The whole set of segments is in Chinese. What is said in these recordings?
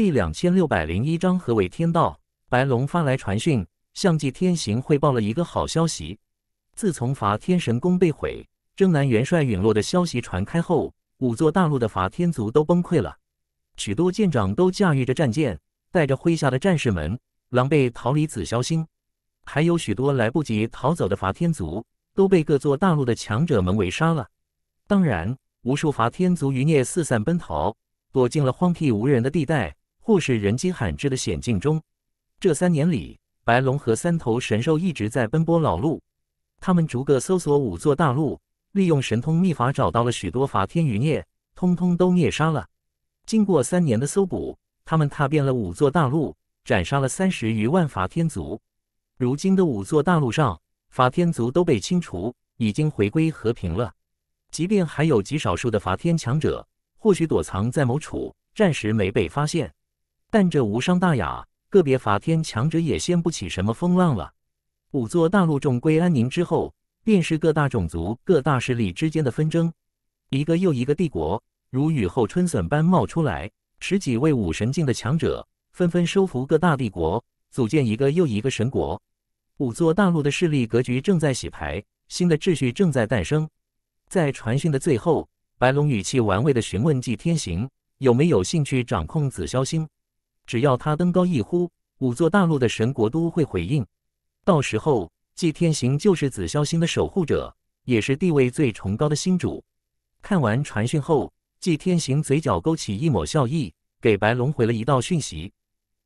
第两千六百零一章何为天道？白龙发来传讯，向祭天行汇报了一个好消息。自从伐天神宫被毁，征南元帅陨落的消息传开后，五座大陆的伐天族都崩溃了。许多舰长都驾驭着战舰，带着麾下的战士们狼狈逃离紫霄星。还有许多来不及逃走的伐天族，都被各座大陆的强者们围杀了。当然，无数伐天族余孽四散奔逃，躲进了荒僻无人的地带。或是人迹罕至的险境中，这三年里，白龙和三头神兽一直在奔波劳碌。他们逐个搜索五座大陆，利用神通秘法找到了许多法天余孽，通通都灭杀了。经过三年的搜捕，他们踏遍了五座大陆，斩杀了三十余万法天族。如今的五座大陆上，法天族都被清除，已经回归和平了。即便还有极少数的法天强者，或许躲藏在某处，暂时没被发现。但这无伤大雅，个别法天强者也掀不起什么风浪了。五座大陆重归安宁之后，便是各大种族、各大势力之间的纷争。一个又一个帝国如雨后春笋般冒出来，十几位武神境的强者纷纷收服各大帝国，组建一个又一个神国。五座大陆的势力格局正在洗牌，新的秩序正在诞生。在传讯的最后，白龙语气玩味的询问季天行：“有没有兴趣掌控紫霄星？”只要他登高一呼，五座大陆的神国都会回应。到时候，祭天行就是紫霄星的守护者，也是地位最崇高的星主。看完传讯后，祭天行嘴角勾起一抹笑意，给白龙回了一道讯息：“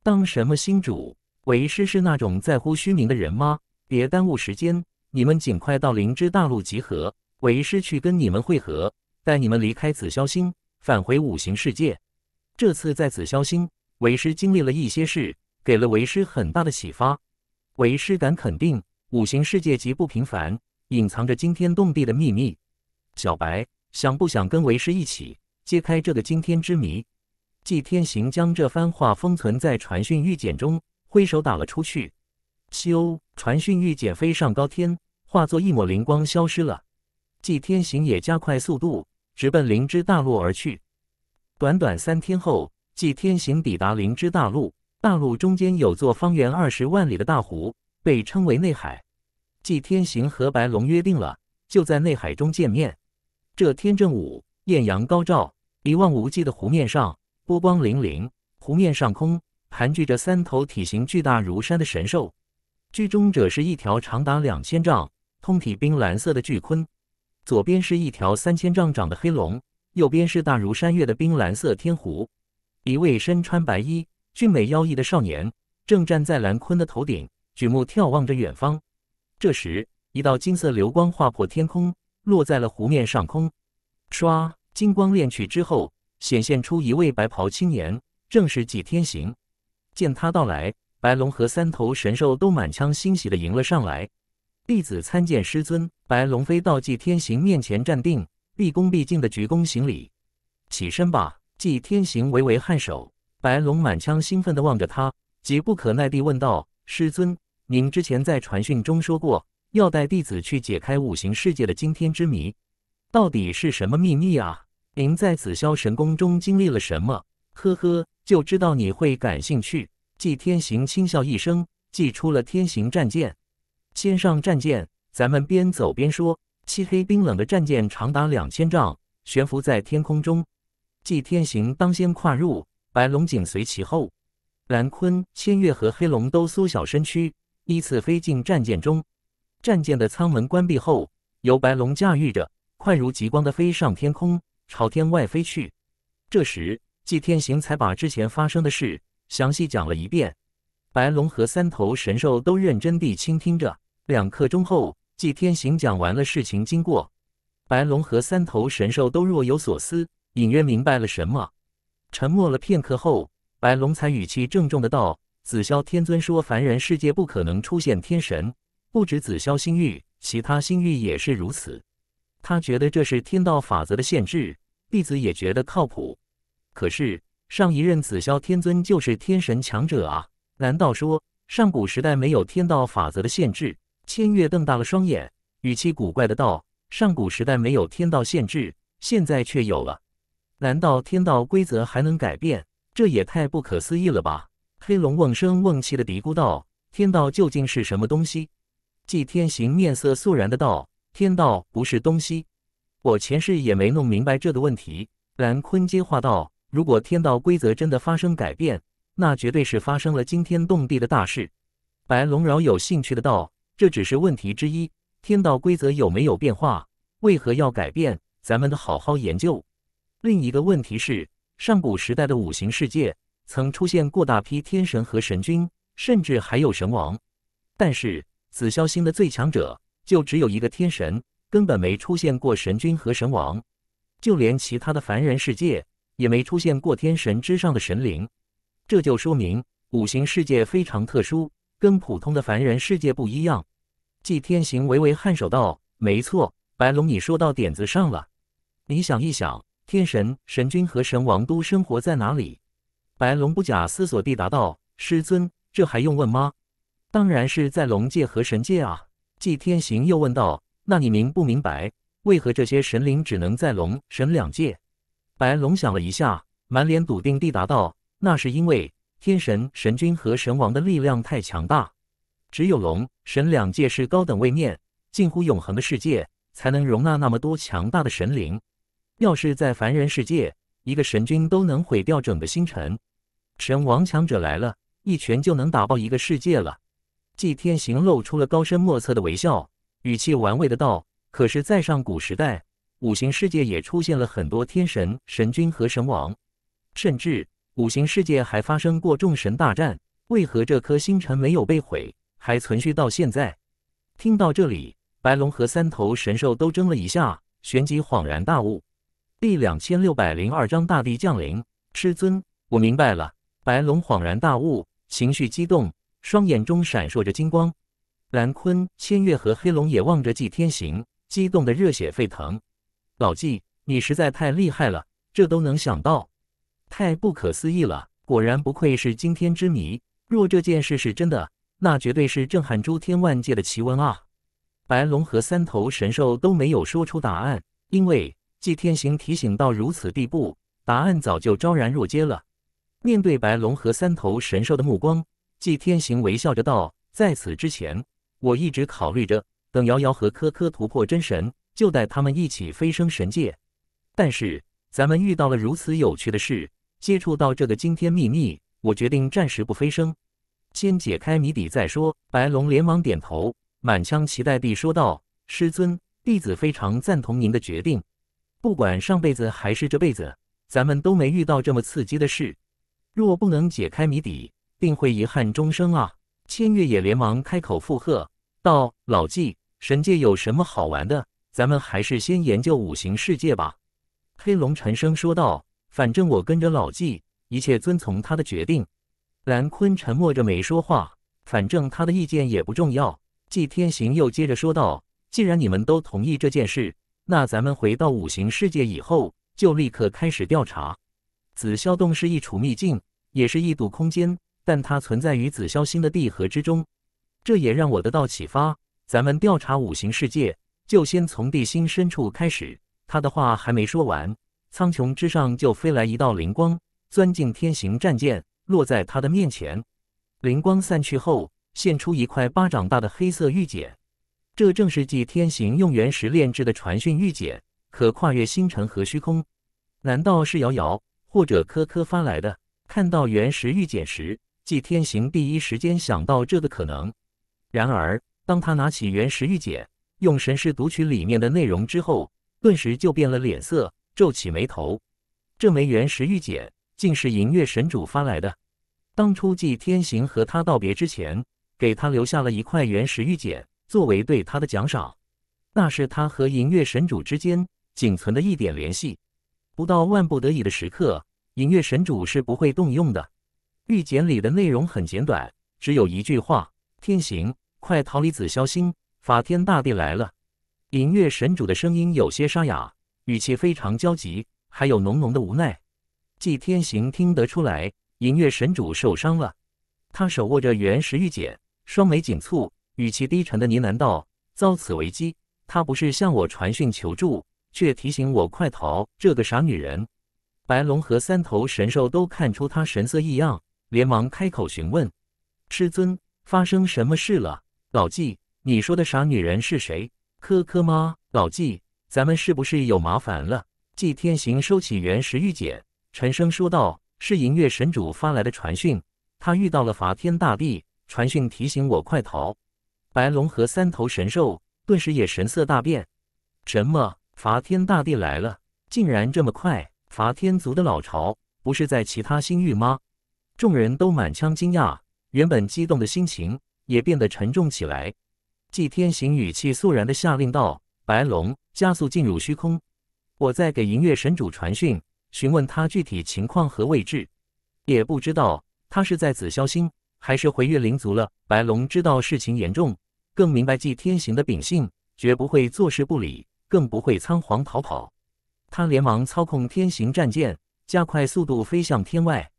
当什么星主？为师是那种在乎虚名的人吗？别耽误时间，你们尽快到灵芝大陆集合，为师去跟你们汇合，带你们离开紫霄星，返回五行世界。这次在紫霄星。”为师经历了一些事，给了为师很大的启发。为师敢肯定，五行世界极不平凡，隐藏着惊天动地的秘密。小白，想不想跟为师一起揭开这个惊天之谜？季天行将这番话封存在传讯玉简中，挥手打了出去。咻！传讯玉简飞上高天，化作一抹灵光消失了。季天行也加快速度，直奔灵芝大陆而去。短短三天后。即天行抵达灵芝大陆，大陆中间有座方圆二十万里的大湖，被称为内海。即天行和白龙约定了，就在内海中见面。这天正午，艳阳高照，一望无际的湖面上波光粼粼，湖面上空盘踞着三头体型巨大如山的神兽，居中者是一条长达两千丈、通体冰蓝色的巨鲲，左边是一条三千丈长的黑龙，右边是大如山岳的冰蓝色天狐。一位身穿白衣、俊美妖异的少年，正站在蓝坤的头顶，举目眺望着远方。这时，一道金色流光划破天空，落在了湖面上空。唰，金光炼去之后，显现出一位白袍青年，正是纪天行。见他到来，白龙和三头神兽都满腔欣喜地迎了上来。弟子参见师尊！白龙飞到祭天行面前站定，毕恭毕敬地鞠躬行礼。起身吧。季天行微微颔首，白龙满腔兴奋地望着他，急不可耐地问道：“师尊，您之前在传讯中说过要带弟子去解开五行世界的惊天之谜，到底是什么秘密啊？您在紫霄神宫中经历了什么？”“呵呵，就知道你会感兴趣。”季天行轻笑一声，祭出了天行战舰，先上战舰，咱们边走边说。漆黑冰冷的战舰长达两千丈，悬浮在天空中。祭天行当先跨入，白龙紧随其后，蓝坤、千月和黑龙都缩小身躯，依次飞进战舰中。战舰的舱门关闭后，由白龙驾驭着，快如极光的飞上天空，朝天外飞去。这时，祭天行才把之前发生的事详细讲了一遍。白龙和三头神兽都认真地倾听着。两刻钟后，祭天行讲完了事情经过，白龙和三头神兽都若有所思。隐约明白了什么，沉默了片刻后，白龙才语气郑重的道：“紫霄天尊说凡人世界不可能出现天神，不止紫霄星域，其他星域也是如此。他觉得这是天道法则的限制，弟子也觉得靠谱。可是上一任紫霄天尊就是天神强者啊，难道说上古时代没有天道法则的限制？”千月瞪大了双眼，语气古怪的道：“上古时代没有天道限制，现在却有了。”难道天道规则还能改变？这也太不可思议了吧！黑龙瓮声瓮气的嘀咕道：“天道究竟是什么东西？”季天行面色肃然的道：“天道不是东西，我前世也没弄明白这个问题。”蓝坤接话道：“如果天道规则真的发生改变，那绝对是发生了惊天动地的大事。”白龙饶有兴趣的道：“这只是问题之一，天道规则有没有变化？为何要改变？咱们得好好研究。”另一个问题是，上古时代的五行世界曾出现过大批天神和神君，甚至还有神王。但是紫霄星的最强者就只有一个天神，根本没出现过神君和神王。就连其他的凡人世界也没出现过天神之上的神灵。这就说明五行世界非常特殊，跟普通的凡人世界不一样。纪天行微微颔首道：“没错，白龙，你说到点子上了。你想一想。”天神、神君和神王都生活在哪里？白龙不假思索地答道：“师尊，这还用问吗？当然是在龙界和神界啊！”纪天行又问道：“那你明不明白，为何这些神灵只能在龙神两界？”白龙想了一下，满脸笃定地答道：“那是因为天神、神君和神王的力量太强大，只有龙神两界是高等位面、近乎永恒的世界，才能容纳那么多强大的神灵。”要是在凡人世界，一个神君都能毁掉整个星辰，神王强者来了，一拳就能打爆一个世界了。祭天行露出了高深莫测的微笑，语气玩味的道：“可是，在上古时代，五行世界也出现了很多天神、神君和神王，甚至五行世界还发生过众神大战。为何这颗星辰没有被毁，还存续到现在？”听到这里，白龙和三头神兽都怔了一下，旋即恍然大悟。第两千六百零二章大地降临。师尊，我明白了。白龙恍然大悟，情绪激动，双眼中闪烁着金光。蓝坤、千月和黑龙也望着祭天行，激动的热血沸腾。老纪，你实在太厉害了，这都能想到，太不可思议了！果然不愧是惊天之谜。若这件事是真的，那绝对是震撼诸天万界的奇闻啊！白龙和三头神兽都没有说出答案，因为。季天行提醒到如此地步，答案早就昭然若揭了。面对白龙和三头神兽的目光，季天行微笑着道：“在此之前，我一直考虑着，等瑶瑶和科科突破真神，就带他们一起飞升神界。但是，咱们遇到了如此有趣的事，接触到这个惊天秘密，我决定暂时不飞升，先解开谜底再说。”白龙连忙点头，满腔期待地说道：“师尊，弟子非常赞同您的决定。”不管上辈子还是这辈子，咱们都没遇到这么刺激的事。若不能解开谜底，定会遗憾终生啊！千月也连忙开口附和道：“老纪，神界有什么好玩的？咱们还是先研究五行世界吧。”黑龙沉声说道：“反正我跟着老纪，一切遵从他的决定。”兰坤沉默着没说话，反正他的意见也不重要。纪天行又接着说道：“既然你们都同意这件事。”那咱们回到五行世界以后，就立刻开始调查。紫霄洞是一处秘境，也是一度空间，但它存在于紫霄星的地核之中。这也让我得到启发，咱们调查五行世界，就先从地心深处开始。他的话还没说完，苍穹之上就飞来一道灵光，钻进天行战舰，落在他的面前。灵光散去后，现出一块巴掌大的黑色玉简。这正是纪天行用原石炼制的传讯玉简，可跨越星辰和虚空。难道是瑶瑶或者柯柯发来的？看到原石玉简时，纪天行第一时间想到这个可能。然而，当他拿起原石玉简，用神识读取里面的内容之后，顿时就变了脸色，皱起眉头。这枚原石玉简竟是银月神主发来的。当初纪天行和他道别之前，给他留下了一块原石玉简。作为对他的奖赏，那是他和银月神主之间仅存的一点联系。不到万不得已的时刻，银月神主是不会动用的。玉简里的内容很简短，只有一句话：“天行，快逃离紫霄星，法天大地来了。”银月神主的声音有些沙哑，语气非常焦急，还有浓浓的无奈。纪天行听得出来，银月神主受伤了。他手握着原石玉简，双眉紧蹙。语气低沉的呢喃道：“遭此危机，他不是向我传讯求助，却提醒我快逃。这个傻女人！”白龙和三头神兽都看出他神色异样，连忙开口询问：“师尊，发生什么事了？”老纪，你说的傻女人是谁？科科吗？老纪，咱们是不是有麻烦了？”纪天行收起原石玉简，沉声说道：“是银月神主发来的传讯，他遇到了法天大帝，传讯提醒我快逃。”白龙和三头神兽顿时也神色大变，什么伐天大帝来了？竟然这么快！伐天族的老巢不是在其他星域吗？众人都满腔惊讶，原本激动的心情也变得沉重起来。祭天行语气肃然的下令道：“白龙，加速进入虚空，我在给银月神主传讯，询问他具体情况和位置。也不知道他是在紫霄星，还是回月灵族了。”白龙知道事情严重。更明白祭天行的秉性，绝不会坐视不理，更不会仓皇逃跑。他连忙操控天行战舰，加快速度飞向天外。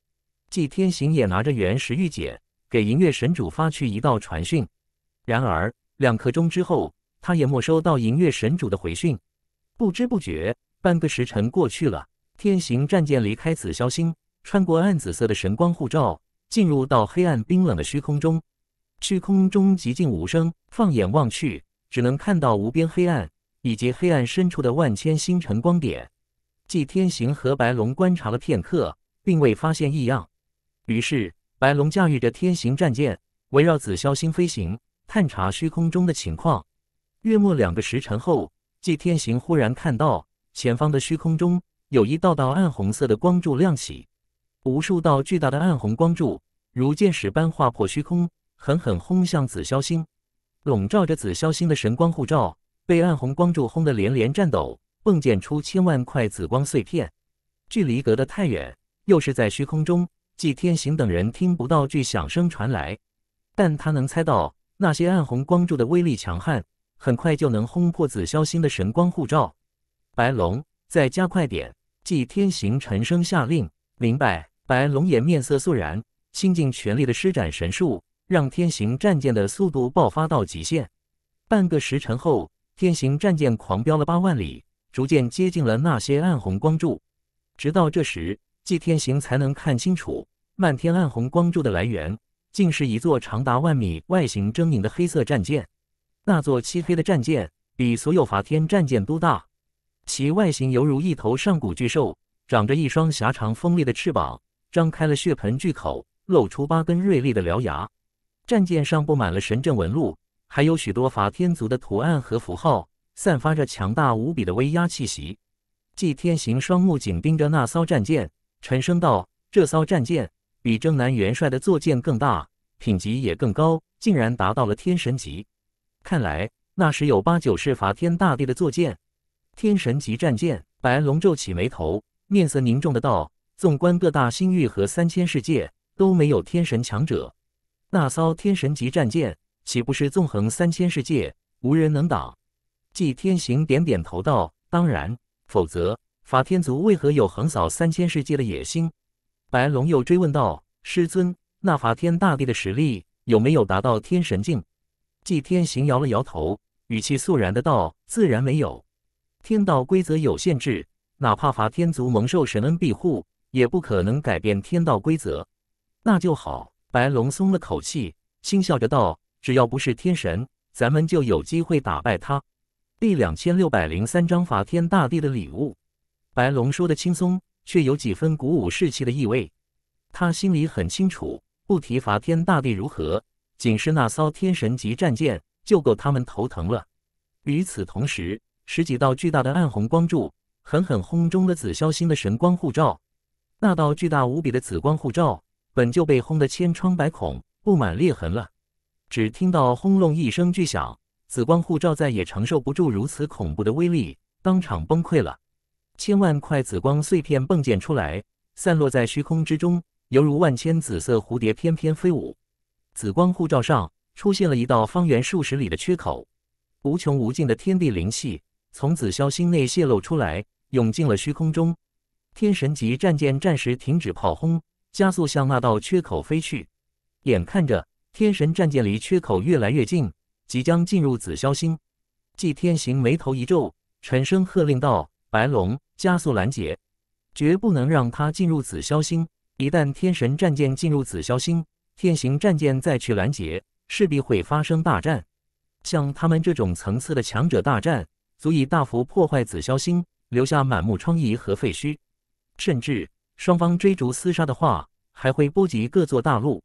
祭天行也拿着原石玉简，给银月神主发去一道传讯。然而两刻钟之后，他也没收到银月神主的回讯。不知不觉，半个时辰过去了，天行战舰离开紫霄星，穿过暗紫色的神光护罩，进入到黑暗冰冷的虚空中。虚空中寂静无声，放眼望去，只能看到无边黑暗以及黑暗深处的万千星辰光点。季天行和白龙观察了片刻，并未发现异样。于是，白龙驾驭着天行战舰，围绕紫霄星飞行，探查虚空中的情况。月末两个时辰后，季天行忽然看到前方的虚空中有一道道暗红色的光柱亮起，无数道巨大的暗红光柱如箭矢般划破虚空。狠狠轰向紫霄星，笼罩着紫霄星的神光护罩被暗红光柱轰得连连颤抖，迸溅出千万块紫光碎片。距离隔得太远，又是在虚空中，纪天行等人听不到巨响声传来，但他能猜到那些暗红光柱的威力强悍，很快就能轰破紫霄星的神光护罩。白龙，再加快点！纪天行沉声下令。明白。白龙也面色肃然，倾尽全力的施展神术。让天行战舰的速度爆发到极限。半个时辰后，天行战舰狂飙了八万里，逐渐接近了那些暗红光柱。直到这时，祭天行才能看清楚漫天暗红光柱的来源，竟是一座长达万米、外形狰狞的黑色战舰。那座漆黑的战舰比所有伐天战舰都大，其外形犹如一头上古巨兽，长着一双狭长锋利的翅膀，张开了血盆巨口，露出八根锐利的獠牙。战舰上布满了神阵纹路，还有许多伐天族的图案和符号，散发着强大无比的威压气息。祭天行双目紧盯着那艘战舰，沉声道：“这艘战舰比征南元帅的坐舰更大，品级也更高，竟然达到了天神级。看来那时有八九是伐天大帝的坐舰。天神级战舰，白龙皱起眉头，面色凝重的道：‘纵观各大星域和三千世界，都没有天神强者。’那艘天神级战舰岂不是纵横三千世界，无人能挡？祭天行点点头道：“当然，否则法天族为何有横扫三千世界的野心？”白龙又追问道：“师尊，那法天大帝的实力有没有达到天神境？”祭天行摇了摇头，语气肃然的道：“自然没有。天道规则有限制，哪怕法天族蒙受神恩庇护，也不可能改变天道规则。那就好。”白龙松了口气，轻笑着道：“只要不是天神，咱们就有机会打败他。”第两千六百零三章法天大帝的礼物。白龙说的轻松，却有几分鼓舞士气的意味。他心里很清楚，不提法天大帝如何，仅是那艘天神级战舰就够他们头疼了。与此同时，十几道巨大的暗红光柱狠狠轰中了紫霄星的神光护罩。那道巨大无比的紫光护罩。本就被轰得千疮百孔、布满裂痕了，只听到轰隆一声巨响，紫光护照再也承受不住如此恐怖的威力，当场崩溃了。千万块紫光碎片迸溅出来，散落在虚空之中，犹如万千紫色蝴蝶翩翩飞舞。紫光护照上出现了一道方圆数十里的缺口，无穷无尽的天地灵气从紫霄星内泄露出来，涌进了虚空中。天神级战舰暂时停止炮轰。加速向那道缺口飞去，眼看着天神战舰离缺口越来越近，即将进入紫霄星。祭天行眉头一皱，沉声喝令道：“白龙，加速拦截，绝不能让他进入紫霄星！一旦天神战舰进入紫霄星，天行战舰再去拦截，势必会发生大战。像他们这种层次的强者大战，足以大幅破坏紫霄星，留下满目疮痍和废墟，甚至……”双方追逐厮杀的话，还会波及各座大陆，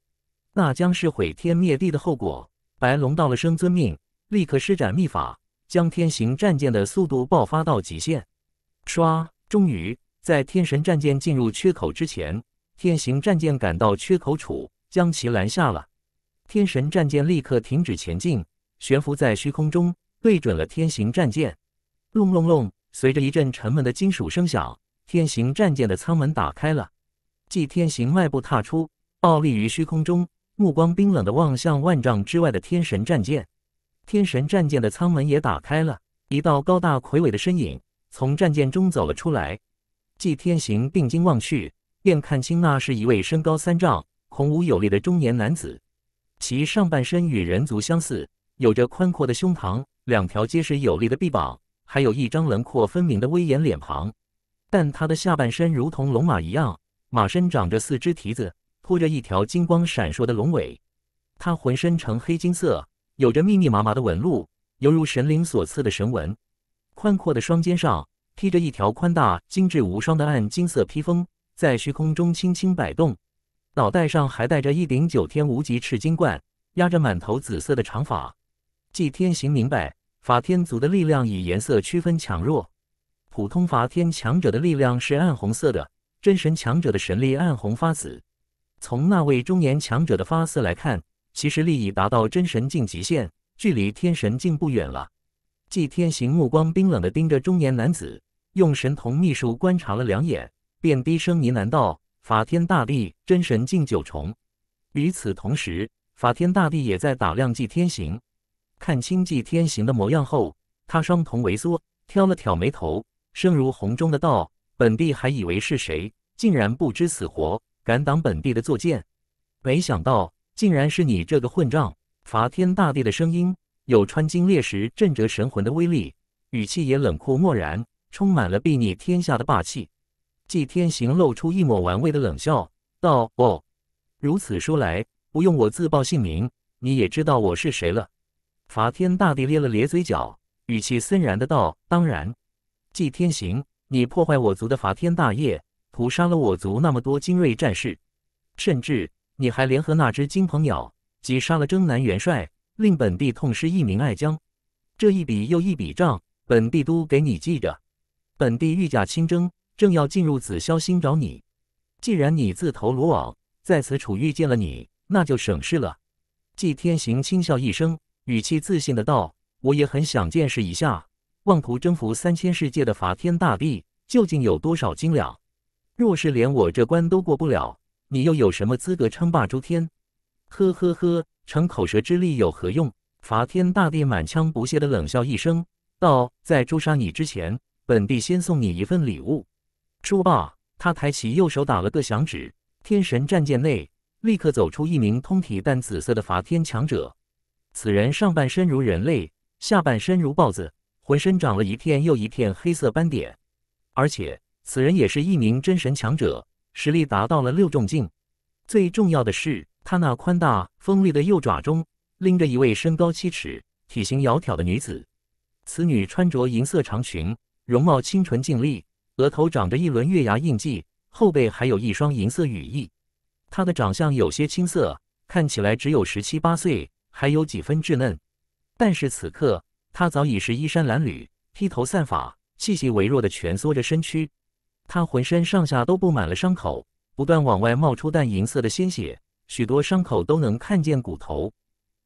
那将是毁天灭地的后果。白龙到了，生遵命，立刻施展秘法，将天行战舰的速度爆发到极限。唰！终于在天神战舰进入缺口之前，天行战舰赶到缺口处，将其拦下了。天神战舰立刻停止前进，悬浮在虚空中，对准了天行战舰。隆隆隆！随着一阵沉闷的金属声响。天行战舰的舱门打开了，纪天行迈步踏出，傲立于虚空中，目光冰冷的望向万丈之外的天神战舰。天神战舰的舱门也打开了，一道高大魁伟的身影从战舰中走了出来。纪天行定睛望去，便看清那是一位身高三丈、孔武有力的中年男子，其上半身与人族相似，有着宽阔的胸膛、两条结实有力的臂膀，还有一张轮廓分明的威严脸庞。但他的下半身如同龙马一样，马身长着四只蹄子，拖着一条金光闪烁的龙尾。他浑身呈黑金色，有着密密麻麻的纹路，犹如神灵所赐的神纹。宽阔的双肩上披着一条宽大、精致无双的暗金色披风，在虚空中轻轻摆动。脑袋上还戴着一顶九天无极赤金冠，压着满头紫色的长发。祭天行明白，法天族的力量以颜色区分强弱。普通法天强者的力量是暗红色的，真神强者的神力暗红发紫。从那位中年强者的发色来看，其实力已达到真神境极限，距离天神境不远了。祭天行目光冰冷的盯着中年男子，用神瞳秘术观察了两眼，便低声呢喃道：“法天大帝，真神境九重。”与此同时，法天大帝也在打量祭天行。看清祭天行的模样后，他双瞳微缩，挑了挑眉头。声如洪钟的道，本帝还以为是谁，竟然不知死活，敢挡本帝的坐剑，没想到竟然是你这个混账！伐天大帝的声音有穿金裂石、震折神魂的威力，语气也冷酷漠然，充满了睥睨天下的霸气。纪天行露出一抹玩味的冷笑，道：“哦，如此说来，不用我自报姓名，你也知道我是谁了。”伐天大帝咧了咧嘴角，语气森然的道：“当然。”季天行，你破坏我族的伐天大业，屠杀了我族那么多精锐战士，甚至你还联合那只金鹏鸟，击杀了征南元帅，令本帝痛失一名爱将。这一笔又一笔账，本帝都给你记着。本帝御驾亲征，正要进入紫霄星找你。既然你自投罗网，在此处遇见了你，那就省事了。季天行轻笑一声，语气自信的道：“我也很想见识一下。”妄图征服三千世界的伐天大帝究竟有多少斤两？若是连我这关都过不了，你又有什么资格称霸诸天？呵呵呵，逞口舌之力有何用？伐天大帝满腔不屑地冷笑一声，道：“在诛杀你之前，本帝先送你一份礼物。”说罢，他抬起右手打了个响指，天神战舰内立刻走出一名通体淡紫色的伐天强者。此人上半身如人类，下半身如豹子。浑身长了一片又一片黑色斑点，而且此人也是一名真神强者，实力达到了六重境。最重要的是，他那宽大锋利的右爪中拎着一位身高七尺、体型窈窕的女子。此女穿着银色长裙，容貌清纯静丽，额头长着一轮月牙印记，后背还有一双银色羽翼。她的长相有些青涩，看起来只有十七八岁，还有几分稚嫩。但是此刻。他早已是衣衫褴褛、披头散发、气息微弱地蜷缩着身躯。他浑身上下都布满了伤口，不断往外冒出淡银色的鲜血，许多伤口都能看见骨头。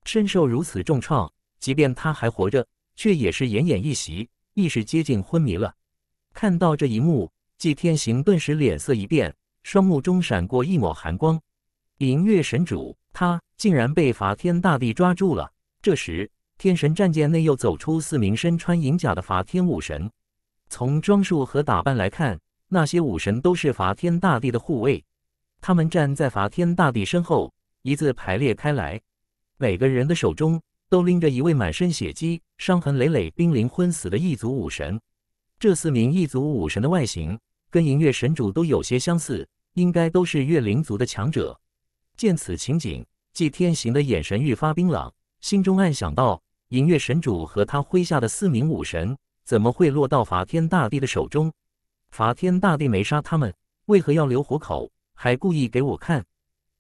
身受如此重创，即便他还活着，却也是奄奄一息，意识接近昏迷了。看到这一幕，纪天行顿时脸色一变，双目中闪过一抹寒光。银月神主，他竟然被法天大帝抓住了。这时。天神战舰内又走出四名身穿银甲的伐天武神。从装束和打扮来看，那些武神都是伐天大帝的护卫。他们站在伐天大帝身后，一字排列开来。每个人的手中都拎着一位满身血迹、伤痕累累、濒临昏死的异族武神。这四名异族武神的外形跟银月神主都有些相似，应该都是月灵族的强者。见此情景，祭天行的眼神愈发冰冷，心中暗想道。银月神主和他麾下的四名武神怎么会落到法天大帝的手中？法天大帝没杀他们，为何要留活口，还故意给我看？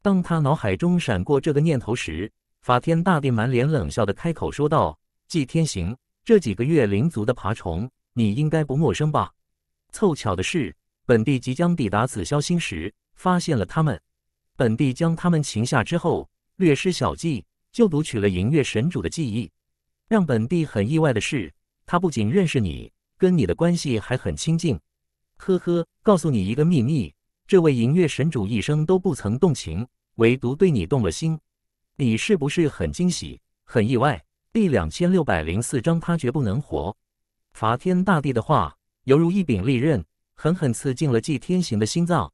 当他脑海中闪过这个念头时，法天大帝满脸冷笑的开口说道：“祭天行，这几个月灵族的爬虫，你应该不陌生吧？凑巧的是，本帝即将抵达紫霄星时，发现了他们。本帝将他们擒下之后，略施小计，就读取了银月神主的记忆。”让本帝很意外的是，他不仅认识你，跟你的关系还很亲近。呵呵，告诉你一个秘密，这位银月神主一生都不曾动情，唯独对你动了心。你是不是很惊喜、很意外？第两千六百零四章，他绝不能活！伐天大帝的话犹如一柄利刃，狠狠刺进了祭天行的心脏。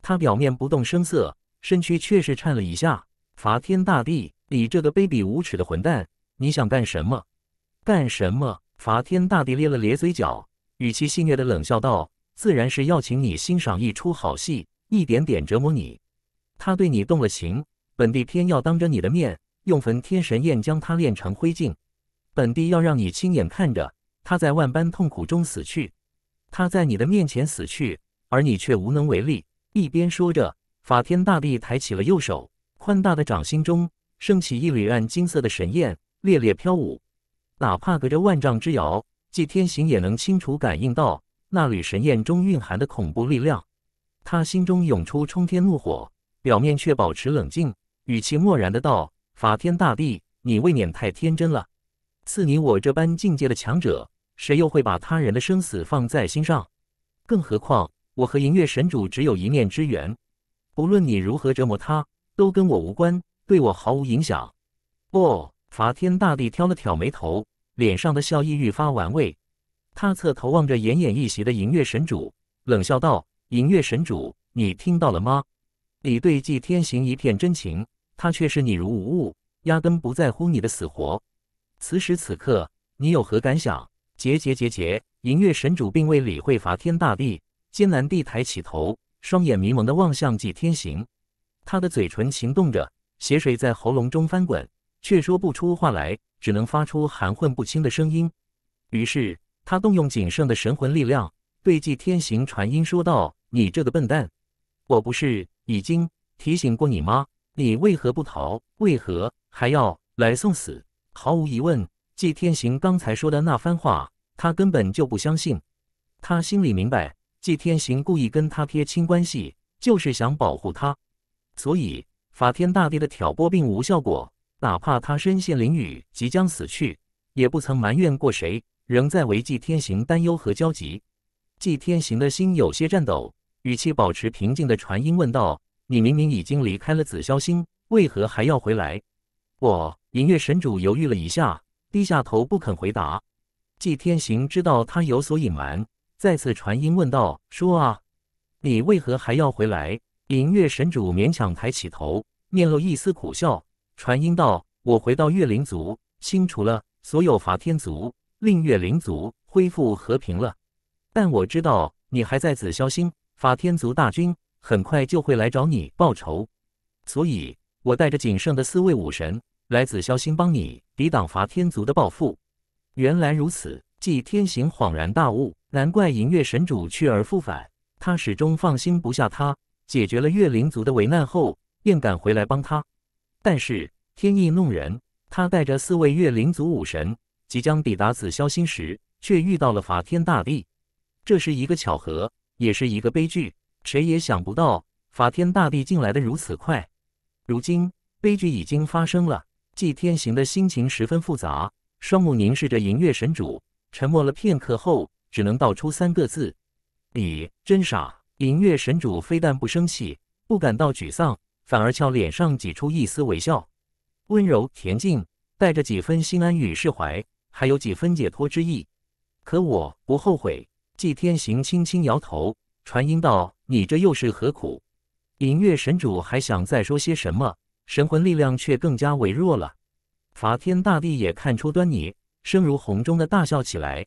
他表面不动声色，身躯却是颤了一下。伐天大帝，你这个卑鄙无耻的混蛋！你想干什么？干什么？法天大帝咧了咧嘴角，语气戏谑地冷笑道：“自然是要请你欣赏一出好戏，一点点折磨你。他对你动了情，本帝偏要当着你的面，用焚天神焰将他炼成灰烬。本帝要让你亲眼看着他在万般痛苦中死去，他在你的面前死去，而你却无能为力。”一边说着，法天大帝抬起了右手，宽大的掌心中升起一缕暗金色的神焰。猎猎飘舞，哪怕隔着万丈之遥，祭天行也能清楚感应到那缕神焰中蕴含的恐怖力量。他心中涌出冲天怒火，表面却保持冷静，语气漠然的道：“法天大帝，你未免太天真了。似你我这般境界的强者，谁又会把他人的生死放在心上？更何况我和银月神主只有一面之缘，不论你如何折磨他，都跟我无关，对我毫无影响。不。”伐天大帝挑了挑眉头，脸上的笑意愈发玩味。他侧头望着奄奄一息的银月神主，冷笑道：“银月神主，你听到了吗？你对祭天行一片真情，他却是你如无物，压根不在乎你的死活。此时此刻，你有何感想？”“桀桀桀桀，银月神主并未理会伐天大帝，艰难地抬起头，双眼迷蒙地望向祭天行。他的嘴唇行动着，血水在喉咙中翻滚。却说不出话来，只能发出含混不清的声音。于是他动用仅剩的神魂力量，对纪天行传音说道：“你这个笨蛋，我不是已经提醒过你吗？你为何不逃？为何还要来送死？”毫无疑问，纪天行刚才说的那番话，他根本就不相信。他心里明白，纪天行故意跟他撇清关系，就是想保护他。所以法天大帝的挑拨并无效果。哪怕他身陷囹圄，即将死去，也不曾埋怨过谁，仍在为季天行担忧和焦急。季天行的心有些颤抖，语气保持平静的传音问道：“你明明已经离开了紫霄星，为何还要回来？”我银月神主犹豫了一下，低下头不肯回答。季天行知道他有所隐瞒，再次传音问道：“说啊，你为何还要回来？”银月神主勉强抬起头，面露一丝苦笑。传音道：“我回到月灵族，清除了所有伐天族，令月灵族恢复和平了。但我知道你还在紫霄星，伐天族大军很快就会来找你报仇，所以我带着仅剩的四位武神来紫霄星，帮你抵挡伐天族的报复。”原来如此，祭天行恍然大悟，难怪银月神主去而复返，他始终放心不下他。解决了月灵族的危难后，便赶回来帮他。但是天意弄人，他带着四位月灵族武神即将抵达紫霄星时，却遇到了法天大帝。这是一个巧合，也是一个悲剧。谁也想不到法天大帝竟来的如此快。如今悲剧已经发生了，祭天行的心情十分复杂，双目凝视着银月神主，沉默了片刻后，只能道出三个字：“你真傻。”银月神主非但不生气，不感到沮丧。反而俏脸上挤出一丝微笑，温柔恬静，带着几分心安与释怀，还有几分解脱之意。可我不后悔。纪天行轻轻摇头，传音道：“你这又是何苦？”隐月神主还想再说些什么，神魂力量却更加微弱了。法天大帝也看出端倪，声如洪钟的大笑起来：“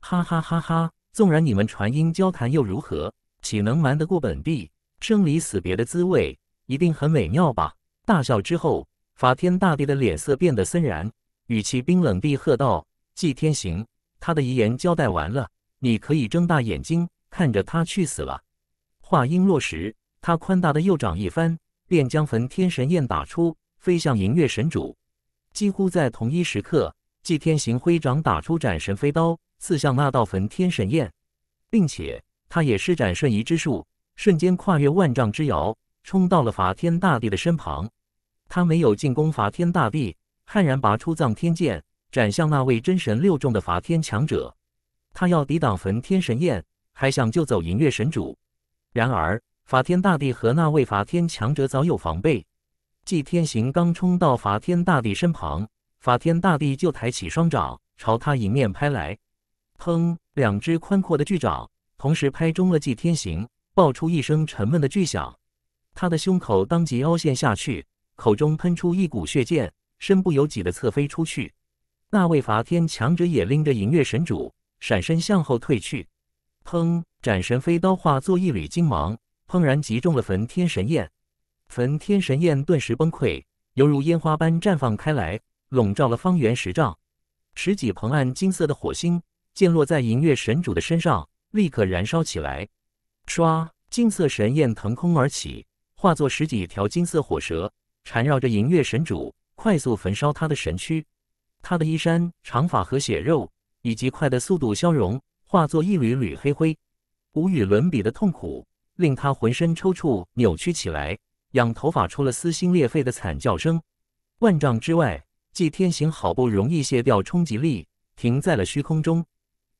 哈哈哈哈！纵然你们传音交谈又如何？岂能瞒得过本帝？生离死别的滋味。”一定很美妙吧？大笑之后，法天大帝的脸色变得森然，语气冰冷地喝道：“祭天行，他的遗言交代完了，你可以睁大眼睛看着他去死了。”话音落时，他宽大的右掌一翻，便将焚天神焰打出，飞向银月神主。几乎在同一时刻，祭天行挥掌打出斩神飞刀，刺向那道焚天神焰，并且他也施展瞬移之术，瞬间跨越万丈之遥。冲到了法天大帝的身旁，他没有进攻法天大帝，悍然拔出藏天剑，斩向那位真神六重的法天强者。他要抵挡焚天神焰，还想救走银月神主。然而，法天大帝和那位法天强者早有防备。祭天行刚冲到法天大帝身旁，法天大帝就抬起双掌朝他迎面拍来，砰！两只宽阔的巨掌同时拍中了祭天行，爆出一声沉闷的巨响。他的胸口当即凹陷下去，口中喷出一股血溅，身不由己的侧飞出去。那位伐天强者也拎着银月神主，闪身向后退去。砰！斩神飞刀化作一缕金芒，砰然击中了焚天神焰。焚天神焰顿时崩溃，犹如烟花般绽放开来，笼罩了方圆十丈。十几蓬暗金色的火星溅落在银月神主的身上，立刻燃烧起来。唰！金色神焰腾空而起。化作十几条金色火蛇，缠绕着银月神主，快速焚烧他的神躯、他的衣衫、长发和血肉，以极快的速度消融，化作一缕缕黑灰。无与伦比的痛苦令他浑身抽搐、扭曲起来，仰头发出了撕心裂肺的惨叫声。万丈之外，祭天行好不容易卸掉冲击力，停在了虚空中，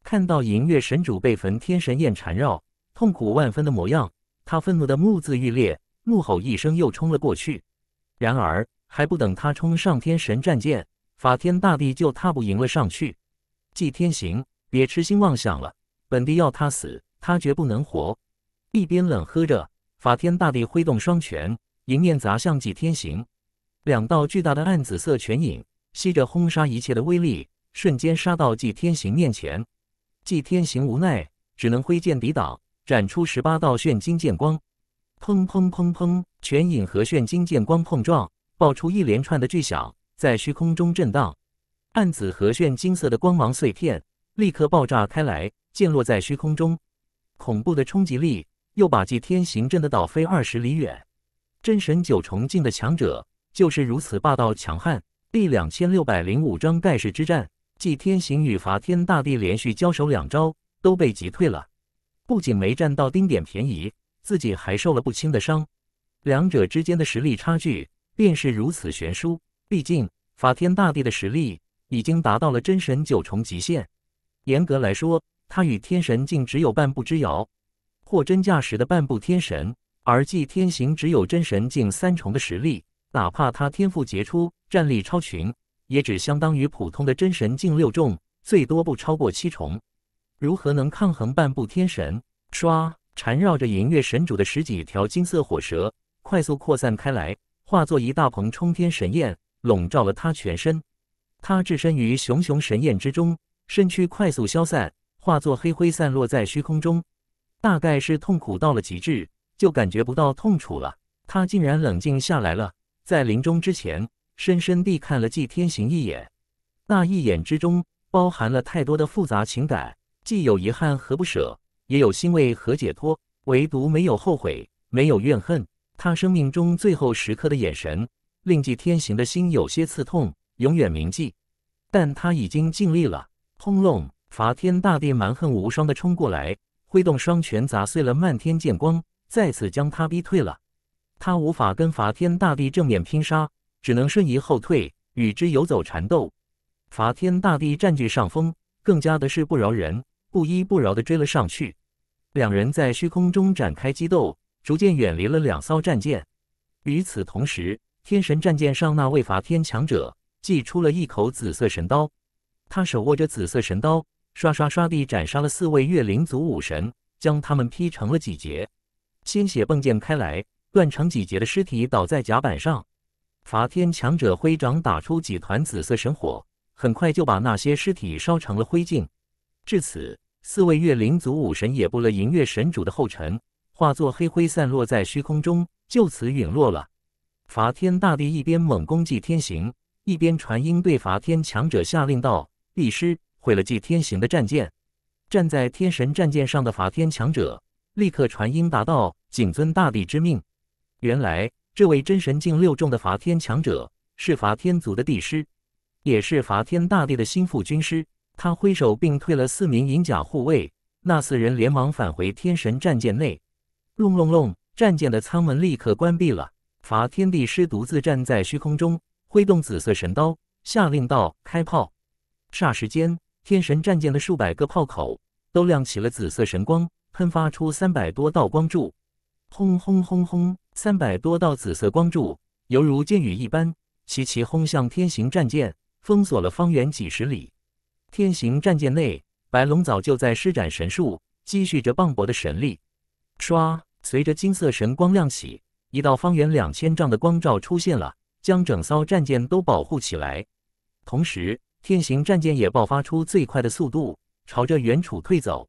看到银月神主被焚天神焰缠绕、痛苦万分的模样，他愤怒的目眦欲裂。怒吼一声，又冲了过去。然而还不等他冲上天神战舰，法天大帝就踏步迎了上去。季天行，别痴心妄想了，本帝要他死，他绝不能活！一边冷喝着，法天大帝挥动双拳，迎面砸向季天行。两道巨大的暗紫色拳影，吸着轰杀一切的威力，瞬间杀到季天行面前。季天行无奈，只能挥剑抵挡，斩出十八道炫金剑光。砰砰砰砰！泉影和炫金剑光碰撞，爆出一连串的巨响，在虚空中震荡。暗紫和炫金色的光芒碎片立刻爆炸开来，溅落在虚空中。恐怖的冲击力又把祭天行震得倒飞二十里远。真神九重境的强者就是如此霸道强悍。第两千六百零五章盖世之战：祭天行与伐天大帝连续交手两招都被击退了，不仅没占到丁点便宜。自己还受了不轻的伤，两者之间的实力差距便是如此悬殊。毕竟法天大帝的实力已经达到了真神九重极限，严格来说，他与天神境只有半步之遥，货真价实的半步天神。而纪天行只有真神境三重的实力，哪怕他天赋杰出，战力超群，也只相当于普通的真神境六重，最多不超过七重，如何能抗衡半步天神？刷。缠绕着银月神主的十几条金色火蛇快速扩散开来，化作一大捧冲天神焰，笼罩了他全身。他置身于熊熊神焰之中，身躯快速消散，化作黑灰散落在虚空中。大概是痛苦到了极致，就感觉不到痛楚了。他竟然冷静下来了，在临终之前，深深地看了季天行一眼。那一眼之中，包含了太多的复杂情感，既有遗憾和不舍。也有欣慰和解脱，唯独没有后悔，没有怨恨。他生命中最后时刻的眼神，令纪天行的心有些刺痛，永远铭记。但他已经尽力了。轰隆！伐天大帝蛮横无双的冲过来，挥动双拳砸碎了漫天剑光，再次将他逼退了。他无法跟伐天大帝正面拼杀，只能瞬移后退，与之游走缠斗。伐天大帝占据上风，更加的是不饶人。不依不饶地追了上去，两人在虚空中展开激斗，逐渐远离了两艘战舰。与此同时，天神战舰上那位伐天强者祭出了一口紫色神刀，他手握着紫色神刀，唰唰唰地斩杀了四位月灵族武神，将他们劈成了几截，鲜血迸溅开来，断成几截的尸体倒在甲板上。伐天强者挥掌打出几团紫色神火，很快就把那些尸体烧成了灰烬。至此。四位月灵族武神也步了银月神主的后尘，化作黑灰散落在虚空中，就此陨落了。伐天大帝一边猛攻祭天行，一边传音对伐天强者下令道：“帝师，毁了祭天行的战舰。”站在天神战舰上的伐天强者立刻传音答道：“谨遵大帝之命。”原来，这位真神境六重的伐天强者是伐天族的帝师，也是伐天大帝的心腹军师。他挥手并退了四名银甲护卫，那四人连忙返回天神战舰内。隆隆隆，战舰的舱门立刻关闭了。伐天地师独自站在虚空中，挥动紫色神刀，下令道：“开炮！”霎时间，天神战舰的数百个炮口都亮起了紫色神光，喷发出三百多道光柱。轰轰轰轰，三百多道紫色光柱犹如箭雨一般，齐齐轰向天行战舰，封锁了方圆几十里。天行战舰内，白龙早就在施展神术，积蓄着磅礴的神力。唰！随着金色神光亮起，一道方圆两千丈的光照出现了，将整艘战舰都保护起来。同时，天行战舰也爆发出最快的速度，朝着远处退走。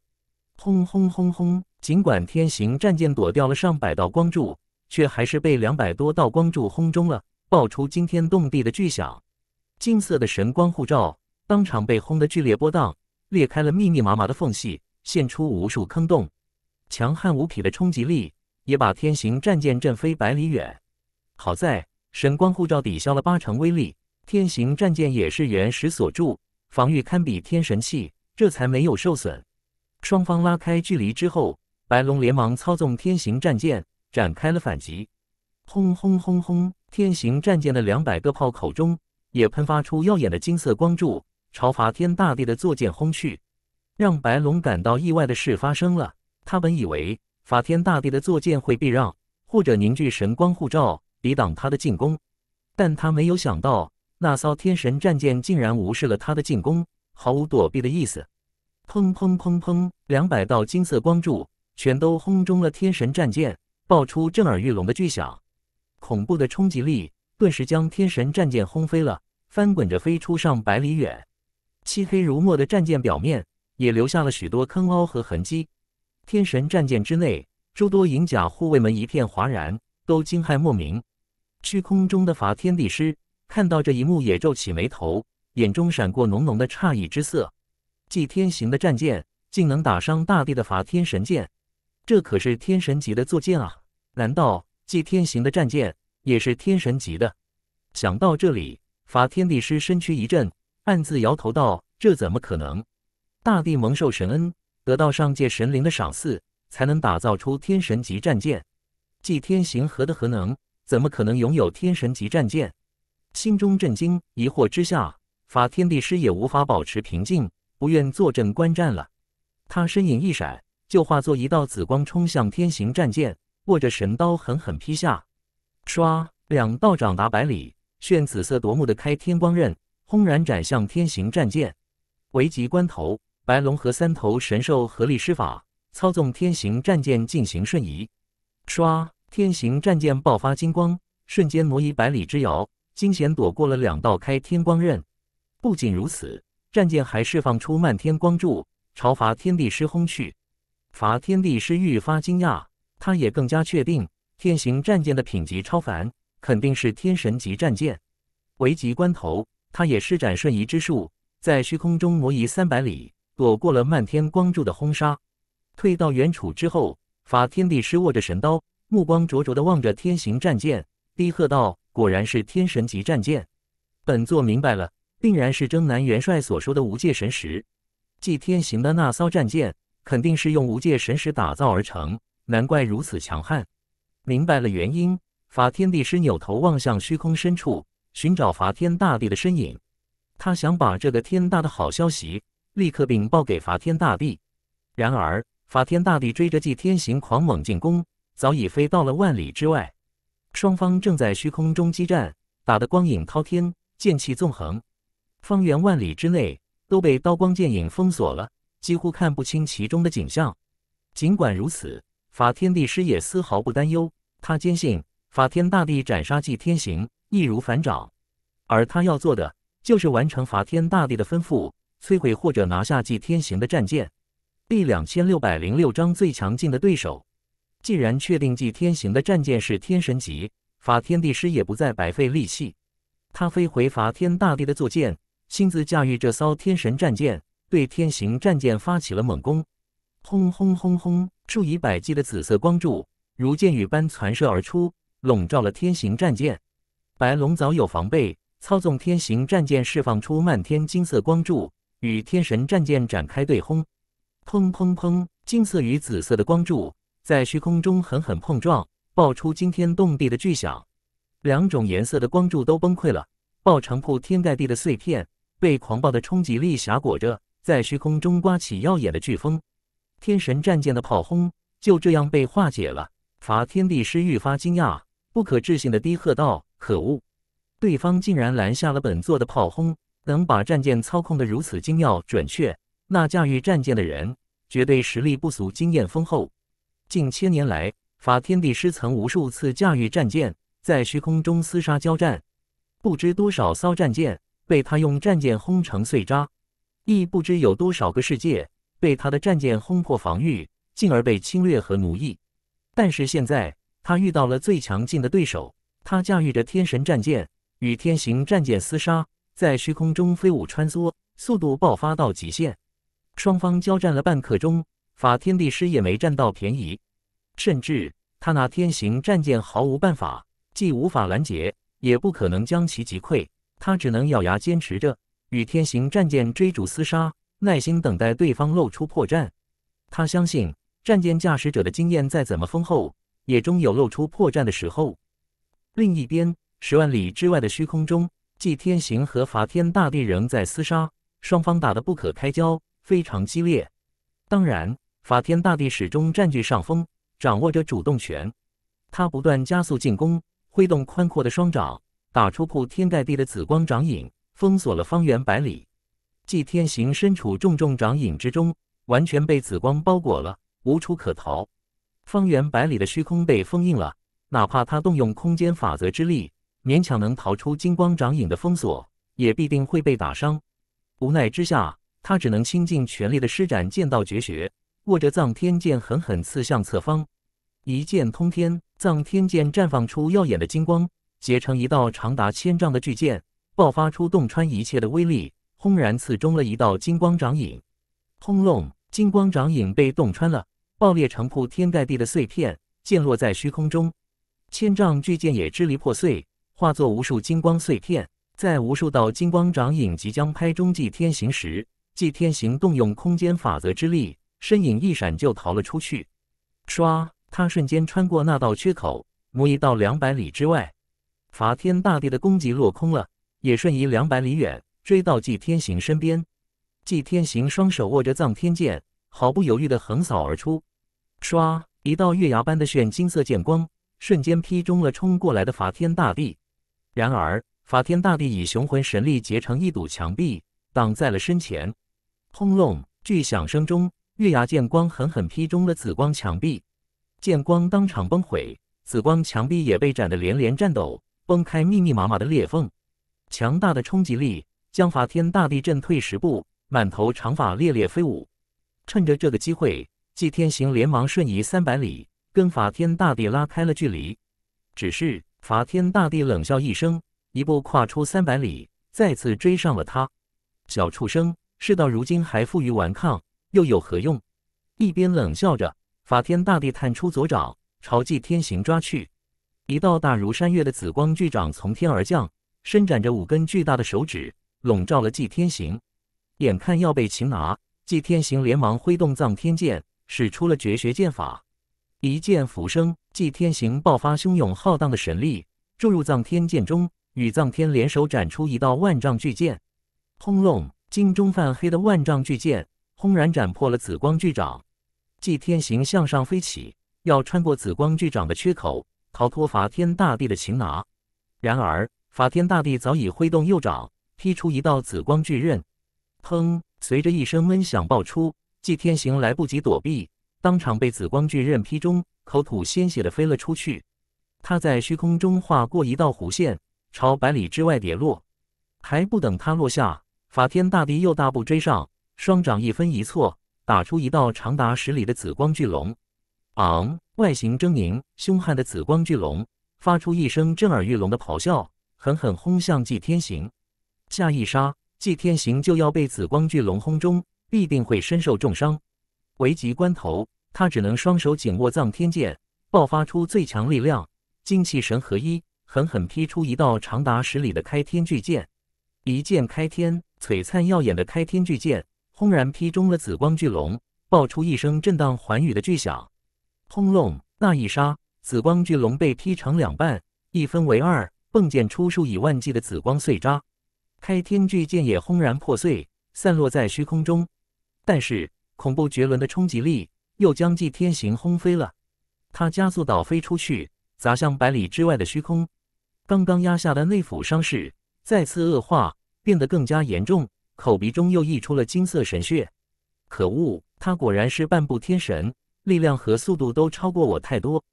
轰轰轰轰！尽管天行战舰躲掉了上百道光柱，却还是被两百多道光柱轰中了，爆出惊天动地的巨响。金色的神光护罩。当场被轰得剧烈波动，裂开了密密麻麻的缝隙，现出无数坑洞。强悍无匹的冲击力也把天行战舰震飞百里远。好在神光护罩抵消了八成威力，天行战舰也是原石锁住，防御堪比天神器，这才没有受损。双方拉开距离之后，白龙连忙操纵天行战舰展开了反击。轰轰轰轰！天行战舰的两百个炮口中也喷发出耀眼的金色光柱。朝法天大帝的坐舰轰去，让白龙感到意外的事发生了。他本以为法天大帝的坐舰会避让或者凝聚神光护罩抵挡他的进攻，但他没有想到那艘天神战舰竟然无视了他的进攻，毫无躲避的意思。砰砰砰砰，两百道金色光柱全都轰中了天神战舰，爆出震耳欲聋的巨响，恐怖的冲击力顿时将天神战舰轰飞了，翻滚着飞出上百里远。漆黑如墨的战舰表面也留下了许多坑凹和痕迹。天神战舰之内，诸多银甲护卫们一片哗然，都惊骇莫名。虚空中的伐天帝师看到这一幕，也皱起眉头，眼中闪过浓浓的诧异之色。祭天行的战舰竟能打伤大地的伐天神舰，这可是天神级的坐舰啊！难道祭天行的战舰也是天神级的？想到这里，伐天帝师身躯一震。暗自摇头道：“这怎么可能？大地蒙受神恩，得到上界神灵的赏赐，才能打造出天神级战舰。祭天行合的何能？怎么可能拥有天神级战舰？”心中震惊疑惑之下，法天地师也无法保持平静，不愿坐镇观战了。他身影一闪，就化作一道紫光冲向天行战舰，握着神刀狠狠劈下，唰，两道长达百里、炫紫色夺目的开天光刃。轰然斩向天行战舰，危急关头，白龙和三头神兽合力施法，操纵天行战舰进行瞬移。唰，天行战舰爆发金光，瞬间挪移百里之遥，惊险躲过了两道开天光刃。不仅如此，战舰还释放出漫天光柱，朝伐天地师轰去。伐天地师愈发惊讶，他也更加确定天行战舰的品级超凡，肯定是天神级战舰。危急关头。他也施展瞬移之术，在虚空中挪移三百里，躲过了漫天光柱的轰杀。退到原处之后，法天帝师握着神刀，目光灼灼地望着天行战舰，低喝道：“果然是天神级战舰，本座明白了，定然是征南元帅所说的无界神石。祭天行的那艘战舰，肯定是用无界神石打造而成，难怪如此强悍。明白了原因，法天帝师扭头望向虚空深处。”寻找伐天大帝的身影，他想把这个天大的好消息立刻禀报给伐天大帝。然而，伐天大帝追着祭天行狂猛进攻，早已飞到了万里之外。双方正在虚空中激战，打得光影滔天，剑气纵横，方圆万里之内都被刀光剑影封锁了，几乎看不清其中的景象。尽管如此，法天帝师也丝毫不担忧，他坚信法天大帝斩杀祭天行。易如反掌，而他要做的就是完成法天大帝的吩咐，摧毁或者拿下祭天行的战舰。第两千六百零六章最强劲的对手。既然确定祭天行的战舰是天神级，法天帝师也不再白费力气，他飞回法天大帝的坐舰，亲自驾驭这艘天神战舰，对天行战舰发起了猛攻。轰轰轰轰，数以百计的紫色光柱如箭雨般攒射而出，笼罩了天行战舰。白龙早有防备，操纵天行战舰释放出漫天金色光柱，与天神战舰展开对轰。砰砰砰！金色与紫色的光柱在虚空中狠狠碰撞，爆出惊天动地的巨响。两种颜色的光柱都崩溃了，爆成铺天盖地的碎片，被狂暴的冲击力挟裹着，在虚空中刮起耀眼的飓风。天神战舰的炮轰就这样被化解了，法天帝师愈发惊讶。不可置信的低喝道：“可恶！对方竟然拦下了本座的炮轰，能把战舰操控得如此精妙准确，那驾驭战舰的人绝对实力不俗，经验丰富。近千年来，法天帝师曾无数次驾驭战舰在虚空中厮杀交战，不知多少艘战舰被他用战舰轰成碎渣，亦不知有多少个世界被他的战舰轰破防御，进而被侵略和奴役。但是现在……”他遇到了最强劲的对手，他驾驭着天神战舰与天行战舰厮杀，在虚空中飞舞穿梭，速度爆发到极限。双方交战了半刻钟，法天帝师也没占到便宜，甚至他拿天行战舰毫无办法，既无法拦截，也不可能将其击溃。他只能咬牙坚持着与天行战舰追逐厮杀，耐心等待对方露出破绽。他相信战舰驾驶者的经验再怎么丰厚。也终有露出破绽的时候。另一边，十万里之外的虚空中，祭天行和伐天大地仍在厮杀，双方打得不可开交，非常激烈。当然，伐天大帝始终占据上风，掌握着主动权。他不断加速进攻，挥动宽阔的双掌，打出铺天盖地的紫光掌影，封锁了方圆百里。祭天行身处重重掌影之中，完全被紫光包裹了，无处可逃。方圆百里的虚空被封印了，哪怕他动用空间法则之力，勉强能逃出金光掌影的封锁，也必定会被打伤。无奈之下，他只能倾尽全力的施展剑道绝学，握着藏天剑狠狠刺向侧方。一剑通天，藏天剑绽放出耀眼的金光，结成一道长达千丈的巨剑，爆发出洞穿一切的威力，轰然刺中了一道金光掌影。轰隆，金光掌影被洞穿了。爆裂成铺天盖地的碎片，溅落在虚空中。千丈巨剑也支离破碎，化作无数金光碎片。在无数道金光掌影即将拍中祭天行时，祭天行动用空间法则之力，身影一闪就逃了出去。唰，他瞬间穿过那道缺口，挪移到两百里之外。伐天大地的攻击落空了，也瞬移两百里远，追到祭天行身边。祭天行双手握着葬天剑。毫不犹豫地横扫而出，唰！一道月牙般的炫金色剑光瞬间劈中了冲过来的法天大帝。然而，法天大帝以雄浑神力结成一堵墙壁挡在了身前。轰隆！巨响声中，月牙剑光狠狠劈中了紫光墙壁，剑光当场崩毁，紫光墙壁也被斩得连连颤抖，崩开密密麻麻的裂缝。强大的冲击力将法天大帝震退十步，满头长发猎猎飞舞。趁着这个机会，纪天行连忙瞬移三百里，跟法天大帝拉开了距离。只是法天大帝冷笑一声，一步跨出三百里，再次追上了他。小畜生，事到如今还负隅顽抗，又有何用？一边冷笑着，法天大帝探出左掌，朝纪天行抓去。一道大如山岳的紫光巨掌从天而降，伸展着五根巨大的手指，笼罩了纪天行，眼看要被擒拿。祭天行连忙挥动藏天剑，使出了绝学剑法，一剑斧生。祭天行爆发汹涌浩荡的神力，注入藏天剑中，与藏天联手斩出一道万丈巨剑。轰隆！金中泛黑的万丈巨剑轰然斩破了紫光巨掌。祭天行向上飞起，要穿过紫光巨掌的缺口，逃脱法天大帝的擒拿。然而，法天大帝早已挥动右掌，劈出一道紫光巨刃。砰！随着一声闷响爆出，祭天行来不及躲避，当场被紫光巨刃劈中，口吐鲜血的飞了出去。他在虚空中划过一道弧线，朝百里之外跌落。还不等他落下，法天大帝又大步追上，双掌一分一错，打出一道长达十里的紫光巨龙。昂！外形狰狞凶悍的紫光巨龙发出一声震耳欲聋的咆哮，狠狠轰向祭天行。下一刹。祭天行就要被紫光巨龙轰中，必定会身受重伤。危急关头，他只能双手紧握藏天剑，爆发出最强力量，精气神合一，狠狠劈出一道长达十里的开天巨剑。一剑开天，璀璨耀眼的开天巨剑轰然劈中了紫光巨龙，爆出一声震荡寰宇的巨响。轰隆！那一刹，紫光巨龙被劈成两半，一分为二，迸溅出数以万计的紫光碎渣。开天巨剑也轰然破碎，散落在虚空中。但是恐怖绝伦的冲击力又将季天行轰飞了。他加速到飞出去，砸向百里之外的虚空。刚刚压下的内府伤势再次恶化，变得更加严重。口鼻中又溢出了金色神血。可恶！他果然是半步天神，力量和速度都超过我太多。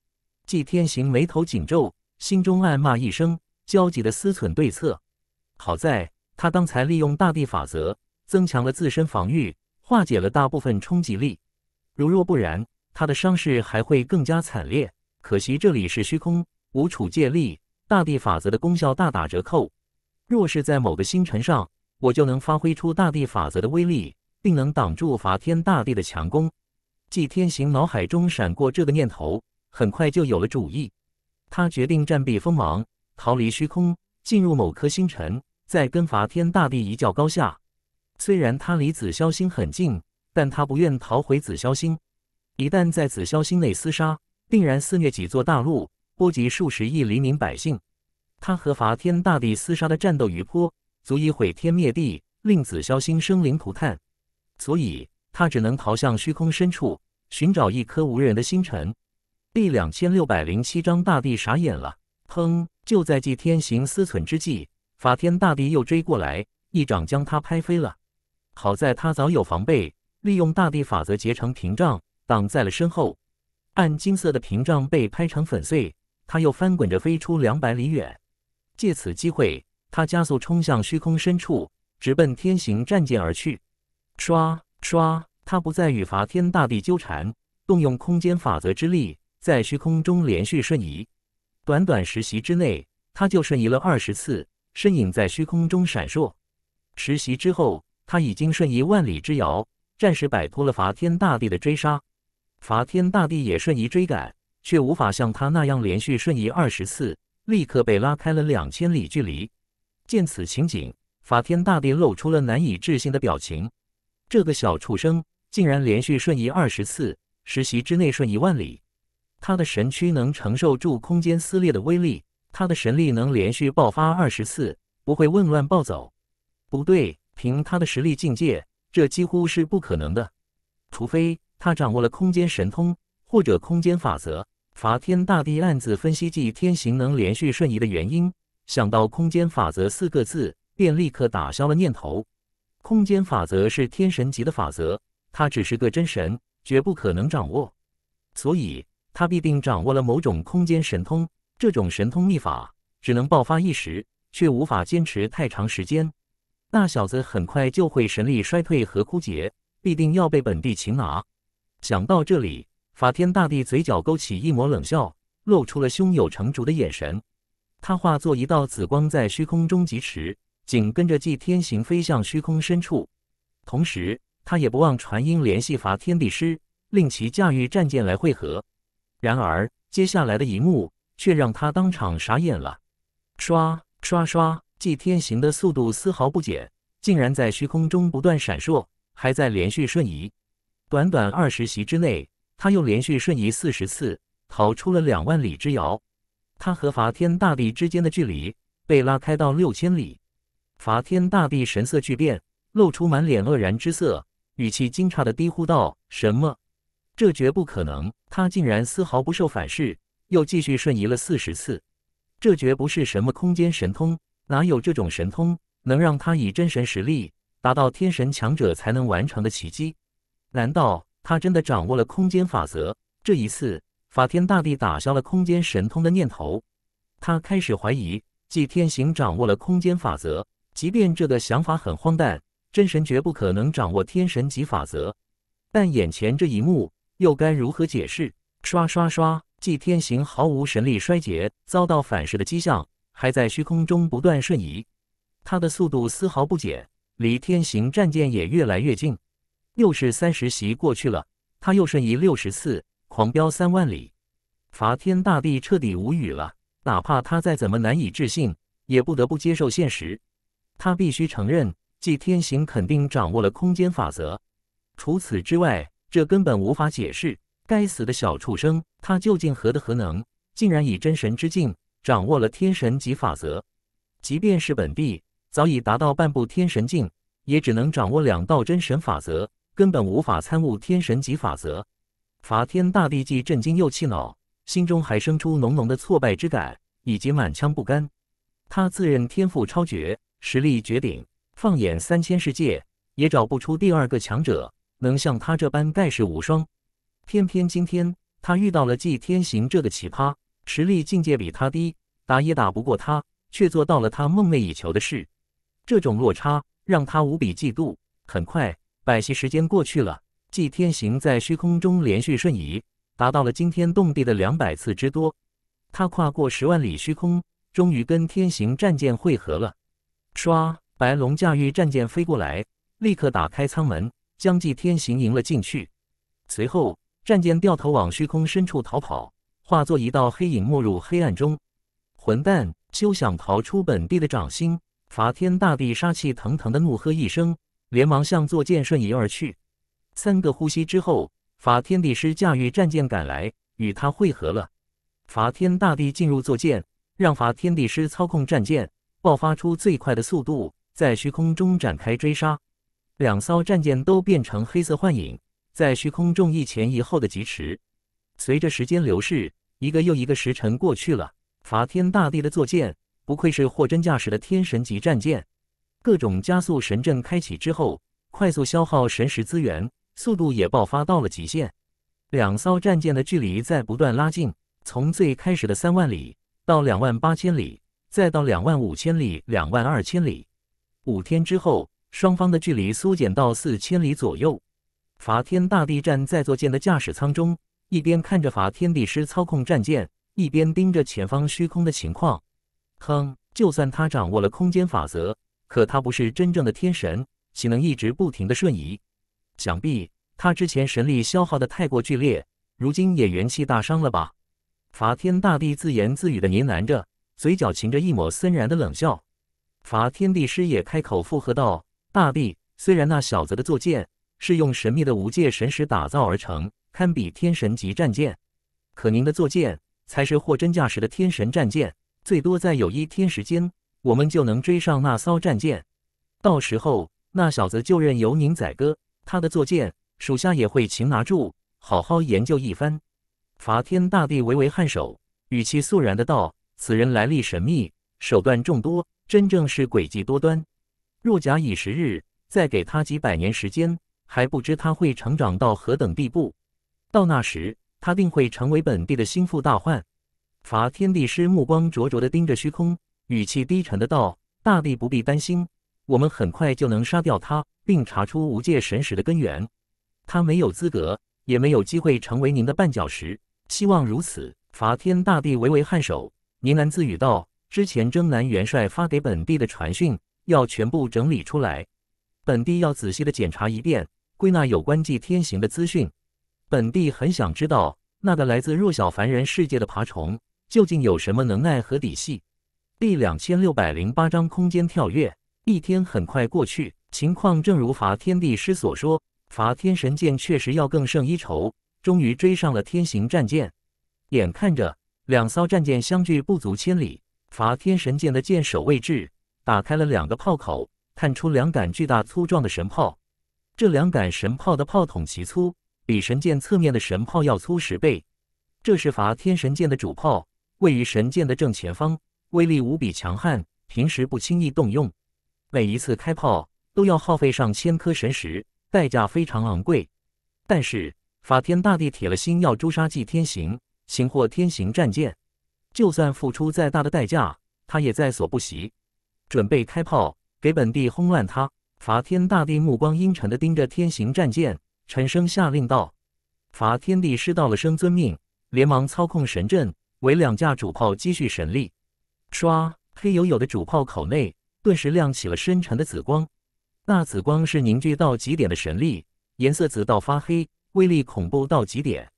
季天行眉头紧皱，心中暗骂一声，焦急的思忖对策。好在。他刚才利用大地法则增强了自身防御，化解了大部分冲击力。如若不然，他的伤势还会更加惨烈。可惜这里是虚空，无处借力，大地法则的功效大打折扣。若是在某个星辰上，我就能发挥出大地法则的威力，并能挡住法天大地的强攻。纪天行脑海中闪过这个念头，很快就有了主意。他决定暂避锋芒，逃离虚空，进入某颗星辰。在跟伐天大帝一较高下，虽然他离紫霄星很近，但他不愿逃回紫霄星。一旦在紫霄星内厮杀，定然肆虐几座大陆，波及数十亿黎民百姓。他和伐天大帝厮杀的战斗余波，足以毁天灭地，令紫霄星生灵涂炭。所以，他只能逃向虚空深处，寻找一颗无人的星辰。第两千六百零七章，大帝傻眼了！砰！就在祭天行思忖之际。法天大帝又追过来，一掌将他拍飞了。好在他早有防备，利用大地法则结成屏障挡在了身后。暗金色的屏障被拍成粉碎，他又翻滚着飞出两百里远。借此机会，他加速冲向虚空深处，直奔天行战舰而去。唰唰，他不再与法天大帝纠缠，动用空间法则之力，在虚空中连续瞬移。短短十息之内，他就瞬移了二十次。身影在虚空中闪烁，实习之后，他已经瞬移万里之遥，暂时摆脱了法天大帝的追杀。法天大帝也瞬移追赶，却无法像他那样连续瞬移二十次，立刻被拉开了两千里距离。见此情景，法天大帝露出了难以置信的表情：这个小畜生竟然连续瞬移二十次，实习之内瞬移万里，他的神躯能承受住空间撕裂的威力？他的神力能连续爆发二十次，不会混乱暴走。不对，凭他的实力境界，这几乎是不可能的。除非他掌握了空间神通或者空间法则。伐天大帝暗自分析，记天行能连续瞬移的原因。想到“空间法则”四个字，便立刻打消了念头。空间法则是天神级的法则，他只是个真神，绝不可能掌握。所以，他必定掌握了某种空间神通。这种神通秘法只能爆发一时，却无法坚持太长时间。那小子很快就会神力衰退和枯竭，必定要被本地擒拿。想到这里，法天大帝嘴角勾起一抹冷笑，露出了胸有成竹的眼神。他化作一道紫光在虚空中疾驰，紧跟着祭天行飞向虚空深处。同时，他也不忘传音联系法天帝师，令其驾驭战舰来汇合。然而，接下来的一幕。却让他当场傻眼了，刷刷刷！祭天行的速度丝毫不减，竟然在虚空中不断闪烁，还在连续瞬移。短短二十席之内，他又连续瞬移四十次，逃出了两万里之遥。他和伐天大帝之间的距离被拉开到六千里。伐天大帝神色巨变，露出满脸愕然之色，语气惊诧地低呼道：“什么？这绝不可能！他竟然丝毫不受反噬！”又继续瞬移了四十次，这绝不是什么空间神通，哪有这种神通能让他以真神实力达到天神强者才能完成的奇迹？难道他真的掌握了空间法则？这一次，法天大帝打消了空间神通的念头，他开始怀疑纪天行掌握了空间法则。即便这个想法很荒诞，真神绝不可能掌握天神级法则，但眼前这一幕又该如何解释？刷刷刷。祭天行毫无神力衰竭、遭到反噬的迹象，还在虚空中不断瞬移，他的速度丝毫不减，离天行战舰也越来越近。又是三十袭过去了，他又瞬移六十次，狂飙三万里，伐天大帝彻底无语了。哪怕他再怎么难以置信，也不得不接受现实。他必须承认，祭天行肯定掌握了空间法则。除此之外，这根本无法解释。该死的小畜生，他究竟何的何能？竟然以真神之境掌握了天神级法则。即便是本帝早已达到半步天神境，也只能掌握两道真神法则，根本无法参悟天神级法则。法天大帝既震惊又气恼，心中还生出浓浓的挫败之感以及满腔不甘。他自认天赋超绝，实力绝顶，放眼三千世界也找不出第二个强者能像他这般盖世无双。偏偏今天他遇到了季天行这个奇葩，实力境界比他低，打也打不过他，却做到了他梦寐以求的事。这种落差让他无比嫉妒。很快，百戏时间过去了，季天行在虚空中连续瞬移，达到了惊天动地的两百次之多。他跨过十万里虚空，终于跟天行战舰汇合了。唰，白龙驾驭战舰飞过来，立刻打开舱门，将季天行迎了进去，随后。战舰掉头往虚空深处逃跑，化作一道黑影没入黑暗中。混蛋，休想逃出本帝的掌心！法天大帝杀气腾腾的怒喝一声，连忙向坐舰瞬移而去。三个呼吸之后，法天帝师驾驭战舰赶来，与他汇合了。法天大帝进入坐舰，让法天帝师操控战舰，爆发出最快的速度，在虚空中展开追杀。两艘战舰都变成黑色幻影。在虚空中一前一后的疾驰，随着时间流逝，一个又一个时辰过去了。法天大帝的坐舰不愧是货真价实的天神级战舰，各种加速神阵开启之后，快速消耗神石资源，速度也爆发到了极限。两艘战舰的距离在不断拉近，从最开始的三万里到两万八千里，再到两万五千里、两万二千里。五天之后，双方的距离缩减到四千里左右。法天大地站在坐舰的驾驶舱中，一边看着法天帝师操控战舰，一边盯着前方虚空的情况。哼，就算他掌握了空间法则，可他不是真正的天神，岂能一直不停的瞬移？想必他之前神力消耗的太过剧烈，如今也元气大伤了吧？法天大帝自言自语的呢喃着，嘴角噙着一抹森然的冷笑。法天帝师也开口附和道：“大帝，虽然那小子的坐舰……”是用神秘的无界神石打造而成，堪比天神级战舰。可您的坐舰才是货真价实的天神战舰。最多再有一天时间，我们就能追上那艘战舰。到时候，那小子就任由您宰割。他的坐舰，属下也会擒拿住，好好研究一番。伐天大帝唯唯颔首，语气肃然的道：“此人来历神秘，手段众多，真正是诡计多端。若假以时日，再给他几百年时间。”还不知他会成长到何等地步，到那时他定会成为本地的心腹大患。伐天帝师目光灼灼的盯着虚空，语气低沉的道：“大帝不必担心，我们很快就能杀掉他，并查出无界神石的根源。他没有资格，也没有机会成为您的绊脚石。希望如此。”伐天大帝微微颔首，喃喃自语道：“之前征南元帅发给本地的传讯，要全部整理出来，本地要仔细的检查一遍。”归纳有关祭天行的资讯，本帝很想知道那个来自弱小凡人世界的爬虫究竟有什么能耐和底细。第两千六百零八章空间跳跃。一天很快过去，情况正如伐天帝师所说，伐天神剑确实要更胜一筹，终于追上了天行战舰。眼看着两艘战舰相距不足千里，伐天神剑的剑首位置打开了两个炮口，探出两杆巨大粗壮的神炮。这两杆神炮的炮筒奇粗，比神剑侧面的神炮要粗十倍。这是法天神剑的主炮，位于神剑的正前方，威力无比强悍，平时不轻易动用。每一次开炮都要耗费上千颗神石，代价非常昂贵。但是法天大帝铁了心要诛杀祭天行，擒获天行战舰，就算付出再大的代价，他也在所不惜。准备开炮，给本帝轰乱他！伐天大帝目光阴沉地盯着天行战舰，沉声下令道：“伐天帝失道了，生遵命。”连忙操控神阵，为两架主炮积蓄神力。唰！黑黝黝的主炮口内顿时亮起了深沉的紫光，那紫光是凝聚到极点的神力，颜色紫到发黑，威力恐怖到极点。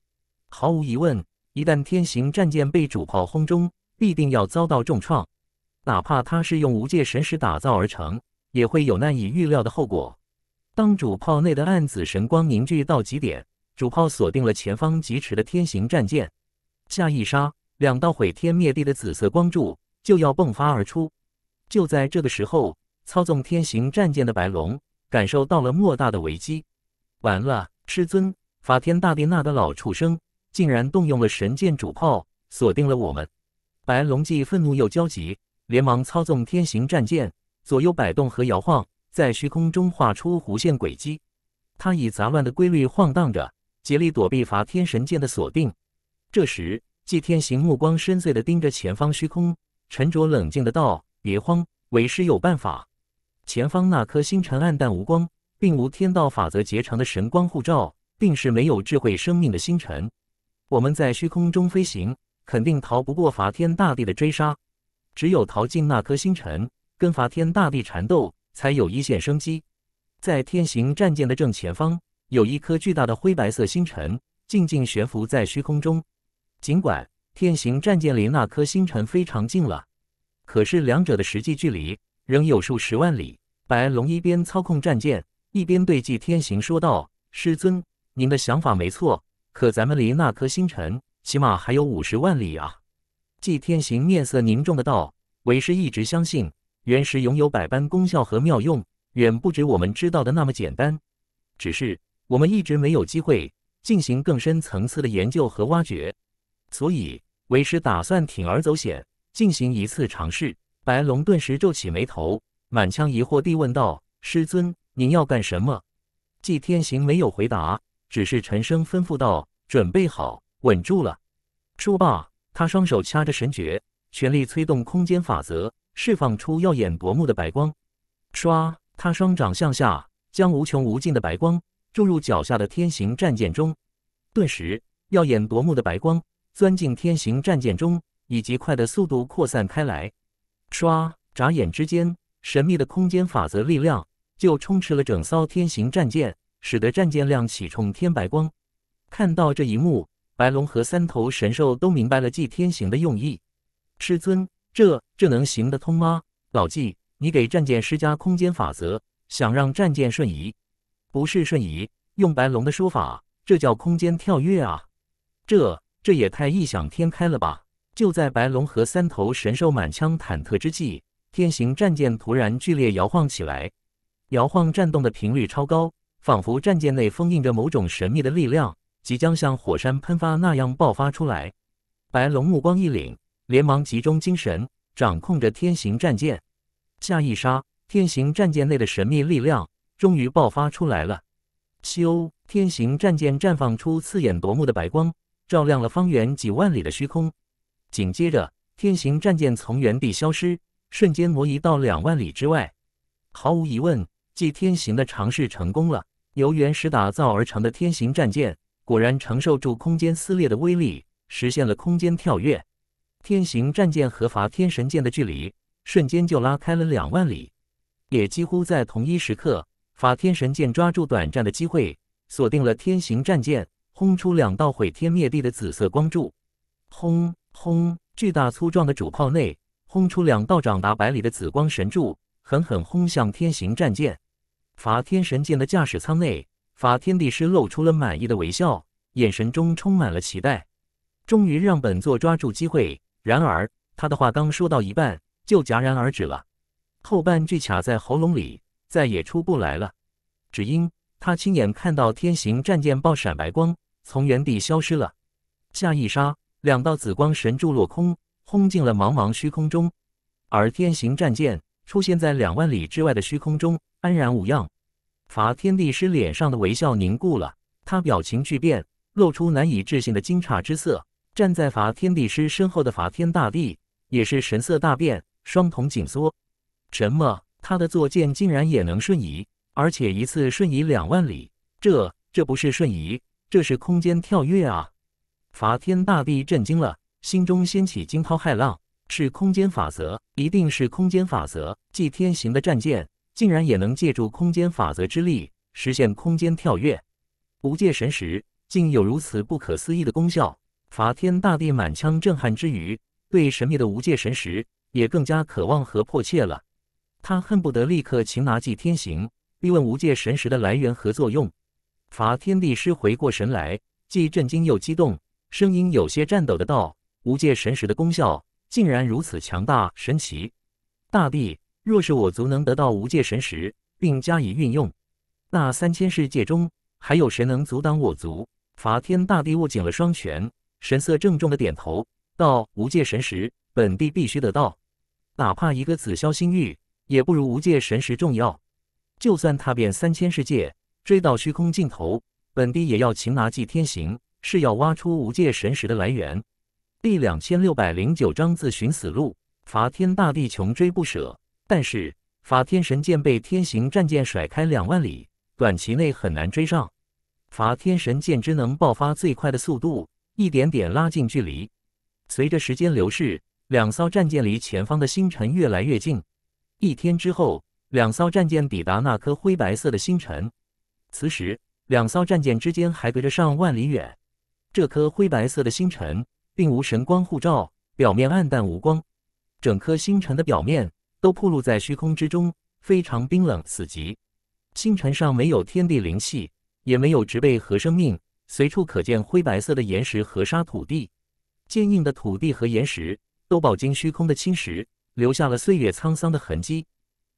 毫无疑问，一旦天行战舰被主炮轰中，必定要遭到重创，哪怕它是用无界神石打造而成。也会有难以预料的后果。当主炮内的暗紫神光凝聚到极点，主炮锁定了前方疾驰的天行战舰，下一刹，两道毁天灭地的紫色光柱就要迸发而出。就在这个时候，操纵天行战舰的白龙感受到了莫大的危机。完了，师尊，法天大帝那的老畜生竟然动用了神剑主炮，锁定了我们。白龙既愤怒又焦急，连忙操纵天行战舰。左右摆动和摇晃，在虚空中画出弧线轨迹。它以杂乱的规律晃荡着，竭力躲避伐天神剑的锁定。这时，祭天行目光深邃地盯着前方虚空，沉着冷静地道：“别慌，为师有办法。前方那颗星辰暗淡无光，并无天道法则结成的神光护罩，定是没有智慧生命的星辰。我们在虚空中飞行，肯定逃不过伐天大帝的追杀。只有逃进那颗星辰。”跟伐天大地缠斗，才有一线生机。在天行战舰的正前方，有一颗巨大的灰白色星辰，静静悬浮在虚空中。尽管天行战舰离那颗星辰非常近了，可是两者的实际距离仍有数十万里。白龙一边操控战舰，一边对纪天行说道：“师尊，您的想法没错，可咱们离那颗星辰起码还有五十万里啊。”纪天行面色凝重的道：“为师一直相信。”原石拥有百般功效和妙用，远不止我们知道的那么简单。只是我们一直没有机会进行更深层次的研究和挖掘，所以为师打算铤而走险，进行一次尝试。白龙顿时皱起眉头，满腔疑惑地问道：“师尊，您要干什么？”季天行没有回答，只是沉声吩咐道：“准备好，稳住了。”说罢，他双手掐着神诀，全力催动空间法则。释放出耀眼夺目的白光，唰，他双掌向下，将无穷无尽的白光注入脚下的天行战舰中。顿时，耀眼夺目的白光钻进天行战舰中，以极快的速度扩散开来。唰，眨眼之间，神秘的空间法则力量就充斥了整艘天行战舰，使得战舰亮起冲天白光。看到这一幕，白龙和三头神兽都明白了祭天行的用意，师尊。这这能行得通吗？老纪，你给战舰施加空间法则，想让战舰瞬移？不是瞬移，用白龙的说法，这叫空间跳跃啊！这这也太异想天开了吧！就在白龙和三头神兽满腔忐忑之际，天行战舰突然剧烈摇晃起来，摇晃战动的频率超高，仿佛战舰内封印着某种神秘的力量，即将像火山喷发那样爆发出来。白龙目光一凛。连忙集中精神，掌控着天行战舰。下一刹，天行战舰内的神秘力量终于爆发出来了。咻！天行战舰绽放出刺眼夺目的白光，照亮了方圆几万里的虚空。紧接着，天行战舰从原地消失，瞬间挪移到两万里之外。毫无疑问，祭天行的尝试成功了。由原石打造而成的天行战舰，果然承受住空间撕裂的威力，实现了空间跳跃。天行战舰和伐天神舰的距离瞬间就拉开了两万里，也几乎在同一时刻，伐天神舰抓住短暂的机会，锁定了天行战舰，轰出两道毁天灭地的紫色光柱。轰轰！巨大粗壮的主炮内轰出两道长达百里的紫光神柱，狠狠轰向天行战舰。伐天神舰的驾驶舱内，伐天帝师露出了满意的微笑，眼神中充满了期待。终于让本座抓住机会。然而，他的话刚说到一半，就戛然而止了，后半句卡在喉咙里，再也出不来了。只因他亲眼看到天行战舰爆闪白光，从原地消失了。下一刹，两道紫光神柱落空，轰进了茫茫虚空中，而天行战舰出现在两万里之外的虚空中，安然无恙。伐天地师脸上的微笑凝固了，他表情巨变，露出难以置信的惊诧之色。站在法天帝师身后的法天大帝也是神色大变，双瞳紧缩。什么？他的坐舰竟然也能瞬移，而且一次瞬移两万里？这这不是瞬移，这是空间跳跃啊！法天大帝震惊了，心中掀起惊涛骇浪。是空间法则，一定是空间法则！祭天行的战舰竟然也能借助空间法则之力实现空间跳跃，无界神石竟有如此不可思议的功效！伐天大地满腔震撼之余，对神秘的无界神石也更加渴望和迫切了。他恨不得立刻擒拿祭天行，逼问无界神石的来源和作用。伐天帝师回过神来，既震惊又激动，声音有些颤抖的道：“无界神石的功效竟然如此强大神奇！大地，若是我族能得到无界神石并加以运用，那三千世界中还有谁能阻挡我族？”伐天大地握紧了双拳。神色郑重的点头，道：“无界神石，本帝必须得到，哪怕一个紫霄星域，也不如无界神石重要。就算踏遍三千世界，追到虚空尽头，本帝也要擒拿祭天行，是要挖出无界神石的来源。”第两千六百零九章自寻死路，伐天大帝穷追不舍，但是伐天神剑被天行战舰甩开两万里，短期内很难追上。伐天神剑之能爆发最快的速度。一点点拉近距离，随着时间流逝，两艘战舰离前方的星辰越来越近。一天之后，两艘战舰抵达那颗灰白色的星辰。此时，两艘战舰之间还隔着上万里远。这颗灰白色的星辰并无神光护照，表面暗淡无光，整颗星辰的表面都暴露在虚空之中，非常冰冷死寂。星辰上没有天地灵气，也没有植被和生命。随处可见灰白色的岩石和沙土地，坚硬的土地和岩石都饱经虚空的侵蚀，留下了岁月沧桑的痕迹。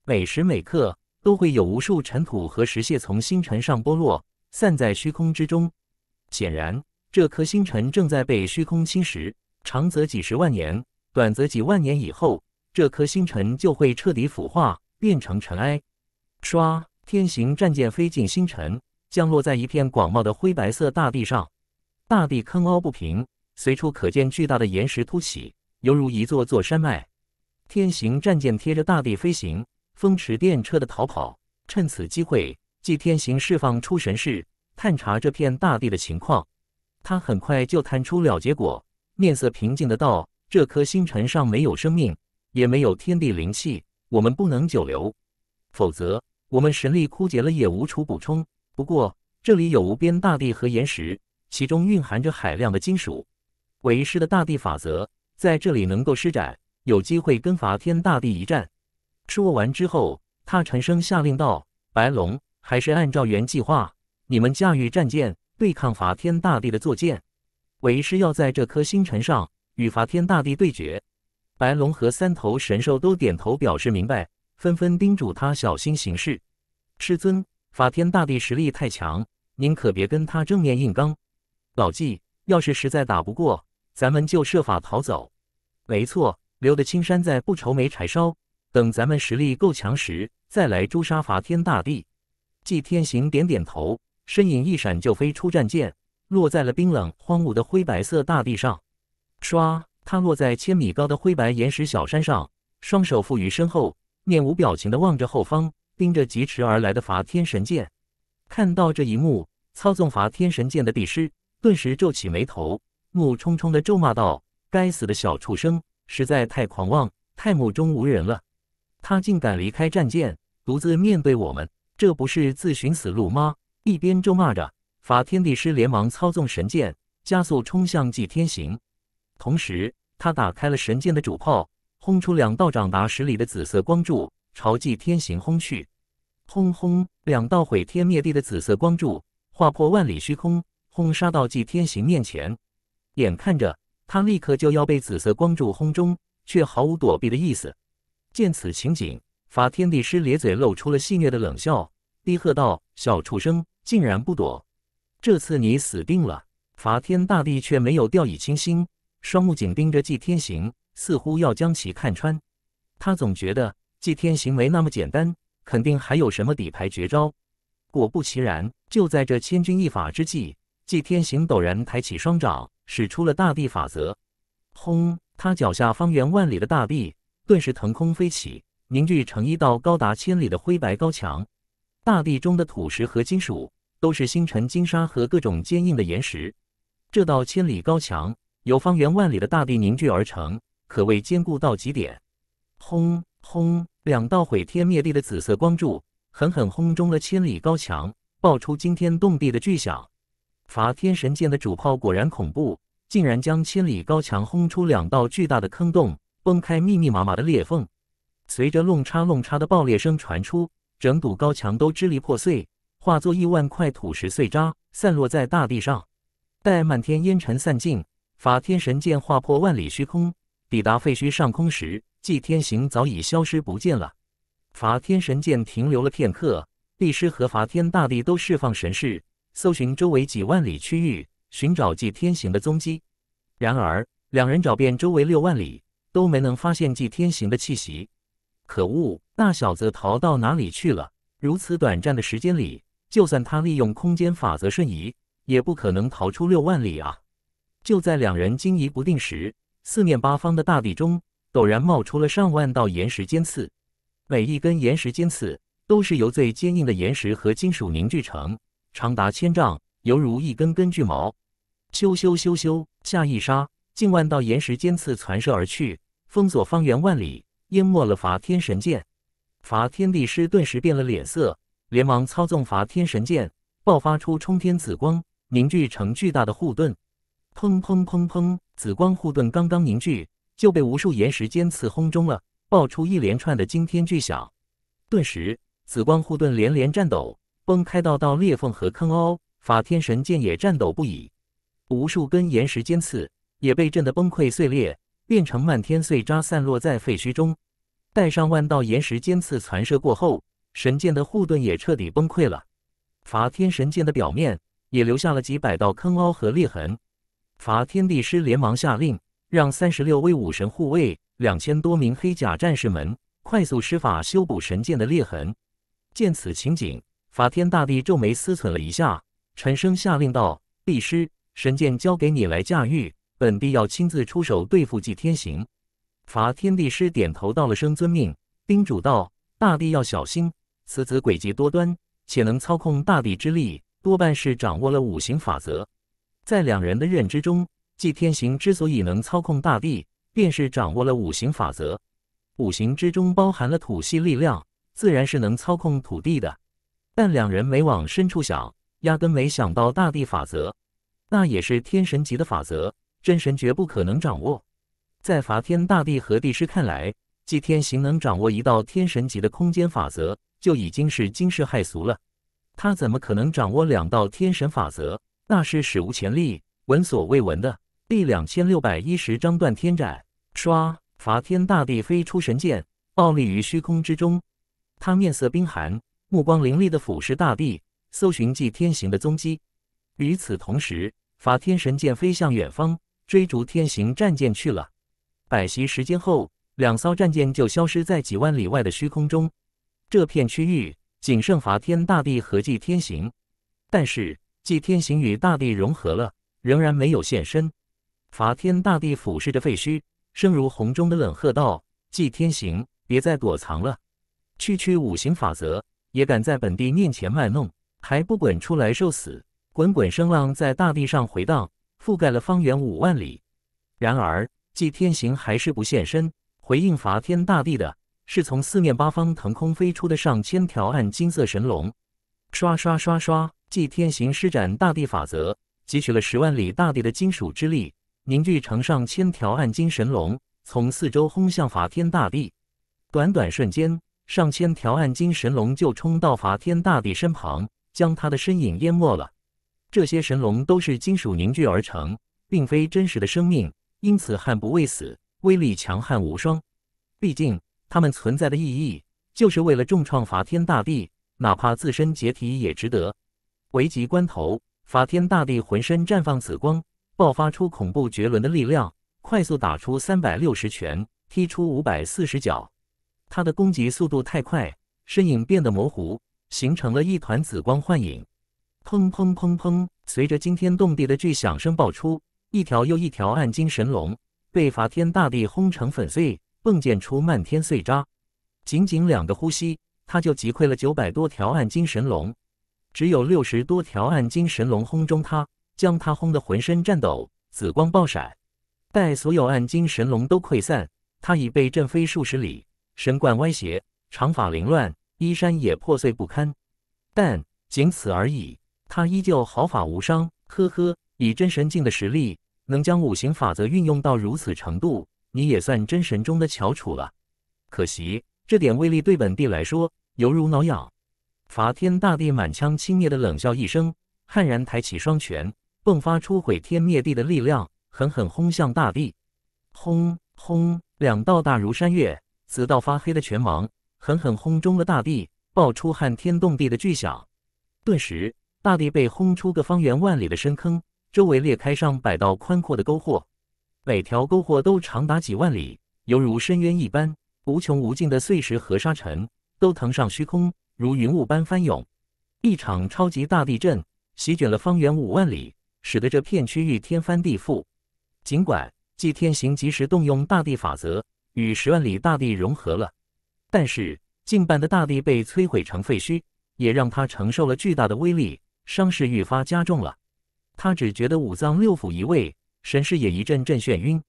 每时每刻都会有无数尘土和石屑从星辰上剥落，散在虚空之中。显然，这颗星辰正在被虚空侵蚀，长则几十万年，短则几万年以后，这颗星辰就会彻底腐化，变成尘埃。唰，天行战舰飞进星辰。降落在一片广袤的灰白色大地上，大地坑凹不平，随处可见巨大的岩石凸起，犹如一座座山脉。天行战舰贴着大地飞行，风驰电掣的逃跑。趁此机会，祭天行释放出神识，探查这片大地的情况。他很快就探出了结果，面色平静的道：“这颗星辰上没有生命，也没有天地灵气，我们不能久留，否则我们神力枯竭了也无处补充。”不过，这里有无边大地和岩石，其中蕴含着海量的金属。为师的大地法则在这里能够施展，有机会跟伐天大地一战。说完之后，他沉声下令道：“白龙，还是按照原计划，你们驾驭战舰对抗伐天大地的坐舰。为师要在这颗星辰上与伐天大地对决。”白龙和三头神兽都点头表示明白，纷纷叮嘱他小心行事，师尊。法天大帝实力太强，您可别跟他正面硬刚。老纪，要是实在打不过，咱们就设法逃走。没错，留得青山在，不愁没柴烧。等咱们实力够强时，再来诛杀法天大帝。纪天行点点头，身影一闪就飞出战舰，落在了冰冷荒芜的灰白色大地上。唰，他落在千米高的灰白岩石小山上，双手负于身后，面无表情地望着后方。盯着疾驰而来的伐天神剑，看到这一幕，操纵伐天神剑的帝师顿时皱起眉头，怒冲冲地咒骂道：“该死的小畜生，实在太狂妄，太目中无人了！他竟敢离开战舰，独自面对我们，这不是自寻死路吗？”一边咒骂着，伐天帝师连忙操纵神剑，加速冲向祭天行，同时他打开了神剑的主炮，轰出两道长达十里的紫色光柱。朝祭天行轰去，轰轰！两道毁天灭地的紫色光柱划破万里虚空，轰杀到祭天行面前。眼看着他立刻就要被紫色光柱轰中，却毫无躲避的意思。见此情景，法天帝师咧嘴露出了戏谑的冷笑，低喝道：“小畜生，竟然不躲！这次你死定了！”法天大帝却没有掉以轻心，双目紧盯着祭天行，似乎要将其看穿。他总觉得。祭天行没那么简单，肯定还有什么底牌绝招。果不其然，就在这千钧一发之际，祭天行陡然抬起双掌，使出了大地法则。轰！他脚下方圆万里的大地顿时腾空飞起，凝聚成一道高达千里的灰白高墙。大地中的土石和金属都是星辰金沙和各种坚硬的岩石。这道千里高墙由方圆万里的大地凝聚而成，可谓坚固到极点。轰轰！两道毁天灭地的紫色光柱狠狠轰中了千里高墙，爆出惊天动地的巨响。法天神剑的主炮果然恐怖，竟然将千里高墙轰出两道巨大的坑洞，崩开密密麻麻的裂缝。随着“弄嚓弄嚓”的爆裂声传出，整堵高墙都支离破碎，化作亿万块土石碎渣散落在大地上。待漫天烟尘散尽，法天神剑划破万里虚空，抵达废墟上空时。祭天行早已消失不见了，伐天神剑停留了片刻，帝师和伐天大帝都释放神识，搜寻周围几万里区域，寻找祭天行的踪迹。然而，两人找遍周围六万里，都没能发现祭天行的气息。可恶，那小子逃到哪里去了？如此短暂的时间里，就算他利用空间法则瞬移，也不可能逃出六万里啊！就在两人惊疑不定时，四面八方的大地中。陡然冒出了上万道岩石尖刺，每一根岩石尖刺都是由最坚硬的岩石和金属凝聚成，长达千丈，犹如一根根巨矛。咻咻咻咻！下一刹，近万道岩石尖刺攒射而去，封锁方圆万里，淹没了伐天神剑。伐天帝师顿时变了脸色，连忙操纵伐天神剑，爆发出冲天紫光，凝聚成巨大的护盾。砰砰砰砰！紫光护盾刚刚凝聚。就被无数岩石尖刺轰中了，爆出一连串的惊天巨响。顿时，紫光护盾连连颤抖，崩开道道裂缝和坑凹。法天神剑也颤抖不已，无数根岩石尖刺也被震得崩溃碎裂，变成漫天碎渣散落在废墟中。带上万道岩石尖刺残射过后，神剑的护盾也彻底崩溃了。法天神剑的表面也留下了几百道坑凹和裂痕。法天帝师连忙下令。让三十六位武神护卫、两千多名黑甲战士们快速施法修补神剑的裂痕。见此情景，法天大帝皱眉思忖了一下，沉声下令道：“帝师，神剑交给你来驾驭，本帝要亲自出手对付祭天行。”法天帝师点头道了声“遵命”，叮嘱道：“大帝要小心，此子诡计多端，且能操控大地之力，多半是掌握了五行法则。”在两人的认知中。祭天行之所以能操控大地，便是掌握了五行法则。五行之中包含了土系力量，自然是能操控土地的。但两人没往深处想，压根没想到大地法则，那也是天神级的法则，真神绝不可能掌握。在伐天、大地和帝师看来，祭天行能掌握一道天神级的空间法则，就已经是惊世骇俗了。他怎么可能掌握两道天神法则？那是史无前例、闻所未闻的。第两千六百一十章断天斩。唰！伐天大帝飞出神剑，傲立于虚空之中。他面色冰寒，目光凌厉地俯视大地，搜寻祭天行的踪迹。与此同时，伐天神剑飞向远方，追逐天行战舰去了。百息时间后，两艘战舰就消失在几万里外的虚空中。这片区域仅剩伐天大帝和祭天行，但是祭天行与大地融合了，仍然没有现身。伐天大地俯视着废墟，声如洪钟的冷喝道：“祭天行，别再躲藏了！区区五行法则也敢在本地面前卖弄，还不滚出来受死！”滚滚声浪在大地上回荡，覆盖了方圆五万里。然而，祭天行还是不现身。回应伐天大地的，是从四面八方腾空飞出的上千条暗金色神龙。刷刷刷刷！祭天行施展大地法则，汲取了十万里大地的金属之力。凝聚成上千条暗金神龙，从四周轰向法天大帝。短短瞬间，上千条暗金神龙就冲到法天大帝身旁，将他的身影淹没了。这些神龙都是金属凝聚而成，并非真实的生命，因此悍不畏死，威力强悍无双。毕竟，他们存在的意义就是为了重创法天大帝，哪怕自身解体也值得。危急关头，法天大帝浑身绽放紫光。爆发出恐怖绝伦的力量，快速打出三百六十拳，踢出五百四十脚。他的攻击速度太快，身影变得模糊，形成了一团紫光幻影。砰砰砰砰！随着惊天动地的巨响声爆出，一条又一条暗金神龙被伐天大地轰成粉碎，迸溅出漫天碎渣。仅仅两个呼吸，他就击溃了九百多条暗金神龙，只有六十多条暗金神龙轰中他。将他轰得浑身颤抖，紫光爆闪。待所有暗金神龙都溃散，他已被震飞数十里，神冠歪斜，长发凌乱，衣衫也破碎不堪。但仅此而已，他依旧毫发无伤。呵呵，以真神境的实力，能将五行法则运用到如此程度，你也算真神中的翘楚了。可惜，这点威力对本帝来说犹如挠痒。法天大帝满腔轻蔑的冷笑一声，悍然抬起双拳。迸发出毁天灭地的力量，狠狠轰向大地，轰轰！两道大如山岳、紫到发黑的拳王，狠狠轰中了大地，爆出撼天动地的巨响。顿时，大地被轰出个方圆万里的深坑，周围裂开上百道宽阔的沟壑，每条沟壑都长达几万里，犹如深渊一般，无穷无尽的碎石和沙尘都腾上虚空，如云雾般翻涌。一场超级大地震席卷了方圆五万里。使得这片区域天翻地覆。尽管祭天行及时动用大地法则与十万里大地融合了，但是近半的大地被摧毁成废墟，也让他承受了巨大的威力，伤势愈发加重了。他只觉得五脏六腑移位，神识也一阵阵眩晕，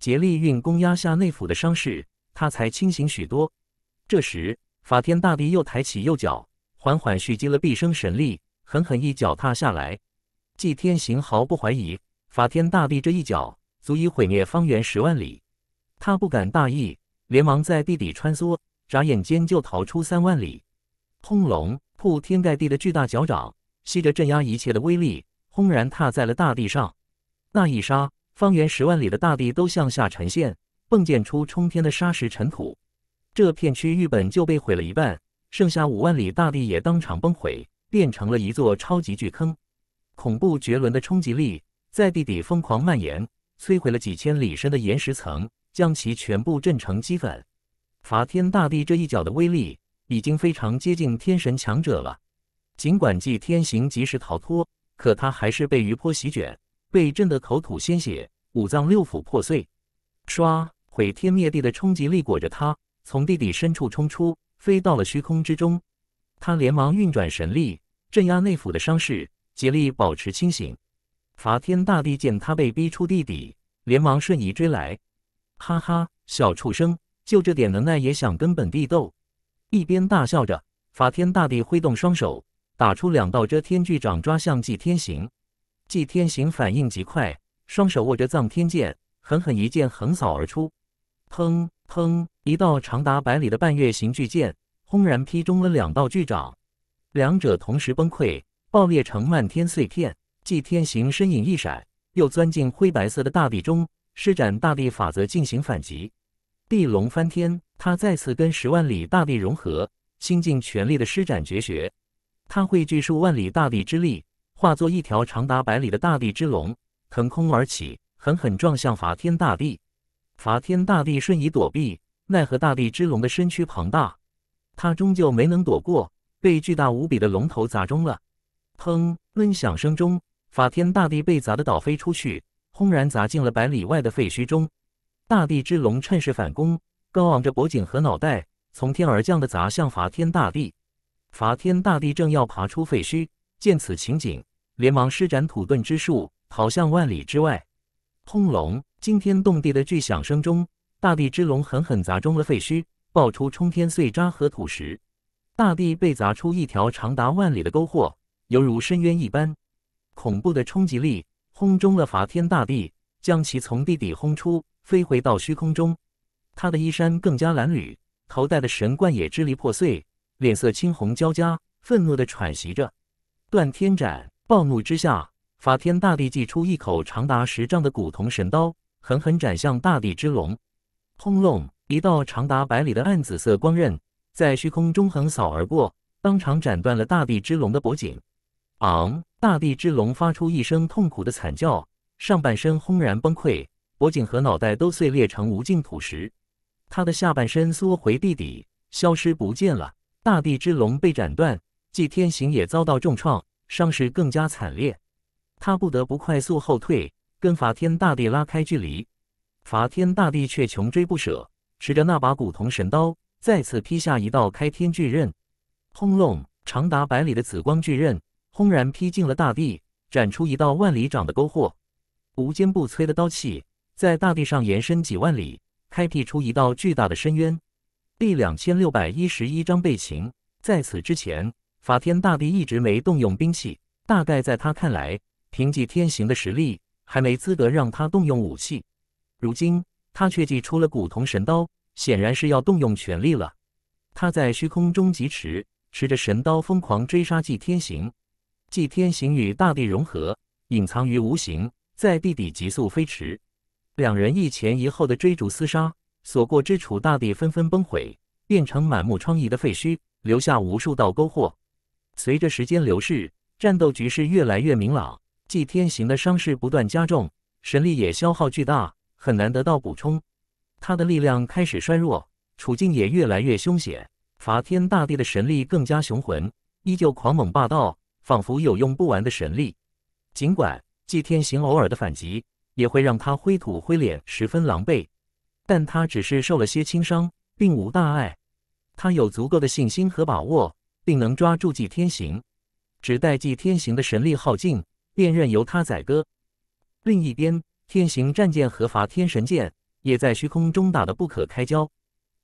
竭力运功压下内府的伤势，他才清醒许多。这时，法天大帝又抬起右脚，缓缓蓄积了毕生神力，狠狠一脚踏下来。祭天行毫不怀疑，法天大地这一脚足以毁灭方圆十万里。他不敢大意，连忙在地底穿梭，眨眼间就逃出三万里。轰隆！铺天盖地的巨大脚掌，吸着镇压一切的威力，轰然踏在了大地上。那一刹，方圆十万里的大地都向下沉陷，迸溅出冲天的沙石尘土。这片区域本就被毁了一半，剩下五万里大地也当场崩毁，变成了一座超级巨坑。恐怖绝伦的冲击力在地底疯狂蔓延，摧毁了几千里深的岩石层，将其全部震成齑粉。法天大帝这一脚的威力已经非常接近天神强者了。尽管祭天行及时逃脱，可他还是被余波席卷，被震得口吐鲜血，五脏六腑破碎。唰！毁天灭地的冲击力裹着他从地底深处冲出，飞到了虚空之中。他连忙运转神力镇压内府的伤势。竭力保持清醒。法天大帝见他被逼出地底，连忙瞬移追来。哈哈，小畜生，就这点能耐也想跟本帝斗？一边大笑着，法天大帝挥动双手，打出两道遮天巨掌，抓向祭天行。祭天行反应极快，双手握着藏天剑，狠狠一剑横扫而出。砰砰！一道长达百里的半月形巨剑，轰然劈中了两道巨掌，两者同时崩溃。爆裂成漫天碎片，祭天行身影一闪，又钻进灰白色的大地中，施展大地法则进行反击。地龙翻天，他再次跟十万里大地融合，倾尽全力的施展绝学。他汇聚数万里大地之力，化作一条长达百里的大地之龙，腾空而起，狠狠撞向法天大地。法天大地瞬移躲避，奈何大地之龙的身躯庞大，他终究没能躲过，被巨大无比的龙头砸中了。砰！闷响声中，法天大地被砸得倒飞出去，轰然砸进了百里外的废墟中。大地之龙趁势反攻，高昂着脖颈和脑袋，从天而降的砸向法天大地。法天大地正要爬出废墟，见此情景，连忙施展土遁之术，逃向万里之外。轰隆！惊天动地的巨响声中，大地之龙狠狠砸中了废墟，爆出冲天碎渣和土石，大地被砸出一条长达万里的沟壑。犹如深渊一般，恐怖的冲击力轰中了法天大帝，将其从地底轰出，飞回到虚空中。他的衣衫更加褴褛，头戴的神冠也支离破碎，脸色青红交加，愤怒地喘息着。段天斩！暴怒之下，法天大帝祭出一口长达十丈的古铜神刀，狠狠斩向大地之龙。轰隆！一道长达百里的暗紫色光刃在虚空中横扫而过，当场斩断了大地之龙的脖颈。昂！大地之龙发出一声痛苦的惨叫，上半身轰然崩溃，脖颈和脑袋都碎裂成无尽土石。他的下半身缩回地底，消失不见了。大地之龙被斩断，祭天行也遭到重创，伤势更加惨烈。他不得不快速后退，跟法天大地拉开距离。法天大地却穷追不舍，持着那把古铜神刀，再次劈下一道开天巨刃。轰隆！长达百里的紫光巨刃。轰然劈进了大地，斩出一道万里长的沟壑，无坚不摧的刀气在大地上延伸几万里，开辟出一道巨大的深渊。第两千六百一十一章被擒。在此之前，法天大帝一直没动用兵器，大概在他看来，凭借天行的实力还没资格让他动用武器。如今他却祭出了古铜神刀，显然是要动用全力了。他在虚空中疾驰，持着神刀疯狂追杀祭天行。祭天行与大地融合，隐藏于无形，在地底急速飞驰。两人一前一后的追逐厮杀，所过之处大地纷纷崩毁，变成满目疮痍的废墟，留下无数道沟壑。随着时间流逝，战斗局势越来越明朗。祭天行的伤势不断加重，神力也消耗巨大，很难得到补充。他的力量开始衰弱，处境也越来越凶险。伐天大地的神力更加雄浑，依旧狂猛霸道。仿佛有用不完的神力，尽管纪天行偶尔的反击也会让他灰土灰脸，十分狼狈，但他只是受了些轻伤，并无大碍。他有足够的信心和把握，并能抓住纪天行，只待纪天行的神力耗尽，便任由他宰割。另一边，天行战舰和伐天神舰也在虚空中打得不可开交，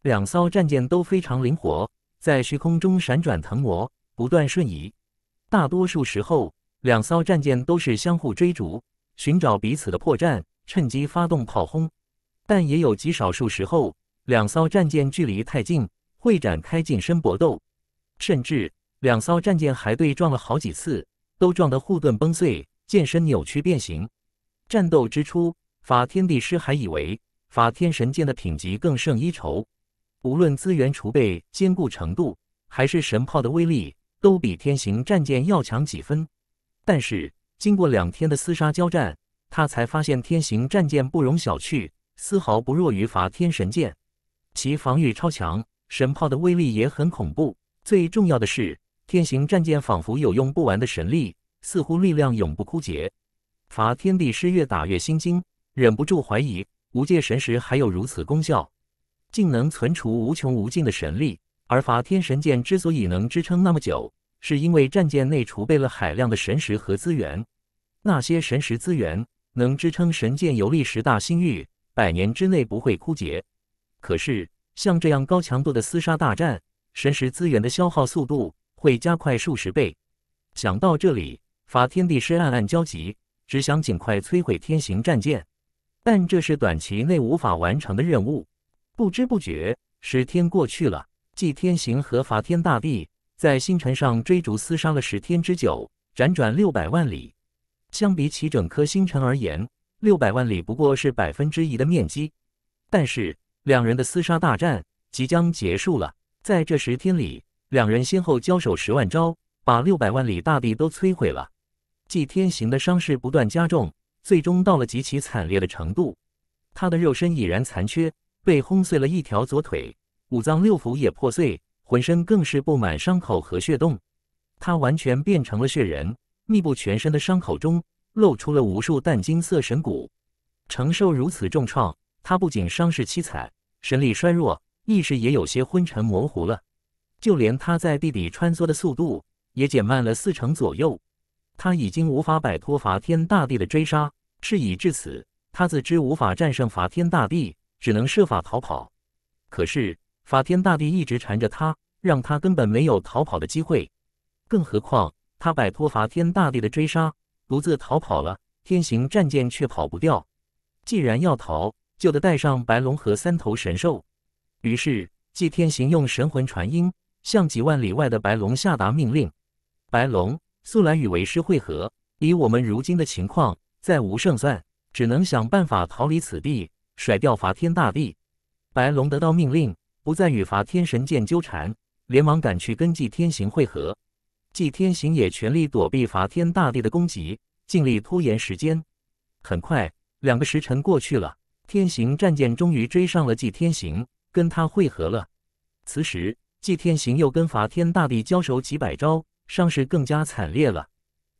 两艘战舰都非常灵活，在虚空中闪转腾挪，不断瞬移。大多数时候，两艘战舰都是相互追逐，寻找彼此的破绽，趁机发动炮轰。但也有极少数时候，两艘战舰距离太近，会展开近身搏斗，甚至两艘战舰还对撞了好几次，都撞得护盾崩碎，剑身扭曲变形。战斗之初，法天帝师还以为法天神剑的品级更胜一筹，无论资源储备、坚固程度，还是神炮的威力。都比天行战舰要强几分，但是经过两天的厮杀交战，他才发现天行战舰不容小觑，丝毫不弱于伐天神剑。其防御超强，神炮的威力也很恐怖。最重要的是，天行战舰仿佛有用不完的神力，似乎力量永不枯竭。伐天地师越打越心惊，忍不住怀疑无界神石还有如此功效，竟能存储无穷无尽的神力。而法天神剑之所以能支撑那么久，是因为战舰内储备了海量的神石和资源。那些神石资源能支撑神剑游历十大星域，百年之内不会枯竭。可是，像这样高强度的厮杀大战，神石资源的消耗速度会加快数十倍。想到这里，法天帝师暗暗焦急，只想尽快摧毁天行战舰，但这是短期内无法完成的任务。不知不觉，十天过去了。祭天行和伐天大帝在星辰上追逐厮杀了十天之久，辗转六百万里。相比起整颗星辰而言，六百万里不过是百分之一的面积。但是两人的厮杀大战即将结束了，在这十天里，两人先后交手十万招，把六百万里大地都摧毁了。祭天行的伤势不断加重，最终到了极其惨烈的程度，他的肉身已然残缺，被轰碎了一条左腿。五脏六腑也破碎，浑身更是布满伤口和血洞，他完全变成了血人。密布全身的伤口中露出了无数淡金色神骨。承受如此重创，他不仅伤势凄惨，神力衰弱，意识也有些昏沉模糊了。就连他在地底穿梭的速度也减慢了四成左右。他已经无法摆脱伐天大帝的追杀。事已至此，他自知无法战胜伐天大帝，只能设法逃跑。可是。法天大帝一直缠着他，让他根本没有逃跑的机会。更何况他摆脱法天大帝的追杀，独自逃跑了，天行战舰却跑不掉。既然要逃，就得带上白龙和三头神兽。于是祭天行用神魂传音向几万里外的白龙下达命令：“白龙速来与为师会合。以我们如今的情况，再无胜算，只能想办法逃离此地，甩掉法天大帝。”白龙得到命令。不再与伐天神剑纠缠，连忙赶去跟祭天行会合。祭天行也全力躲避伐天大帝的攻击，尽力拖延时间。很快，两个时辰过去了，天行战舰终于追上了祭天行，跟他会合了。此时，祭天行又跟伐天大帝交手几百招，伤势更加惨烈了。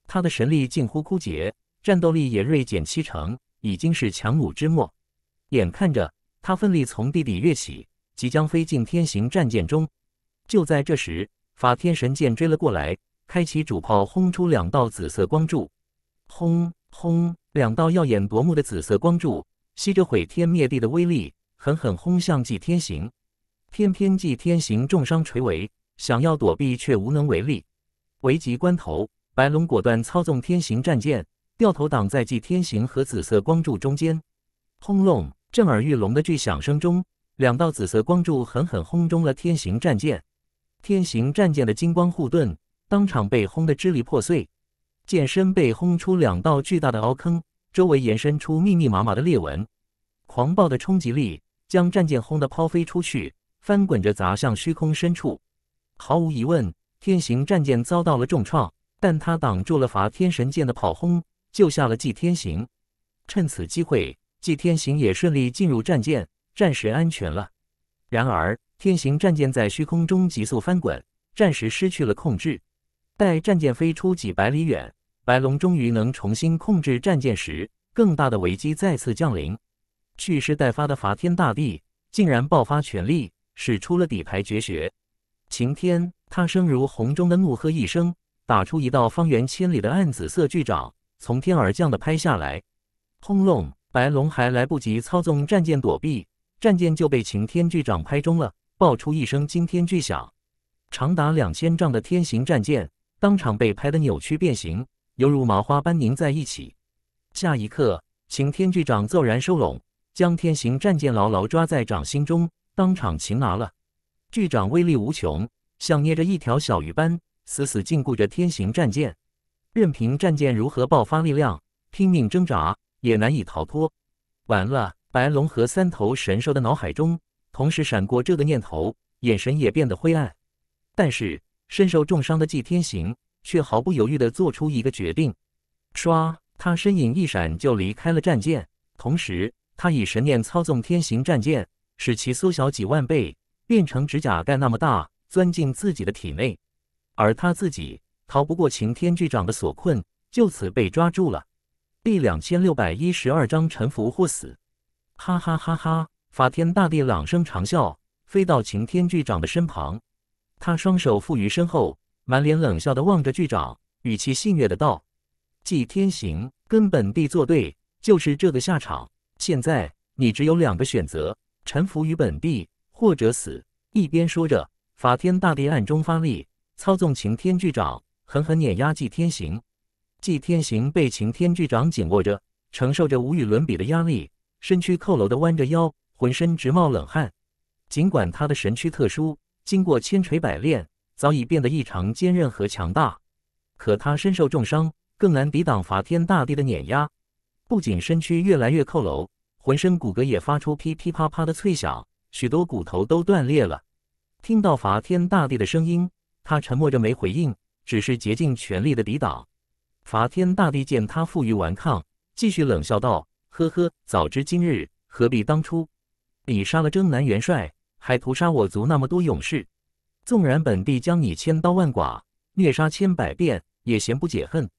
他的神力近乎枯竭，战斗力也锐减七成，已经是强弩之末。眼看着他奋力从地底跃起。即将飞进天行战舰中，就在这时，法天神剑追了过来，开启主炮轰出两道紫色光柱，轰轰！两道耀眼夺目的紫色光柱，吸着毁天灭地的威力，狠狠轰向纪天行。偏偏纪天行重伤垂危，想要躲避却无能为力。危急关头，白龙果断操纵天行战舰掉头挡在纪天行和紫色光柱中间。轰隆！震耳欲聋的巨响声中。两道紫色光柱狠狠轰中了天行战舰，天行战舰的金光护盾当场被轰得支离破碎，舰身被轰出两道巨大的凹坑，周围延伸出密密麻麻的裂纹。狂暴的冲击力将战舰轰得抛飞出去，翻滚着砸向虚空深处。毫无疑问，天行战舰遭到了重创，但他挡住了伐天神剑的炮轰，救下了祭天行。趁此机会，祭天行也顺利进入战舰。暂时安全了。然而，天行战舰在虚空中急速翻滚，暂时失去了控制。待战舰飞出几百里远，白龙终于能重新控制战舰时，更大的危机再次降临。蓄势待发的伐天大帝竟然爆发全力，使出了底牌绝学。晴天，他声如洪钟的怒喝一声，打出一道方圆千里的暗紫色巨掌，从天而降的拍下来。轰隆！白龙还来不及操纵战舰躲避。战舰就被擎天巨掌拍中了，爆出一声惊天巨响，长达两千丈的天行战舰当场被拍得扭曲变形，犹如麻花般拧在一起。下一刻，晴天巨掌骤然收拢，将天行战舰牢牢抓在掌心中，当场擒拿了。巨掌威力无穷，像捏着一条小鱼般死死禁锢着天行战舰，任凭战舰如何爆发力量、拼命挣扎，也难以逃脱。完了。白龙和三头神兽的脑海中同时闪过这个念头，眼神也变得灰暗。但是身受重伤的季天行却毫不犹豫地做出一个决定，唰，他身影一闪就离开了战舰，同时他以神念操纵天行战舰，使其缩小几万倍，变成指甲盖那么大，钻进自己的体内。而他自己逃不过擎天巨掌的所困，就此被抓住了。第两千六百一十二章：沉浮或死。哈哈哈哈！法天大帝朗声长笑，飞到擎天巨掌的身旁，他双手负于身后，满脸冷笑的望着巨掌，语气戏谑的道：“祭天行跟本帝作对，就是这个下场。现在你只有两个选择：臣服于本帝，或者死。”一边说着，法天大帝暗中发力，操纵擎天巨掌狠狠碾压祭天行。祭天行被擎天巨掌紧握着，承受着无与伦比的压力。身躯佝偻的弯着腰，浑身直冒冷汗。尽管他的身躯特殊，经过千锤百炼，早已变得异常坚韧和强大，可他身受重伤，更难抵挡伐天大帝的碾压。不仅身躯越来越佝偻，浑身骨骼也发出噼噼啪啪的脆响，许多骨头都断裂了。听到伐天大帝的声音，他沉默着没回应，只是竭尽全力的抵挡。伐天大帝见他负隅顽抗，继续冷笑道。呵呵，早知今日，何必当初？你杀了征南元帅，还屠杀我族那么多勇士，纵然本帝将你千刀万剐、虐杀千百遍，也嫌不解恨。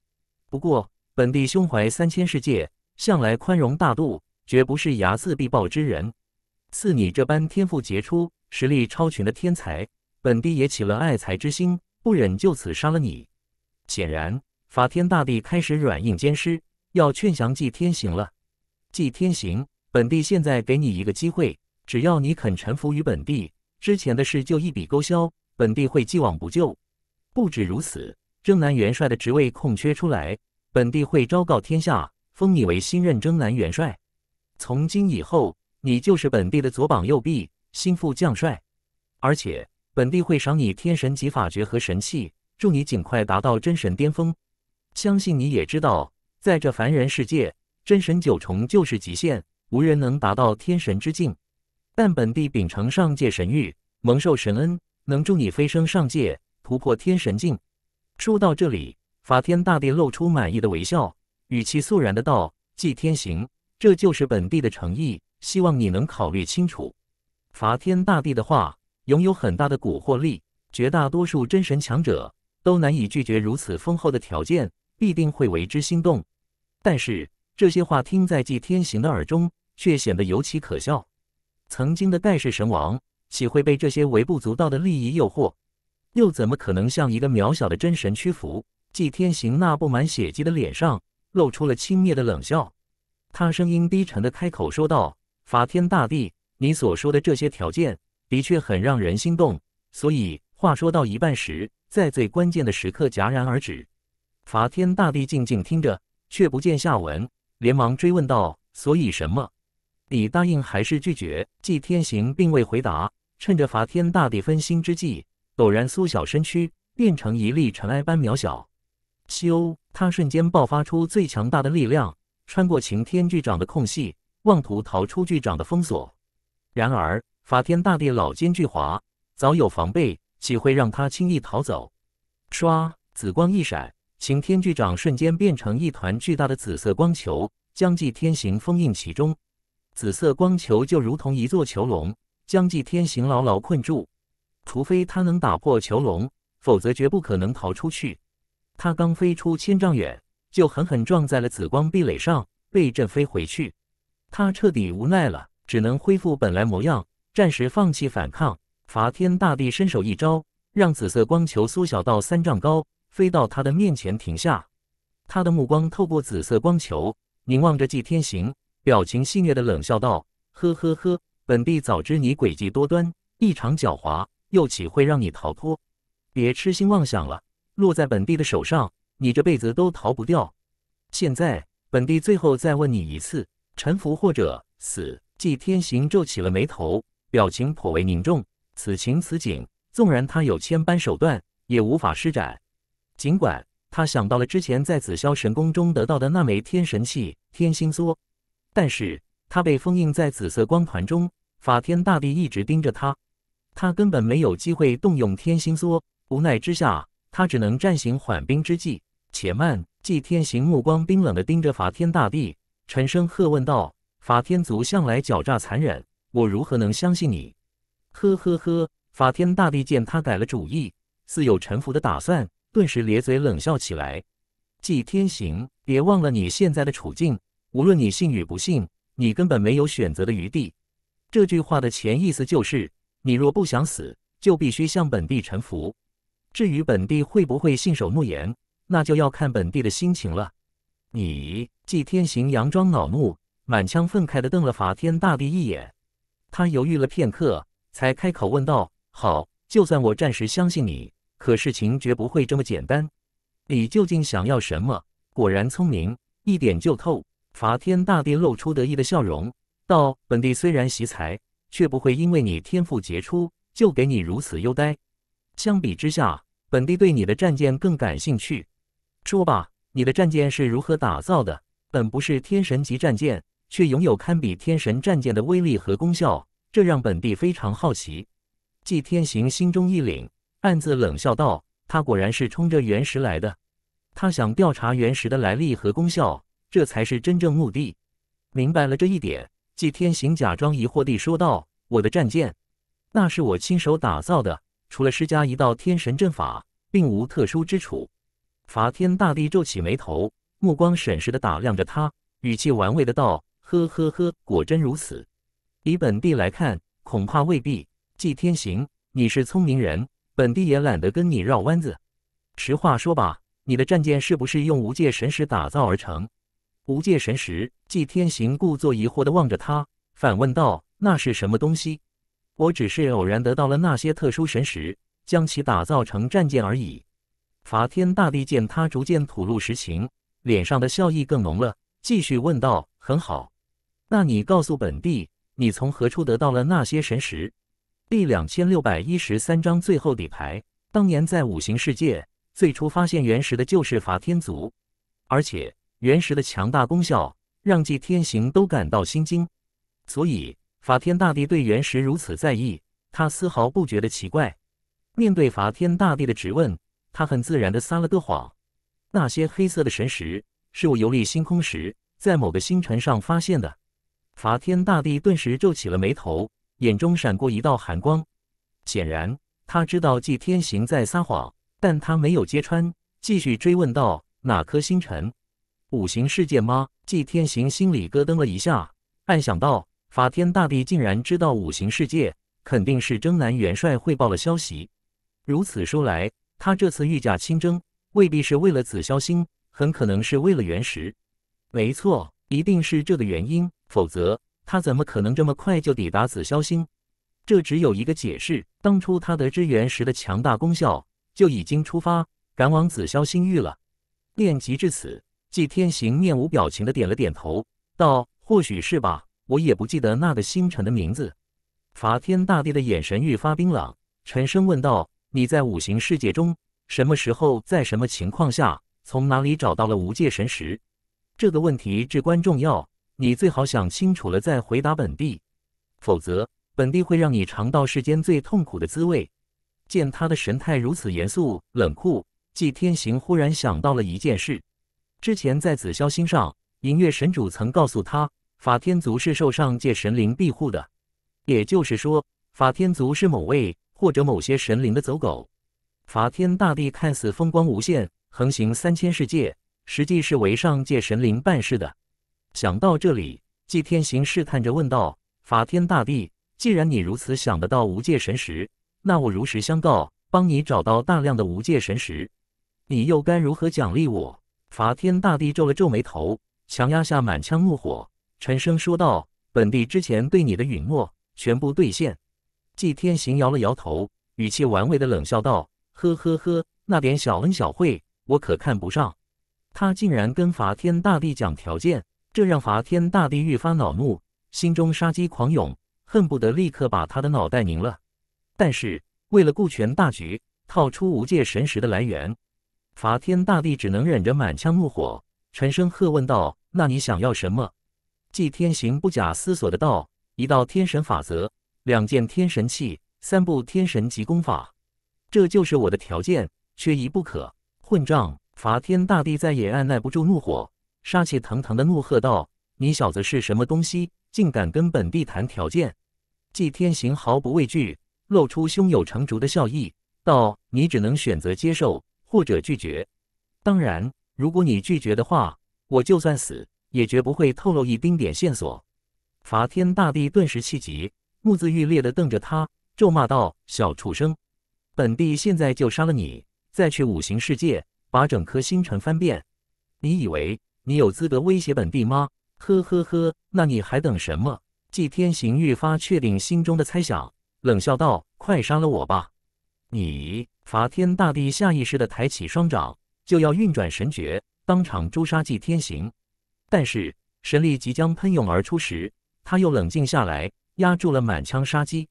不过，本帝胸怀三千世界，向来宽容大度，绝不是睚眦必报之人。似你这般天赋杰出、实力超群的天才，本帝也起了爱才之心，不忍就此杀了你。显然，法天大帝开始软硬兼施，要劝降祭天行了。祭天行，本帝现在给你一个机会，只要你肯臣服于本帝，之前的事就一笔勾销，本帝会既往不咎。不止如此，征南元帅的职位空缺出来，本帝会昭告天下，封你为新任征南元帅。从今以后，你就是本地的左膀右臂、心腹将帅。而且，本地会赏你天神级法诀和神器，助你尽快达到真神巅峰。相信你也知道，在这凡人世界。真神九重就是极限，无人能达到天神之境。但本地秉承上界神谕，蒙受神恩，能助你飞升上界，突破天神境。说到这里，法天大帝露出满意的微笑，语气肃然的道：“祭天行，这就是本地的诚意，希望你能考虑清楚。”法天大帝的话拥有很大的蛊惑力，绝大多数真神强者都难以拒绝如此丰厚的条件，必定会为之心动。但是。这些话听在纪天行的耳中，却显得尤其可笑。曾经的盖世神王，岂会被这些微不足道的利益诱惑？又怎么可能向一个渺小的真神屈服？纪天行那布满血迹的脸上露出了轻蔑的冷笑。他声音低沉的开口说道：“法天大帝，你所说的这些条件的确很让人心动。”所以话说到一半时，在最关键的时刻戛然而止。法天大帝静静听着，却不见下文。连忙追问道：“所以什么？你答应还是拒绝？”季天行并未回答。趁着法天大帝分心之际，陡然缩小身躯，变成一粒尘埃般渺小。咻！他瞬间爆发出最强大的力量，穿过擎天巨掌的空隙，妄图逃出巨掌的封锁。然而法天大帝老奸巨猾，早有防备，岂会让他轻易逃走？唰！紫光一闪。擎天巨掌瞬间变成一团巨大的紫色光球，将祭天行封印其中。紫色光球就如同一座囚笼，将祭天行牢牢困住。除非他能打破囚笼，否则绝不可能逃出去。他刚飞出千丈远，就狠狠撞在了紫光壁垒上，被震飞回去。他彻底无奈了，只能恢复本来模样，暂时放弃反抗。伐天大帝伸手一招，让紫色光球缩小到三丈高。飞到他的面前停下，他的目光透过紫色光球凝望着季天行，表情戏谑的冷笑道：“呵呵呵，本帝早知你诡计多端，异常狡猾，又岂会让你逃脱？别痴心妄想了，落在本帝的手上，你这辈子都逃不掉。现在，本帝最后再问你一次，臣服或者死。”季天行皱起了眉头，表情颇为凝重。此情此景，纵然他有千般手段，也无法施展。尽管他想到了之前在紫霄神宫中得到的那枚天神器天心梭，但是他被封印在紫色光团中，法天大帝一直盯着他，他根本没有机会动用天心梭。无奈之下，他只能暂行缓兵之计，且慢。祭天行目光冰冷地盯着法天大帝，沉声喝问道：“法天族向来狡诈残忍，我如何能相信你？”呵呵呵，法天大帝见他改了主意，似有臣服的打算。顿时咧嘴冷笑起来。季天行，别忘了你现在的处境。无论你信与不信，你根本没有选择的余地。这句话的潜意思就是：你若不想死，就必须向本地臣服。至于本地会不会信守诺言，那就要看本地的心情了。你，季天行，佯装恼怒，满腔愤慨的瞪了法天大帝一眼。他犹豫了片刻，才开口问道：“好，就算我暂时相信你。”可事情绝不会这么简单，你究竟想要什么？果然聪明，一点就透。伐天大帝露出得意的笑容，道：“本地虽然惜才，却不会因为你天赋杰出就给你如此优待。相比之下，本地对你的战舰更感兴趣。说吧，你的战舰是如何打造的？本不是天神级战舰，却拥有堪比天神战舰的威力和功效，这让本地非常好奇。”祭天行心中一凛。暗自冷笑道：“他果然是冲着原石来的，他想调查原石的来历和功效，这才是真正目的。”明白了这一点，纪天行假装疑惑地说道：“我的战舰，那是我亲手打造的，除了施加一道天神阵法，并无特殊之处。”伐天大帝皱起眉头，目光审视地打量着他，语气玩味的道：“呵呵呵，果真如此？以本帝来看，恐怕未必。”纪天行，你是聪明人。本地也懒得跟你绕弯子，实话说吧，你的战舰是不是用无界神石打造而成？无界神石，祭天行故作疑惑地望着他，反问道：“那是什么东西？”“我只是偶然得到了那些特殊神石，将其打造成战舰而已。”伐天大帝见他逐渐吐露实情，脸上的笑意更浓了，继续问道：“很好，那你告诉本地，你从何处得到了那些神石？”第两千六百一十三章最后底牌。当年在五行世界最初发现原石的就是法天族，而且原石的强大功效让祭天行都感到心惊，所以法天大帝对原石如此在意，他丝毫不觉得奇怪。面对法天大帝的质问，他很自然的撒了个谎：“那些黑色的神石是我游历星空时在某个星辰上发现的。”法天大帝顿时皱起了眉头。眼中闪过一道寒光，显然他知道纪天行在撒谎，但他没有揭穿，继续追问道：“哪颗星辰？五行世界吗？”纪天行心里咯噔了一下，暗想到：“法天大帝竟然知道五行世界，肯定是征南元帅汇报了消息。如此说来，他这次御驾亲征未必是为了紫霄星，很可能是为了元石。没错，一定是这个原因，否则。”他怎么可能这么快就抵达紫霄星？这只有一个解释：当初他得知元石的强大功效，就已经出发赶往紫霄星域了。练级至此，纪天行面无表情的点了点头，道：“或许是吧，我也不记得那个星辰的名字。”法天大帝的眼神愈发冰冷，沉声问道：“你在五行世界中，什么时候、在什么情况下、从哪里找到了无界神石？这个问题至关重要。”你最好想清楚了再回答本帝，否则本帝会让你尝到世间最痛苦的滋味。见他的神态如此严肃冷酷，纪天行忽然想到了一件事：之前在紫霄星上，银月神主曾告诉他，法天族是受上界神灵庇护的，也就是说，法天族是某位或者某些神灵的走狗。法天大帝看似风光无限，横行三千世界，实际是为上界神灵办事的。想到这里，祭天行试探着问道：“法天大帝，既然你如此想得到无界神石，那我如实相告，帮你找到大量的无界神石，你又该如何奖励我？”法天大帝皱了皱眉头，强压下满腔怒火，沉声说道：“本帝之前对你的允诺，全部兑现。”祭天行摇了摇头，语气玩味的冷笑道：“呵呵呵，那点小恩小惠，我可看不上。”他竟然跟法天大帝讲条件。这让伐天大帝愈发恼怒，心中杀机狂涌，恨不得立刻把他的脑袋拧了。但是为了顾全大局，套出无界神石的来源，伐天大帝只能忍着满腔怒火，沉声喝问道：“那你想要什么？”祭天行不假思索的道：“一道天神法则，两件天神器，三部天神级功法，这就是我的条件，缺一不可。”混账！伐天大帝再也按耐不住怒火。杀气腾腾的怒喝道：“你小子是什么东西，竟敢跟本帝谈条件？”季天行毫不畏惧，露出胸有成竹的笑意，道：“你只能选择接受或者拒绝。当然，如果你拒绝的话，我就算死也绝不会透露一丁点线索。”伐天大帝顿时气急，目眦欲裂的瞪着他，咒骂道：“小畜生！本帝现在就杀了你，再去五行世界把整颗星辰翻遍。你以为？”你有资格威胁本帝吗？呵呵呵，那你还等什么？祭天行愈发确定心中的猜想，冷笑道：“快杀了我吧！”你法天大帝下意识的抬起双掌，就要运转神诀，当场诛杀祭天行。但是神力即将喷涌而出时，他又冷静下来，压住了满腔杀机，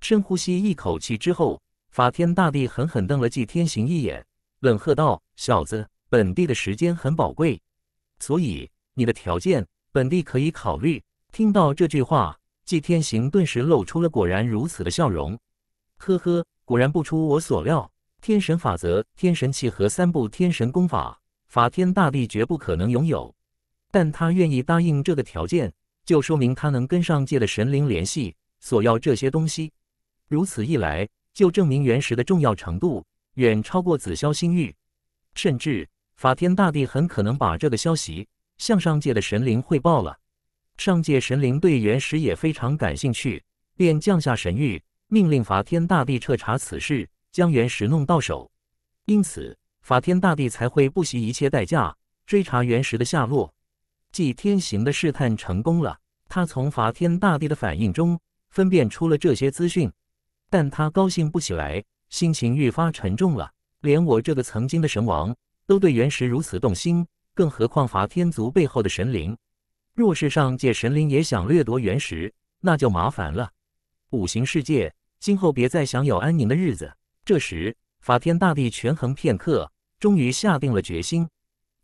深呼吸一口气之后，法天大帝狠狠瞪了祭天行一眼，冷喝道：“小子，本帝的时间很宝贵。”所以你的条件，本地可以考虑。听到这句话，纪天行顿时露出了果然如此的笑容。呵呵，果然不出我所料。天神法则、天神器和三部天神功法，法天大帝绝不可能拥有。但他愿意答应这个条件，就说明他能跟上界的神灵联系，索要这些东西。如此一来，就证明原石的重要程度远超过紫霄星域，甚至。法天大帝很可能把这个消息向上界的神灵汇报了，上界神灵对原石也非常感兴趣，便降下神谕，命令法天大帝彻查此事，将原石弄到手。因此，法天大帝才会不惜一切代价追查原石的下落。祭天行的试探成功了，他从法天大帝的反应中分辨出了这些资讯，但他高兴不起来，心情愈发沉重了。连我这个曾经的神王。都对原石如此动心，更何况法天族背后的神灵？若是上界神灵也想掠夺原石，那就麻烦了。五行世界今后别再享有安宁的日子。这时，法天大帝权衡片刻，终于下定了决心。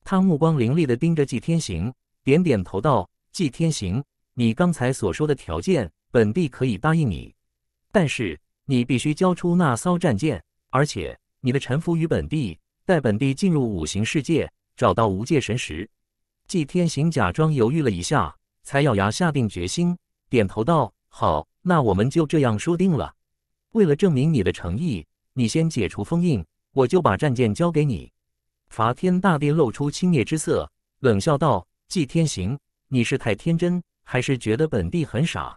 他目光凌厉地盯着祭天行，点点头道：“祭天行，你刚才所说的条件，本帝可以答应你，但是你必须交出那艘战舰，而且你的臣服于本帝。”在本地进入五行世界，找到无界神石。祭天行假装犹豫了一下，才咬牙下定决心，点头道：“好，那我们就这样说定了。为了证明你的诚意，你先解除封印，我就把战舰交给你。”法天大帝露出轻蔑之色，冷笑道：“祭天行，你是太天真，还是觉得本地很傻？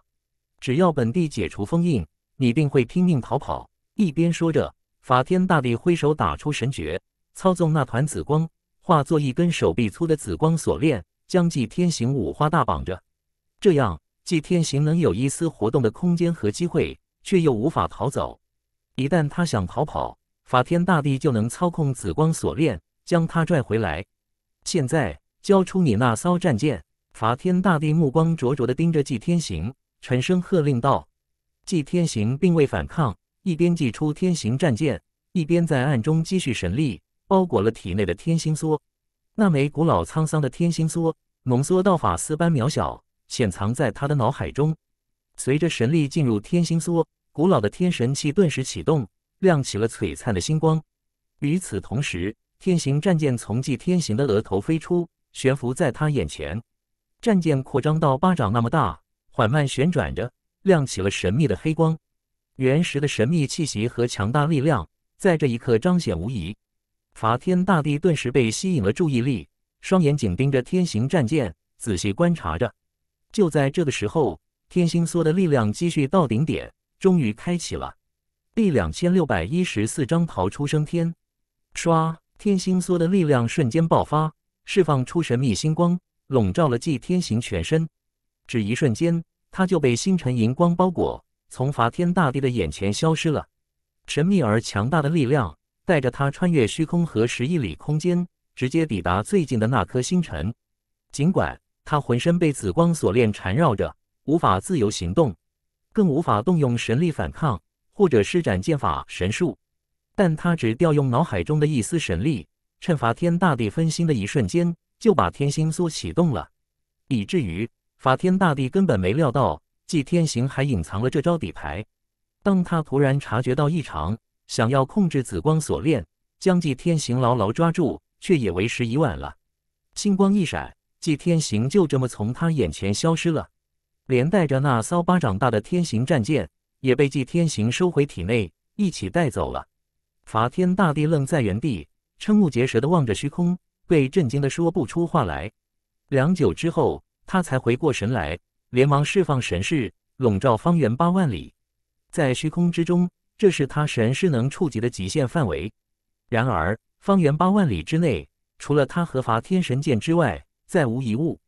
只要本地解除封印，你定会拼命逃跑。”一边说着，法天大帝挥手打出神诀。操纵那团紫光，化作一根手臂粗的紫光锁链，将祭天行五花大绑着。这样，祭天行能有一丝活动的空间和机会，却又无法逃走。一旦他想逃跑，法天大帝就能操控紫光锁链将他拽回来。现在，交出你那艘战舰！法天大帝目光灼灼地盯着祭天行，沉声喝令道：“祭天行并未反抗，一边祭出天行战舰，一边在暗中积蓄神力。”包裹了体内的天星梭，那枚古老沧桑的天星梭，浓缩到法丝般渺小，潜藏在他的脑海中。随着神力进入天星梭，古老的天神器顿时启动，亮起了璀璨的星光。与此同时，天行战舰从纪天行的额头飞出，悬浮在他眼前。战舰扩张到巴掌那么大，缓慢旋转着，亮起了神秘的黑光。原石的神秘气息和强大力量，在这一刻彰显无疑。伐天大帝顿时被吸引了注意力，双眼紧盯着天行战舰，仔细观察着。就在这个时候，天星梭的力量积蓄到顶点，终于开启了。第两千六百一十四章逃出升天。唰！天星梭的力量瞬间爆发，释放出神秘星光，笼罩了祭天行全身。只一瞬间，他就被星辰银光包裹，从伐天大帝的眼前消失了。神秘而强大的力量。带着他穿越虚空和十亿里空间，直接抵达最近的那颗星辰。尽管他浑身被紫光锁链缠绕着，无法自由行动，更无法动用神力反抗或者施展剑法神术，但他只调用脑海中的一丝神力，趁法天大帝分心的一瞬间，就把天星梭启动了。以至于法天大帝根本没料到祭天行还隐藏了这招底牌。当他突然察觉到异常。想要控制紫光锁链，将祭天行牢牢抓住，却也为时已晚了。星光一闪，祭天行就这么从他眼前消失了，连带着那骚巴掌大的天行战舰也被祭天行收回体内，一起带走了。伐天大帝愣在原地，瞠目结舌的望着虚空，被震惊的说不出话来。良久之后，他才回过神来，连忙释放神识，笼罩方圆八万里，在虚空之中。这是他神师能触及的极限范围。然而，方圆八万里之内，除了他和伐天神剑之外，再无一物。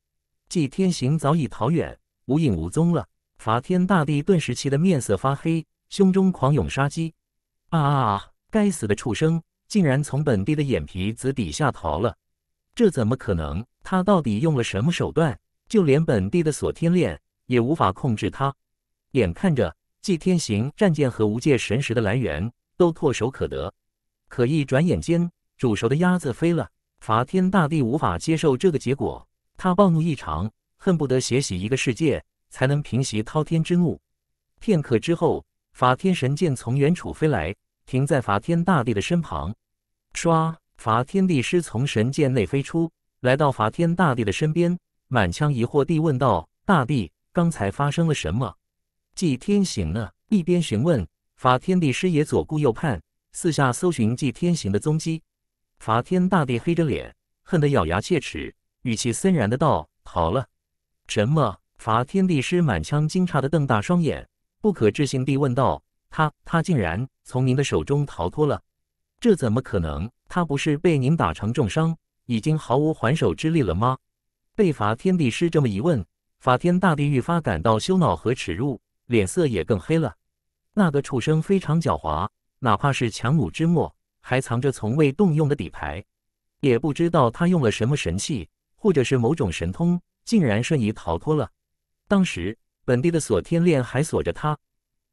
祭天行早已逃远，无影无踪了。伐天大帝顿时气得面色发黑，胸中狂涌杀机。啊！啊啊！该死的畜生，竟然从本帝的眼皮子底下逃了！这怎么可能？他到底用了什么手段？就连本帝的锁天链也无法控制他。眼看着。祭天行战舰和无界神石的来源都唾手可得，可一转眼间，煮熟的鸭子飞了。法天大帝无法接受这个结果，他暴怒异常，恨不得血洗一个世界才能平息滔天之怒。片刻之后，法天神剑从远处飞来，停在法天大帝的身旁。唰，法天帝师从神剑内飞出，来到法天大帝的身边，满腔疑惑地问道：“大帝，刚才发生了什么？”祭天行呢？一边询问，法天帝师也左顾右盼，四下搜寻祭天行的踪迹。法天大帝黑着脸，恨得咬牙切齿，语气森然的道：“逃了！”什么？法天帝师满腔惊诧的瞪大双眼，不可置信地问道：“他他竟然从您的手中逃脱了？这怎么可能？他不是被您打成重伤，已经毫无还手之力了吗？”被法天帝师这么一问，法天大帝愈发感到羞恼和耻辱。脸色也更黑了。那个畜生非常狡猾，哪怕是强弩之末，还藏着从未动用的底牌。也不知道他用了什么神器，或者是某种神通，竟然瞬移逃脱了。当时本地的锁天链还锁着他，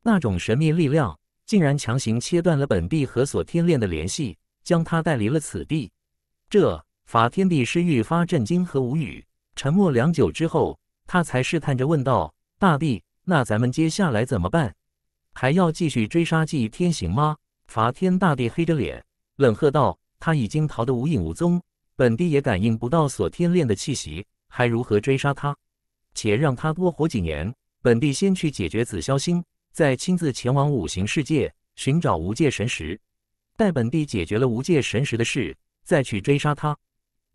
那种神秘力量竟然强行切断了本地和锁天链的联系，将他带离了此地。这法天帝是愈发震惊和无语，沉默良久之后，他才试探着问道：“大帝。”那咱们接下来怎么办？还要继续追杀纪天行吗？伐天大帝黑着脸冷喝道：“他已经逃得无影无踪，本地也感应不到锁天链的气息，还如何追杀他？且让他多活几年。本地先去解决紫霄星，再亲自前往五行世界寻找无界神石。待本地解决了无界神石的事，再去追杀他。”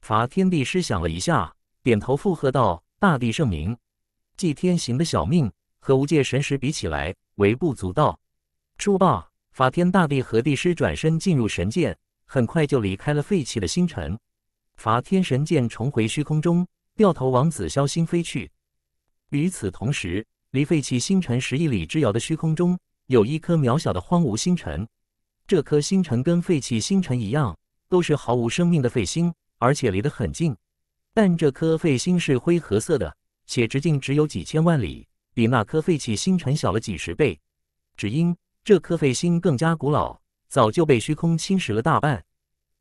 伐天帝师想了一下，点头附和道：“大帝圣明，纪天行的小命。”和无界神石比起来，微不足道。说罢，法天大帝和帝师转身进入神剑，很快就离开了废弃的星辰。法天神剑重回虚空中，掉头往紫霄星飞去。与此同时，离废弃星辰十亿里之遥的虚空中，有一颗渺小的荒芜星辰。这颗星辰跟废弃星辰一样，都是毫无生命的废星，而且离得很近。但这颗废星是灰褐色的，且直径只有几千万里。比那颗废弃星辰小了几十倍，只因这颗废星更加古老，早就被虚空侵蚀了大半。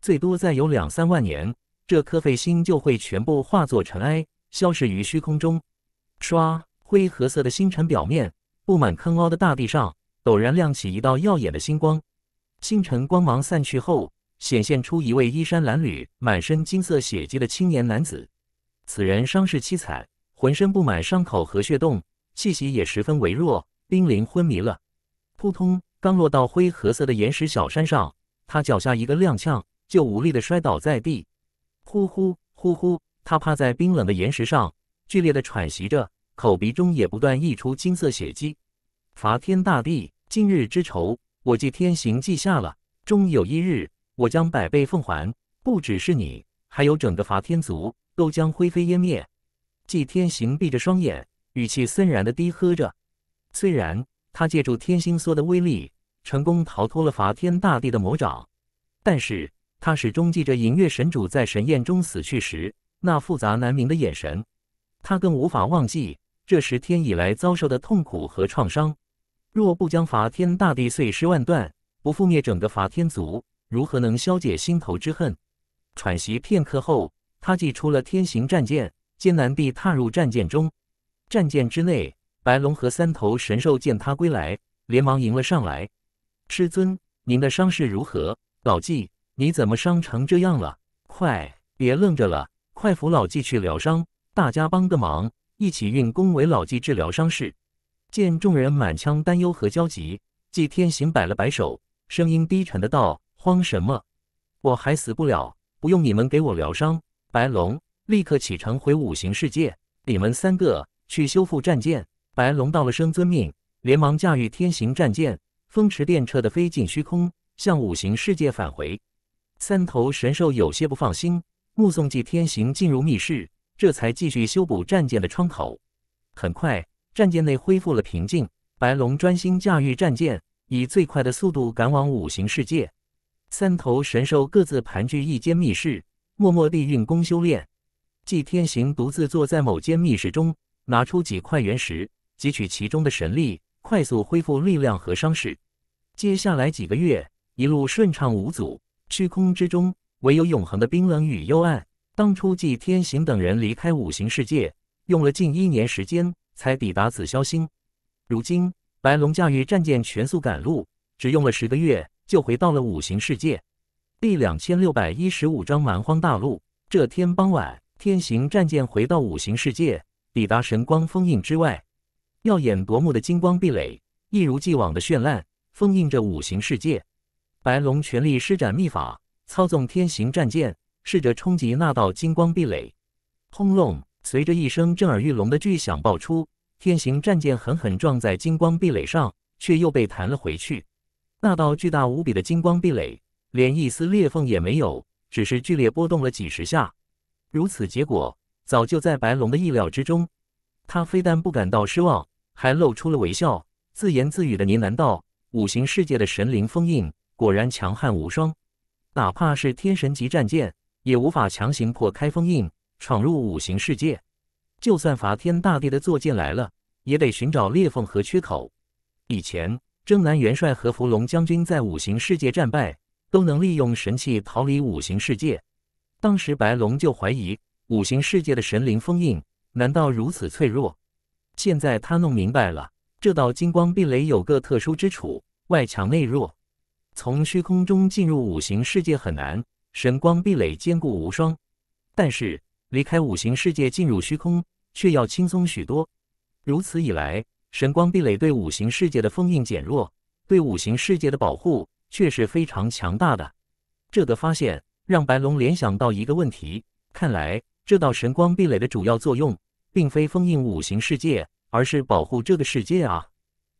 最多再有两三万年，这颗废星就会全部化作尘埃，消失于虚空中。唰！灰褐色的星辰表面布满坑凹的大地上，陡然亮起一道耀眼的星光。星辰光芒散去后，显现出一位衣衫褴褛、满身金色血迹的青年男子。此人伤势凄惨，浑身布满伤口和血洞。气息也十分微弱，濒临昏迷了。扑通！刚落到灰褐色的岩石小山上，他脚下一个踉跄，就无力的摔倒在地。呼呼呼呼！他趴在冰冷的岩石上，剧烈的喘息着，口鼻中也不断溢出金色血迹。伐天大帝，今日之仇，我祭天行记下了。终有一日，我将百倍奉还。不只是你，还有整个伐天族，都将灰飞烟灭。祭天行闭着双眼。语气森然地低喝着，虽然他借助天星梭的威力成功逃脱了伐天大帝的魔爪，但是他始终记着隐月神主在神宴中死去时那复杂难明的眼神，他更无法忘记这十天以来遭受的痛苦和创伤。若不将伐天大帝碎尸万段，不覆灭整个伐天族，如何能消解心头之恨？喘息片刻后，他祭出了天行战舰，艰难地踏入战舰中。战舰之内，白龙和三头神兽见他归来，连忙迎了上来。师尊，您的伤势如何？老纪，你怎么伤成这样了？快，别愣着了，快扶老纪去疗伤！大家帮个忙，一起运功为老纪治疗伤势。见众人满腔担忧和焦急，纪天行摆了摆手，声音低沉的道：“慌什么？我还死不了，不用你们给我疗伤。白龙，立刻启程回五行世界。你们三个。”去修复战舰，白龙道了，声遵命，连忙驾驭天行战舰，风驰电掣的飞进虚空，向五行世界返回。三头神兽有些不放心，目送祭天行进入密室，这才继续修补战舰的窗口。很快，战舰内恢复了平静。白龙专心驾驭战舰，以最快的速度赶往五行世界。三头神兽各自盘踞一间密室，默默地运功修炼。祭天行独自坐在某间密室中。拿出几块原石，汲取其中的神力，快速恢复力量和伤势。接下来几个月，一路顺畅无阻。虚空之中，唯有永恒的冰冷与幽暗。当初继天行等人离开五行世界，用了近一年时间，才抵达紫霄星。如今，白龙驾驭战舰全速赶路，只用了十个月就回到了五行世界。第两千六百一十五章蛮荒大陆。这天傍晚，天行战舰回到五行世界。抵达神光封印之外，耀眼夺目的金光壁垒一如既往的绚烂，封印着五行世界。白龙全力施展秘法，操纵天行战舰，试着冲击那道金光壁垒。轰隆！随着一声震耳欲聋的巨响爆出，天行战舰狠狠撞在金光壁垒上，却又被弹了回去。那道巨大无比的金光壁垒连一丝裂缝也没有，只是剧烈波动了几十下。如此结果。早就在白龙的意料之中，他非但不感到失望，还露出了微笑，自言自语的呢喃道：“五行世界的神灵封印果然强悍无双，哪怕是天神级战舰也无法强行破开封印，闯入五行世界。就算伐天大帝的坐骑来了，也得寻找裂缝和缺口。以前征南元帅和伏龙将军在五行世界战败，都能利用神器逃离五行世界。当时白龙就怀疑。”五行世界的神灵封印难道如此脆弱？现在他弄明白了，这道金光壁垒有个特殊之处：外强内弱。从虚空中进入五行世界很难，神光壁垒坚固无双；但是离开五行世界进入虚空却要轻松许多。如此一来，神光壁垒对五行世界的封印减弱，对五行世界的保护却是非常强大的。这个发现让白龙联想到一个问题：看来。这道神光壁垒的主要作用，并非封印五行世界，而是保护这个世界啊！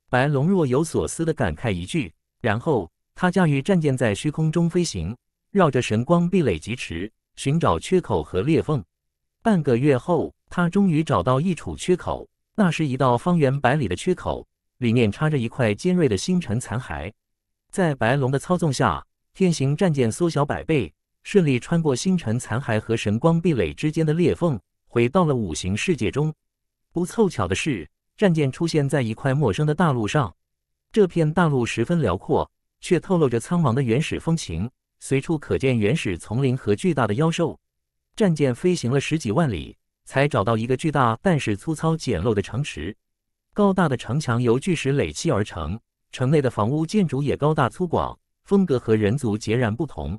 白龙若有所思地感慨一句，然后他驾驭战舰在虚空中飞行，绕着神光壁垒疾驰，寻找缺口和裂缝。半个月后，他终于找到一处缺口，那是一道方圆百里的缺口，里面插着一块尖锐的星辰残骸。在白龙的操纵下，天行战舰缩小百倍。顺利穿过星辰残骸和神光壁垒之间的裂缝，回到了五行世界中。不凑巧的是，战舰出现在一块陌生的大陆上。这片大陆十分辽阔，却透露着苍茫的原始风情，随处可见原始丛林和巨大的妖兽。战舰飞行了十几万里，才找到一个巨大但是粗糙简陋的城池。高大的城墙由巨石垒砌而成，城内的房屋建筑也高大粗犷，风格和人族截然不同。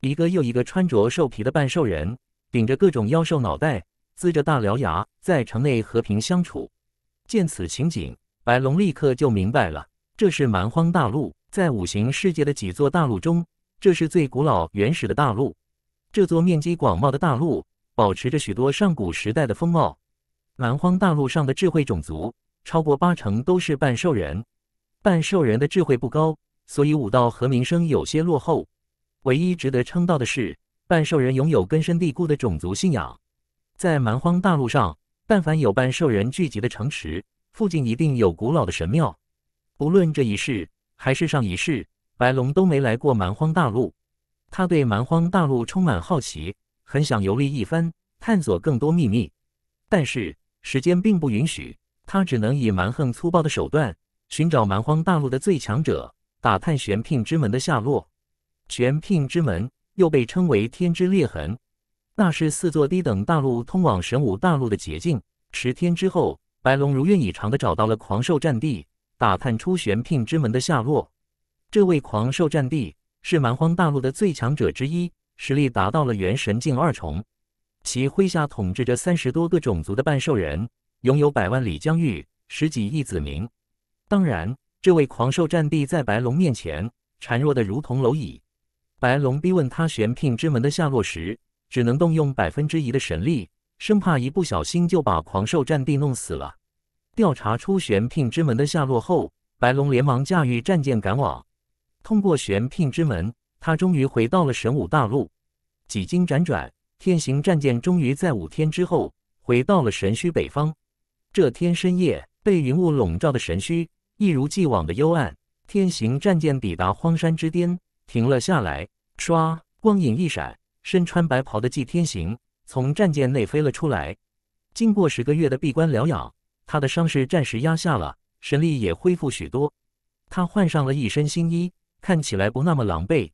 一个又一个穿着兽皮的半兽人，顶着各种妖兽脑袋，呲着大獠牙，在城内和平相处。见此情景，白龙立刻就明白了，这是蛮荒大陆。在五行世界的几座大陆中，这是最古老、原始的大陆。这座面积广袤的大陆，保持着许多上古时代的风貌。蛮荒大陆上的智慧种族，超过八成都是半兽人。半兽人的智慧不高，所以武道和名声有些落后。唯一值得称道的是，半兽人拥有根深蒂固的种族信仰。在蛮荒大陆上，但凡有半兽人聚集的城池，附近一定有古老的神庙。不论这一世还是上一世，白龙都没来过蛮荒大陆。他对蛮荒大陆充满好奇，很想游历一番，探索更多秘密。但是时间并不允许，他只能以蛮横粗暴的手段寻找蛮荒大陆的最强者，打探玄牝之门的下落。玄牝之门又被称为天之裂痕，那是四座低等大陆通往神武大陆的捷径。十天之后，白龙如愿以偿地找到了狂兽战地，打探出玄牝之门的下落。这位狂兽战地是蛮荒大陆的最强者之一，实力达到了元神境二重，其麾下统治着三十多个种族的半兽人，拥有百万里疆域、十几亿子民。当然，这位狂兽战地在白龙面前，孱弱的如同蝼蚁。白龙逼问他玄牝之门的下落时，只能动用百分之一的神力，生怕一不小心就把狂兽战地弄死了。调查出玄牝之门的下落后，白龙连忙驾驭战舰赶往。通过玄牝之门，他终于回到了神武大陆。几经辗转，天行战舰终于在五天之后回到了神墟北方。这天深夜，被云雾笼罩的神墟一如既往的幽暗。天行战舰抵达荒山之巅。停了下来，唰，光影一闪，身穿白袍的祭天行从战舰内飞了出来。经过十个月的闭关疗养，他的伤势暂时压下了，神力也恢复许多。他换上了一身新衣，看起来不那么狼狈。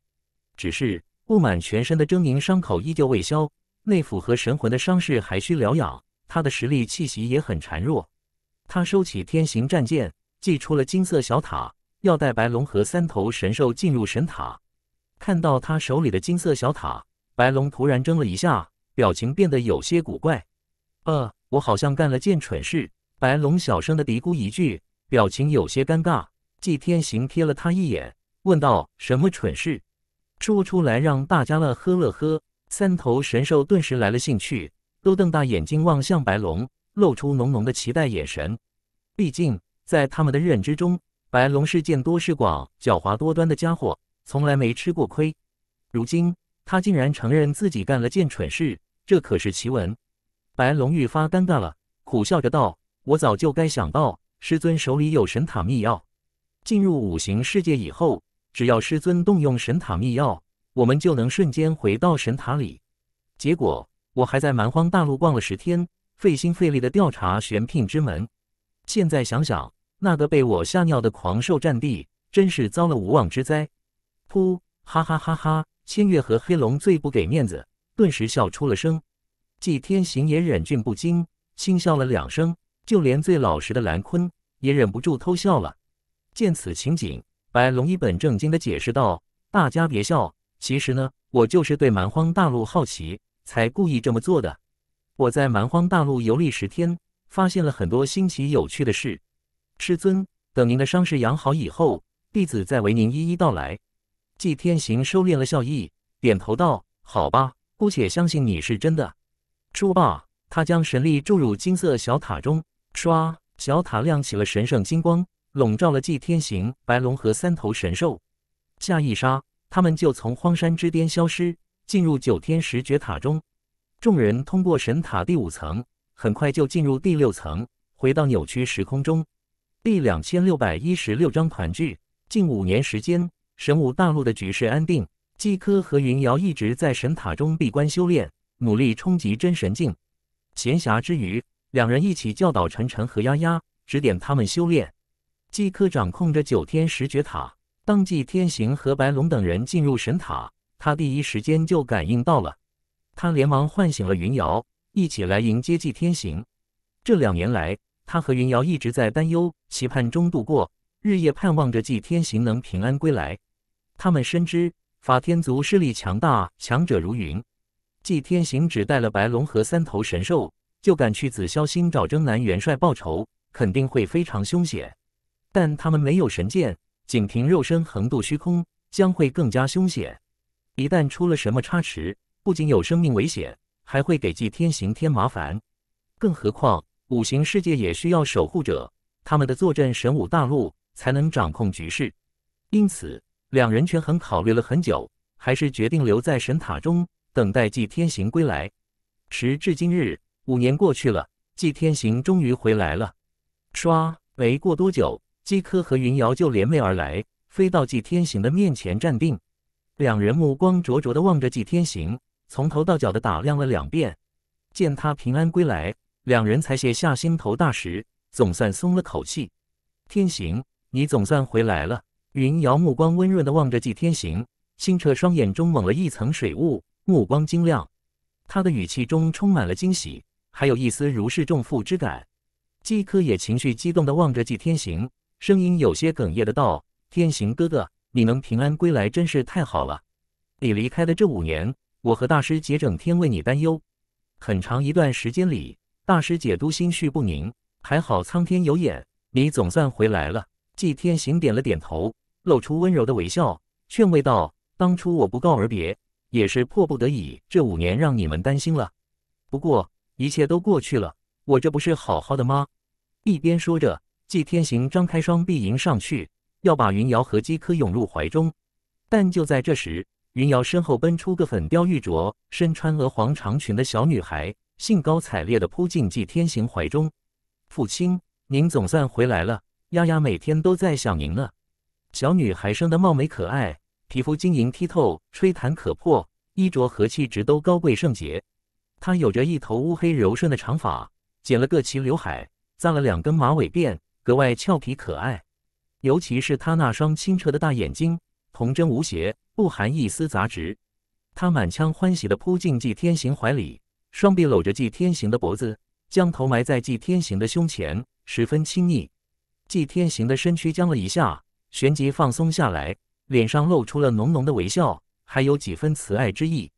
只是布满全身的狰狞伤口依旧未消，内府和神魂的伤势还需疗养。他的实力气息也很孱弱。他收起天行战舰，祭出了金色小塔，要带白龙和三头神兽进入神塔。看到他手里的金色小塔，白龙突然怔了一下，表情变得有些古怪。呃，我好像干了件蠢事。白龙小声的嘀咕一句，表情有些尴尬。纪天行瞥了他一眼，问道：“什么蠢事？说出来让大家乐呵乐呵。”三头神兽顿时来了兴趣，都瞪大眼睛望向白龙，露出浓浓的期待眼神。毕竟在他们的认知中，白龙是见多识广、狡猾多端的家伙。从来没吃过亏，如今他竟然承认自己干了件蠢事，这可是奇闻。白龙愈发尴尬了，苦笑着道：“我早就该想到，师尊手里有神塔密钥。进入五行世界以后，只要师尊动用神塔密钥，我们就能瞬间回到神塔里。结果我还在蛮荒大陆逛了十天，费心费力的调查玄牝之门。现在想想，那个被我吓尿的狂兽战地，真是遭了无妄之灾。”噗，哈哈哈哈！千月和黑龙最不给面子，顿时笑出了声。季天行也忍俊不禁，轻笑了两声。就连最老实的蓝坤也忍不住偷笑了。见此情景，白龙一本正经地解释道：“大家别笑，其实呢，我就是对蛮荒大陆好奇，才故意这么做的。我在蛮荒大陆游历十天，发现了很多新奇有趣的事。师尊，等您的伤势养好以后，弟子再为您一一道来。”祭天行收敛了笑意，点头道：“好吧，姑且相信你是真的。”说罢，他将神力注入金色小塔中，唰，小塔亮起了神圣金光，笼罩了祭天行、白龙和三头神兽。下一杀，他们就从荒山之巅消失，进入九天十绝塔中。众人通过神塔第五层，很快就进入第六层，回到扭曲时空中。第两千六百一十六章团聚，近五年时间。神武大陆的局势安定，季科和云瑶一直在神塔中闭关修炼，努力冲击真神境。闲暇之余，两人一起教导晨晨和丫丫，指点他们修炼。季科掌控着九天十绝塔，当季天行和白龙等人进入神塔，他第一时间就感应到了，他连忙唤醒了云瑶，一起来迎接季天行。这两年来，他和云瑶一直在担忧、期盼中度过，日夜盼望着季天行能平安归来。他们深知法天族势力强大，强者如云。祭天行只带了白龙和三头神兽，就敢去紫霄星找征南元帅报仇，肯定会非常凶险。但他们没有神剑，仅凭肉身横渡虚空，将会更加凶险。一旦出了什么差池，不仅有生命危险，还会给祭天行添麻烦。更何况五行世界也需要守护者，他们的坐镇神武大陆，才能掌控局势。因此。两人权衡考虑了很久，还是决定留在神塔中等待祭天行归来。时至今日，五年过去了，祭天行终于回来了。唰，没过多久，姬柯和云瑶就联袂而来，飞到祭天行的面前站定。两人目光灼灼地望着祭天行，从头到脚地打量了两遍。见他平安归来，两人才卸下心头大石，总算松了口气。天行，你总算回来了。云瑶目光温润的望着纪天行，清澈双眼中蒙了一层水雾，目光晶亮。他的语气中充满了惊喜，还有一丝如释重负之感。季柯也情绪激动的望着纪天行，声音有些哽咽的道：“天行哥哥，你能平安归来真是太好了。你离开的这五年，我和大师姐整天为你担忧，很长一段时间里，大师姐都心绪不宁。还好苍天有眼，你总算回来了。”纪天行点了点头。露出温柔的微笑，劝慰道：“当初我不告而别，也是迫不得已。这五年让你们担心了，不过一切都过去了，我这不是好好的吗？”一边说着，季天行张开双臂迎上去，要把云瑶和姬柯拥入怀中。但就在这时，云瑶身后奔出个粉雕玉镯、身穿鹅黄长裙的小女孩，兴高采烈地扑进季天行怀中：“父亲，您总算回来了！丫丫每天都在想您呢。”小女孩生得貌美可爱，皮肤晶莹剔透，吹弹可破，衣着和气质都高贵圣洁。她有着一头乌黑柔顺的长发，剪了个齐刘海，扎了两根马尾辫，格外俏皮可爱。尤其是她那双清澈的大眼睛，童真无邪，不含一丝杂质。她满腔欢喜地扑进季天行怀里，双臂搂着季天行的脖子，将头埋在季天行的胸前，十分亲昵。季天行的身躯僵了一下。旋即放松下来，脸上露出了浓浓的微笑，还有几分慈爱之意。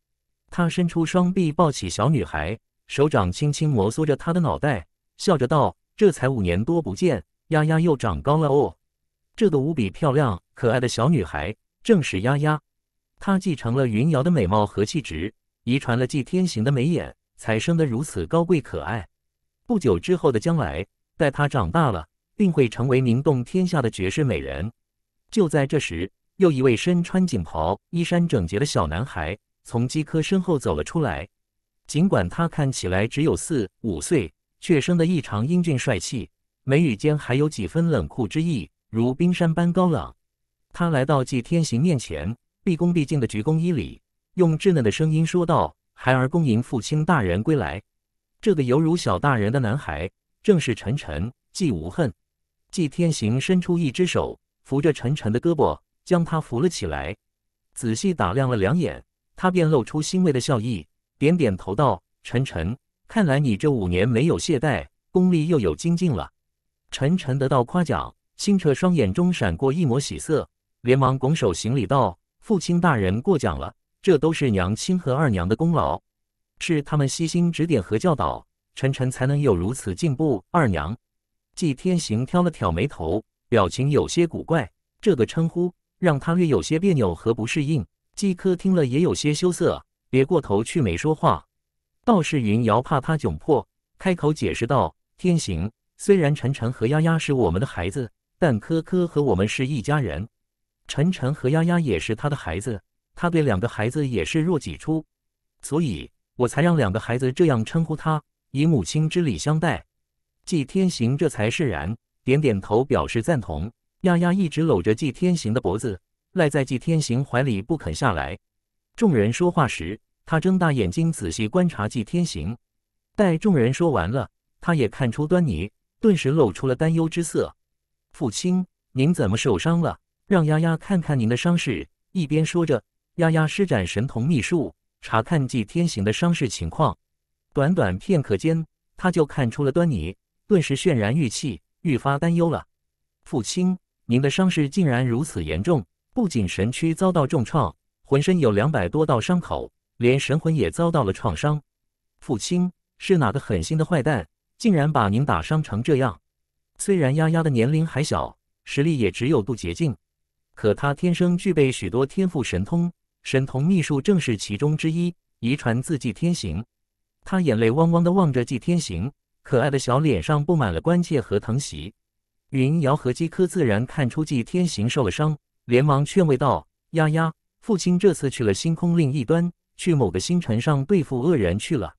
他伸出双臂抱起小女孩，手掌轻轻摩挲着她的脑袋，笑着道：“这才五年多不见，丫丫又长高了哦。”这个无比漂亮、可爱的小女孩正是丫丫。她继承了云瑶的美貌和气质，遗传了祭天行的眉眼，才生得如此高贵可爱。不久之后的将来，待她长大了，定会成为名动天下的绝世美人。就在这时，又一位身穿锦袍、衣衫整洁的小男孩从姬柯身后走了出来。尽管他看起来只有四五岁，却生得异常英俊帅气，眉宇间还有几分冷酷之意，如冰山般高冷。他来到纪天行面前，毕恭毕敬地鞠躬一礼，用稚嫩的声音说道：“孩儿恭迎父亲大人归来。”这个犹如小大人的男孩，正是陈晨既无恨。纪天行伸出一只手。扶着晨晨的胳膊，将他扶了起来，仔细打量了两眼，他便露出欣慰的笑意，点点头道：“晨晨，看来你这五年没有懈怠，功力又有精进了。”晨晨得到夸奖，清澈双眼中闪过一抹喜色，连忙拱手行礼道：“父亲大人过奖了，这都是娘亲和二娘的功劳，是他们悉心指点和教导，晨晨才能有如此进步。”二娘，季天行挑了挑眉头。表情有些古怪，这个称呼让他略有些别扭和不适应。季科听了也有些羞涩，别过头去没说话。道士云瑶怕他窘迫，开口解释道：“天行，虽然晨晨和丫丫是我们的孩子，但科科和我们是一家人，晨晨和丫丫也是他的孩子，他对两个孩子也视若己出，所以我才让两个孩子这样称呼他，以母亲之礼相待。”季天行这才释然。点点头表示赞同。丫丫一直搂着季天行的脖子，赖在季天行怀里不肯下来。众人说话时，他睁大眼睛仔细观察季天行。待众人说完了，他也看出端倪，顿时露出了担忧之色。父亲，您怎么受伤了？让丫丫看看您的伤势。一边说着，丫丫施展神童秘术查看季天行的伤势情况。短短片刻间，他就看出了端倪，顿时渲然欲泣。愈发担忧了，父亲，您的伤势竟然如此严重，不仅神躯遭到重创，浑身有两百多道伤口，连神魂也遭到了创伤。父亲是哪个狠心的坏蛋，竟然把您打伤成这样？虽然丫丫的年龄还小，实力也只有渡劫境，可她天生具备许多天赋神通，神童秘术正是其中之一，遗传自祭天行。他眼泪汪汪地望着祭天行。可爱的小脸上布满了关切和疼惜。云瑶和姬柯自然看出季天行受了伤，连忙劝慰道：“丫丫，父亲这次去了星空另一端，去某个星辰上对付恶人去了。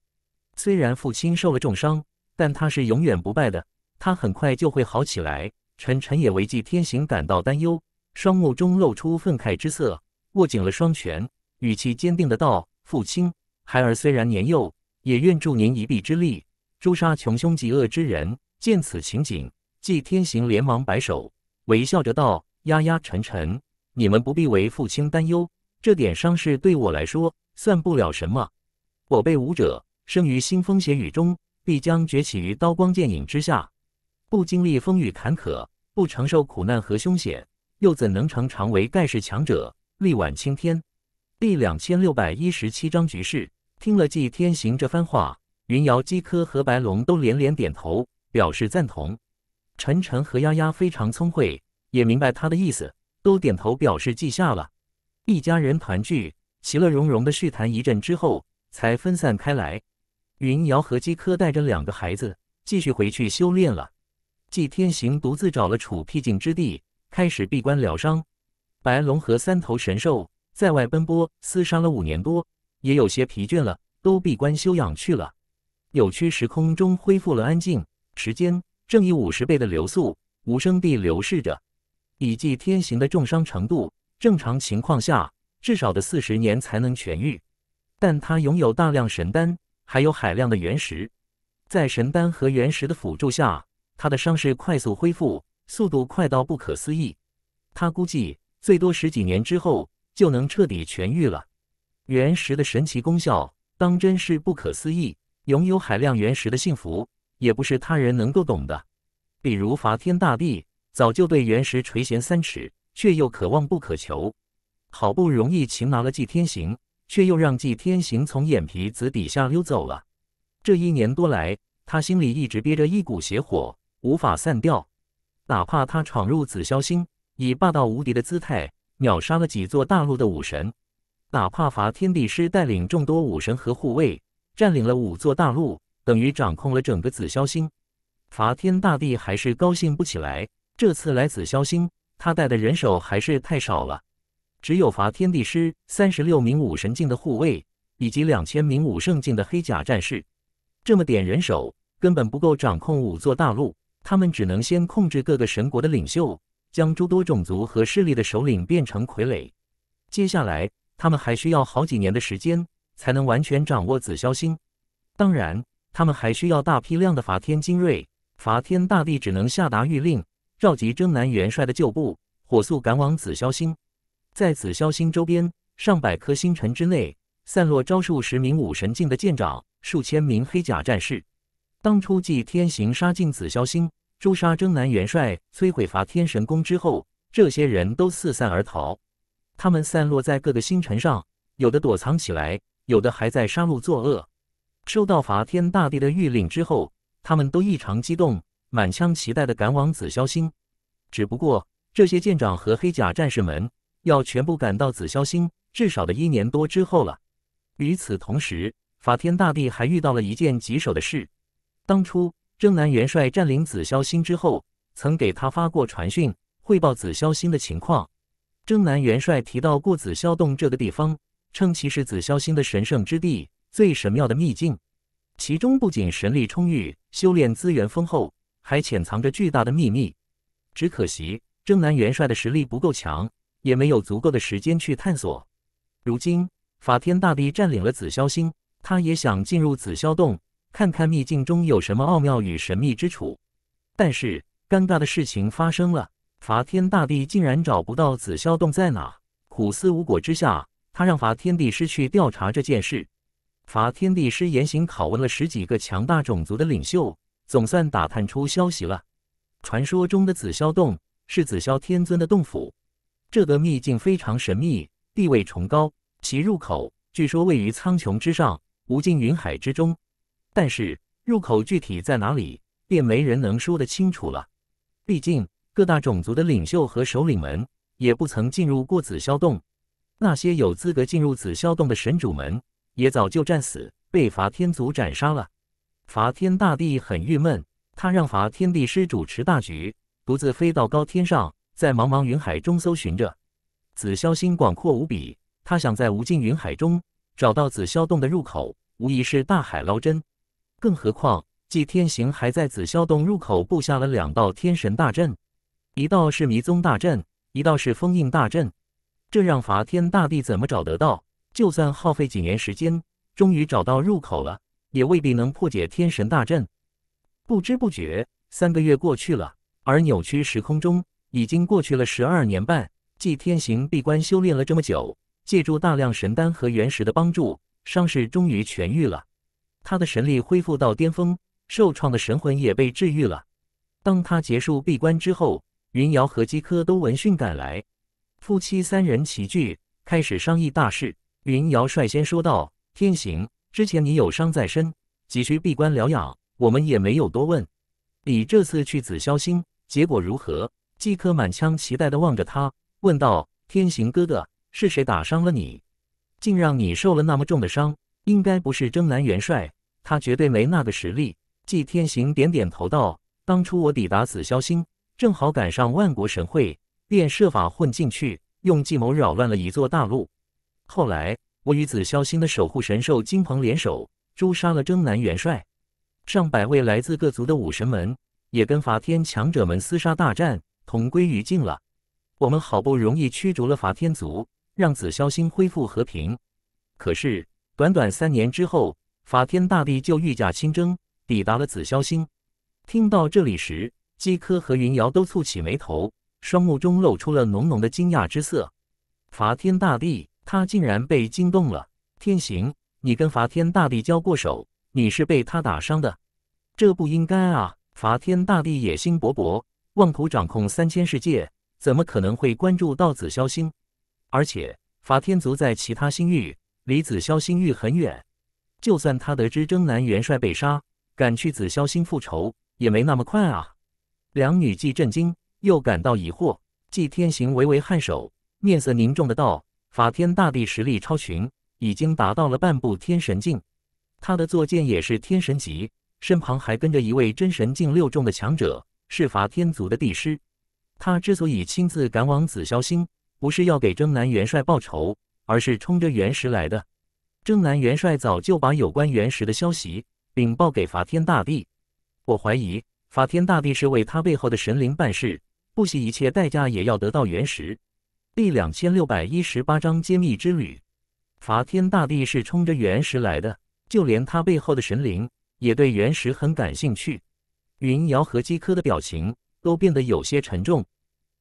虽然父亲受了重伤，但他是永远不败的，他很快就会好起来。”晨晨也为季天行感到担忧，双目中露出愤慨之色，握紧了双拳，语气坚定的道：“父亲，孩儿虽然年幼，也愿助您一臂之力。”诛杀穷凶极恶之人，见此情景，纪天行连忙摆手，微笑着道：“压压沉晨，你们不必为父亲担忧，这点伤势对我来说算不了什么。我辈武者，生于腥风血雨中，必将崛起于刀光剑影之下。不经历风雨坎坷，不承受苦难和凶险，又怎能常常为盖世强者力挽青天？”第两千六百一十七章局势。听了纪天行这番话。云瑶、姬科和白龙都连连点头，表示赞同。晨晨和丫丫非常聪慧，也明白他的意思，都点头表示记下了。一家人团聚，其乐融融的叙谈一阵之后，才分散开来。云瑶和姬科带着两个孩子继续回去修炼了。季天行独自找了处僻静之地，开始闭关疗伤。白龙和三头神兽在外奔波厮杀了五年多，也有些疲倦了，都闭关休养去了。扭曲时空中恢复了安静，时间正以五十倍的流速无声地流逝着。以祭天行的重伤程度，正常情况下至少得四十年才能痊愈。但他拥有大量神丹，还有海量的原石，在神丹和原石的辅助下，他的伤势快速恢复，速度快到不可思议。他估计最多十几年之后就能彻底痊愈了。原石的神奇功效，当真是不可思议。拥有海量原石的幸福，也不是他人能够懂的。比如伐天大帝，早就对原石垂涎三尺，却又可望不可求。好不容易擒拿了祭天行，却又让祭天行从眼皮子底下溜走了。这一年多来，他心里一直憋着一股邪火，无法散掉。哪怕他闯入紫霄星，以霸道无敌的姿态秒杀了几座大陆的武神，哪怕伐天帝师带领众多武神和护卫。占领了五座大陆，等于掌控了整个紫霄星。伐天大帝还是高兴不起来。这次来紫霄星，他带的人手还是太少了，只有伐天帝师三十六名武神境的护卫，以及两千名武圣境的黑甲战士。这么点人手，根本不够掌控五座大陆。他们只能先控制各个神国的领袖，将诸多种族和势力的首领变成傀儡。接下来，他们还需要好几年的时间。才能完全掌握紫霄星。当然，他们还需要大批量的伐天精锐。伐天大帝只能下达御令，召集征南元帅的旧部，火速赶往紫霄星。在紫霄星周边上百颗星辰之内，散落招数十名武神境的舰长，数千名黑甲战士。当初继天行杀进紫霄星，诛杀征南元帅，摧毁伐天神宫之后，这些人都四散而逃。他们散落在各个星辰上，有的躲藏起来。有的还在杀戮作恶，收到法天大帝的谕令之后，他们都异常激动，满腔期待地赶往紫霄星。只不过，这些舰长和黑甲战士们要全部赶到紫霄星，至少得一年多之后了。与此同时，法天大帝还遇到了一件棘手的事。当初征南元帅占领紫霄星之后，曾给他发过传讯，汇报紫霄星的情况。征南元帅提到过紫霄洞这个地方。称其是紫霄星的神圣之地，最神妙的秘境。其中不仅神力充裕，修炼资源丰厚，还潜藏着巨大的秘密。只可惜征南元帅的实力不够强，也没有足够的时间去探索。如今法天大帝占领了紫霄星，他也想进入紫霄洞，看看秘境中有什么奥妙与神秘之处。但是尴尬的事情发生了，法天大帝竟然找不到紫霄洞在哪。苦思无果之下。他让罚天帝师去调查这件事。罚天帝师严刑拷问了十几个强大种族的领袖，总算打探出消息了。传说中的紫霄洞是紫霄天尊的洞府，这个秘境非常神秘，地位崇高。其入口据说位于苍穹之上，无尽云海之中，但是入口具体在哪里，便没人能说得清楚了。毕竟各大种族的领袖和首领们也不曾进入过紫霄洞。那些有资格进入紫霄洞的神主们，也早就战死，被伐天族斩杀了。伐天大帝很郁闷，他让伐天帝师主持大局，独自飞到高天上，在茫茫云海中搜寻着。紫霄星广阔无比，他想在无尽云海中找到紫霄洞的入口，无疑是大海捞针。更何况季天行还在紫霄洞入口布下了两道天神大阵，一道是迷踪大阵，一道是封印大阵。这让伐天大帝怎么找得到？就算耗费几年时间，终于找到入口了，也未必能破解天神大阵。不知不觉，三个月过去了，而扭曲时空中已经过去了十二年半。季天行闭关修炼了这么久，借助大量神丹和原石的帮助，伤势终于痊愈了。他的神力恢复到巅峰，受创的神魂也被治愈了。当他结束闭关之后，云瑶和姬柯都闻讯赶来。夫妻三人齐聚，开始商议大事。云瑶率先说道：“天行，之前你有伤在身，急需闭关疗养，我们也没有多问。你这次去紫霄星，结果如何？”季柯满腔期待地望着他，问道：“天行哥哥，是谁打伤了你？竟让你受了那么重的伤？应该不是征南元帅，他绝对没那个实力。”季天行点点头道：“当初我抵达紫霄星，正好赶上万国神会。”便设法混进去，用计谋扰乱了一座大陆。后来，我与紫霄星的守护神兽金鹏联手，诛杀了征南元帅。上百位来自各族的武神们也跟伐天强者们厮杀大战，同归于尽了。我们好不容易驱逐了伐天族，让紫霄星恢复和平。可是，短短三年之后，伐天大帝就御驾亲征，抵达了紫霄星。听到这里时，姬轲和云瑶都蹙起眉头。双目中露出了浓浓的惊讶之色。伐天大帝，他竟然被惊动了！天行，你跟伐天大帝交过手，你是被他打伤的，这不应该啊！伐天大帝野心勃勃，妄图掌控三千世界，怎么可能会关注到紫霄星？而且伐天族在其他星域，离紫霄星域很远，就算他得知征南元帅被杀，赶去紫霄星复仇也没那么快啊！两女既震惊。又感到疑惑，祭天行微微颔首，面色凝重的道：“法天大帝实力超群，已经达到了半步天神境。他的坐剑也是天神级，身旁还跟着一位真神境六重的强者，是法天族的帝师。他之所以亲自赶往紫霄星，不是要给征南元帅报仇，而是冲着元石来的。征南元帅早就把有关元石的消息禀报给法天大帝，我怀疑法天大帝是为他背后的神灵办事。”不惜一切代价也要得到原石。第两千六百一十八章揭秘之旅。伐天大帝是冲着原石来的，就连他背后的神灵也对原石很感兴趣。云瑶和姬科的表情都变得有些沉重。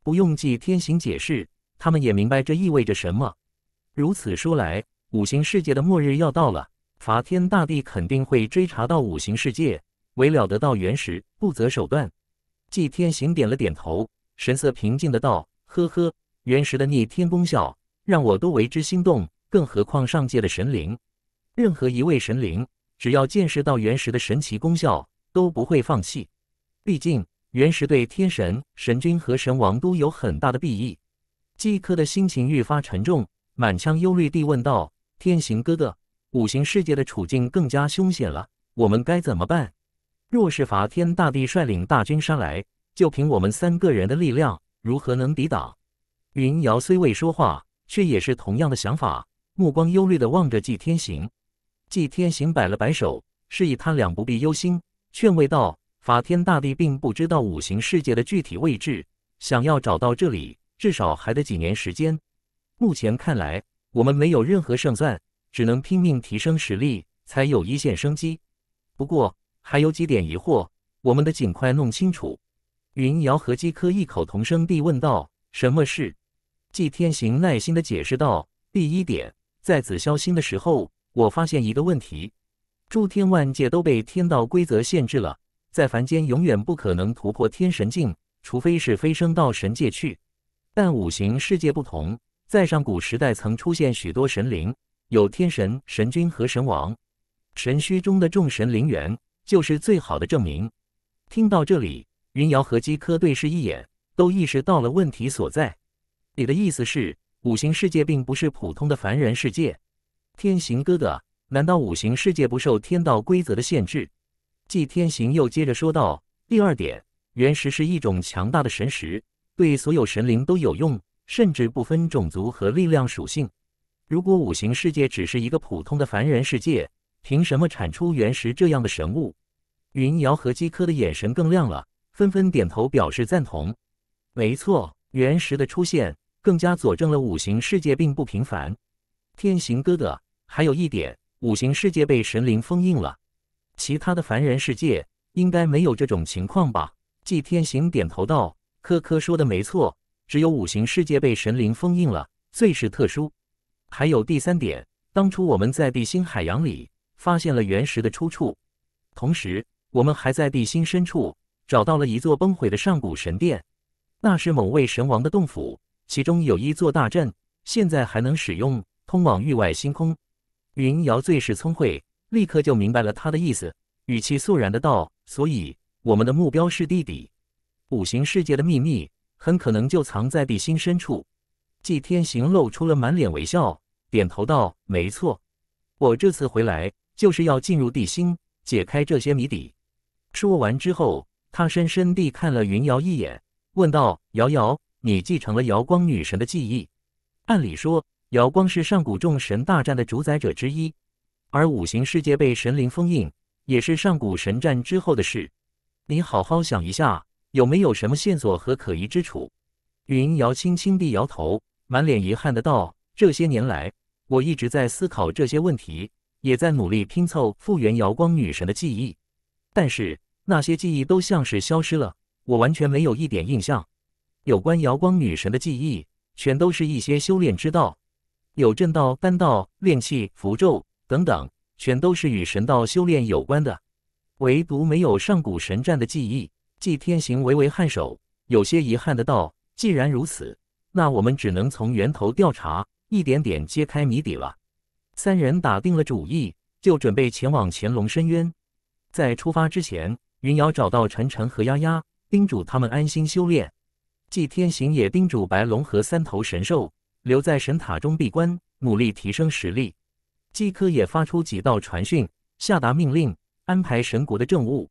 不用祭天行解释，他们也明白这意味着什么。如此说来，五行世界的末日要到了。伐天大帝肯定会追查到五行世界，为了得到原石，不择手段。祭天行点了点头。神色平静地道：“呵呵，原石的逆天功效让我都为之心动，更何况上界的神灵？任何一位神灵，只要见识到原石的神奇功效，都不会放弃。毕竟，原石对天神、神君和神王都有很大的裨益。”季柯的心情愈发沉重，满腔忧虑地问道：“天行哥哥，五行世界的处境更加凶险了，我们该怎么办？若是伐天大帝率领大军杀来……”就凭我们三个人的力量，如何能抵挡？云瑶虽未说话，却也是同样的想法，目光忧虑的望着季天行。季天行摆了摆手，示意他两不必忧心，劝慰道：“法天大帝并不知道五行世界的具体位置，想要找到这里，至少还得几年时间。目前看来，我们没有任何胜算，只能拼命提升实力，才有一线生机。不过，还有几点疑惑，我们得尽快弄清楚。”云瑶和姬柯异口同声地问道：“什么事？”季天行耐心地解释道：“第一点，在紫霄星的时候，我发现一个问题，诸天万界都被天道规则限制了，在凡间永远不可能突破天神境，除非是飞升到神界去。但五行世界不同，在上古时代曾出现许多神灵，有天神、神君和神王，神墟中的众神灵源就是最好的证明。”听到这里。云瑶和姬科对视一眼，都意识到了问题所在。你的意思是，五行世界并不是普通的凡人世界？天行哥哥，难道五行世界不受天道规则的限制？季天行又接着说道：“第二点，原石是一种强大的神石，对所有神灵都有用，甚至不分种族和力量属性。如果五行世界只是一个普通的凡人世界，凭什么产出原石这样的神物？”云瑶和姬科的眼神更亮了。纷纷点头表示赞同。没错，原石的出现更加佐证了五行世界并不平凡。天行哥哥，还有一点，五行世界被神灵封印了，其他的凡人世界应该没有这种情况吧？季天行点头道：“科科说的没错，只有五行世界被神灵封印了，最是特殊。还有第三点，当初我们在地心海洋里发现了原石的出处，同时我们还在地心深处。”找到了一座崩毁的上古神殿，那是某位神王的洞府，其中有一座大阵，现在还能使用，通往域外星空。云瑶最是聪慧，立刻就明白了他的意思，语气肃然的道：“所以我们的目标是地底，五行世界的秘密很可能就藏在地心深处。”季天行露出了满脸微笑，点头道：“没错，我这次回来就是要进入地心，解开这些谜底。”说完之后。他深深地看了云瑶一眼，问道：“瑶瑶，你继承了瑶光女神的记忆。按理说，瑶光是上古众神大战的主宰者之一，而五行世界被神灵封印，也是上古神战之后的事。你好好想一下，有没有什么线索和可疑之处？”云瑶轻轻地摇头，满脸遗憾的道：“这些年来，我一直在思考这些问题，也在努力拼凑复原瑶光女神的记忆，但是……”那些记忆都像是消失了，我完全没有一点印象。有关瑶光女神的记忆，全都是一些修炼之道，有正道、丹道、炼器、符咒等等，全都是与神道修炼有关的，唯独没有上古神战的记忆。祭天行为为颔首，有些遗憾的道：“既然如此，那我们只能从源头调查，一点点揭开谜底了。”三人打定了主意，就准备前往潜龙深渊。在出发之前。云瑶找到晨晨和丫丫，叮嘱他们安心修炼。祭天行也叮嘱白龙和三头神兽留在神塔中闭关，努力提升实力。季科也发出几道传讯，下达命令，安排神国的政务。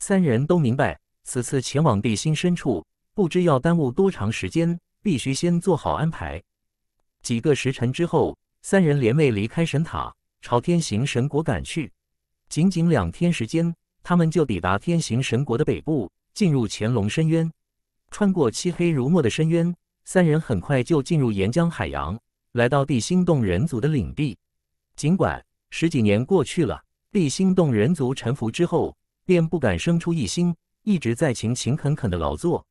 三人都明白，此次前往地心深处，不知要耽误多长时间，必须先做好安排。几个时辰之后，三人联袂离开神塔，朝天行神国赶去。仅仅两天时间。他们就抵达天行神国的北部，进入潜龙深渊，穿过漆黑如墨的深渊，三人很快就进入岩浆海洋，来到地心洞人族的领地。尽管十几年过去了，地心洞人族臣服之后，便不敢生出异心，一直在勤勤恳恳的劳作。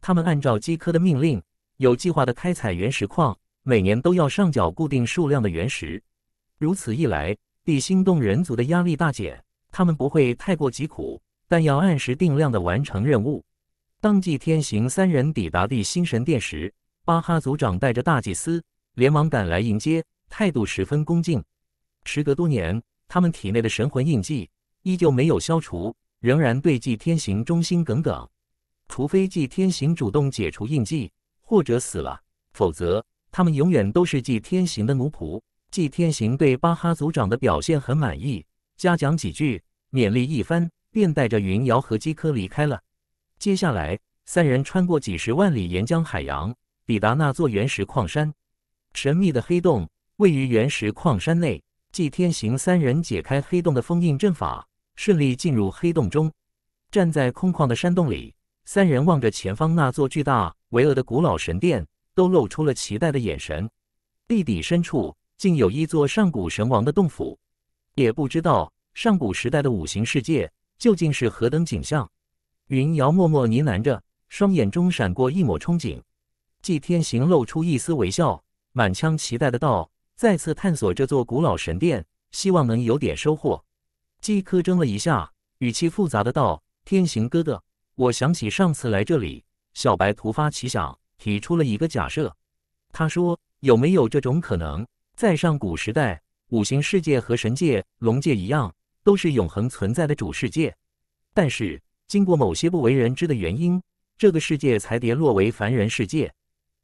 他们按照基科的命令，有计划的开采原石矿，每年都要上缴固定数量的原石。如此一来，地心洞人族的压力大减。他们不会太过疾苦，但要按时定量的完成任务。当祭天行三人抵达地心神殿时，巴哈族长带着大祭司连忙赶来迎接，态度十分恭敬。时隔多年，他们体内的神魂印记依旧没有消除，仍然对祭天行忠心耿耿。除非祭天行主动解除印记，或者死了，否则他们永远都是祭天行的奴仆。祭天行对巴哈族长的表现很满意。嘉奖几句，勉励一番，便带着云瑶和姬科离开了。接下来，三人穿过几十万里岩浆海洋，抵达那座原石矿山。神秘的黑洞位于原石矿山内，纪天行三人解开黑洞的封印阵法，顺利进入黑洞中。站在空旷的山洞里，三人望着前方那座巨大巍峨的古老神殿，都露出了期待的眼神。地底深处，竟有一座上古神王的洞府。也不知道上古时代的五行世界究竟是何等景象。云瑶默默呢喃着，双眼中闪过一抹憧憬。纪天行露出一丝微笑，满腔期待的道：“再次探索这座古老神殿，希望能有点收获。”纪柯怔了一下，语气复杂的道：“天行哥哥，我想起上次来这里，小白突发奇想，提出了一个假设。他说，有没有这种可能，在上古时代？”五行世界和神界、龙界一样，都是永恒存在的主世界，但是经过某些不为人知的原因，这个世界才跌落为凡人世界。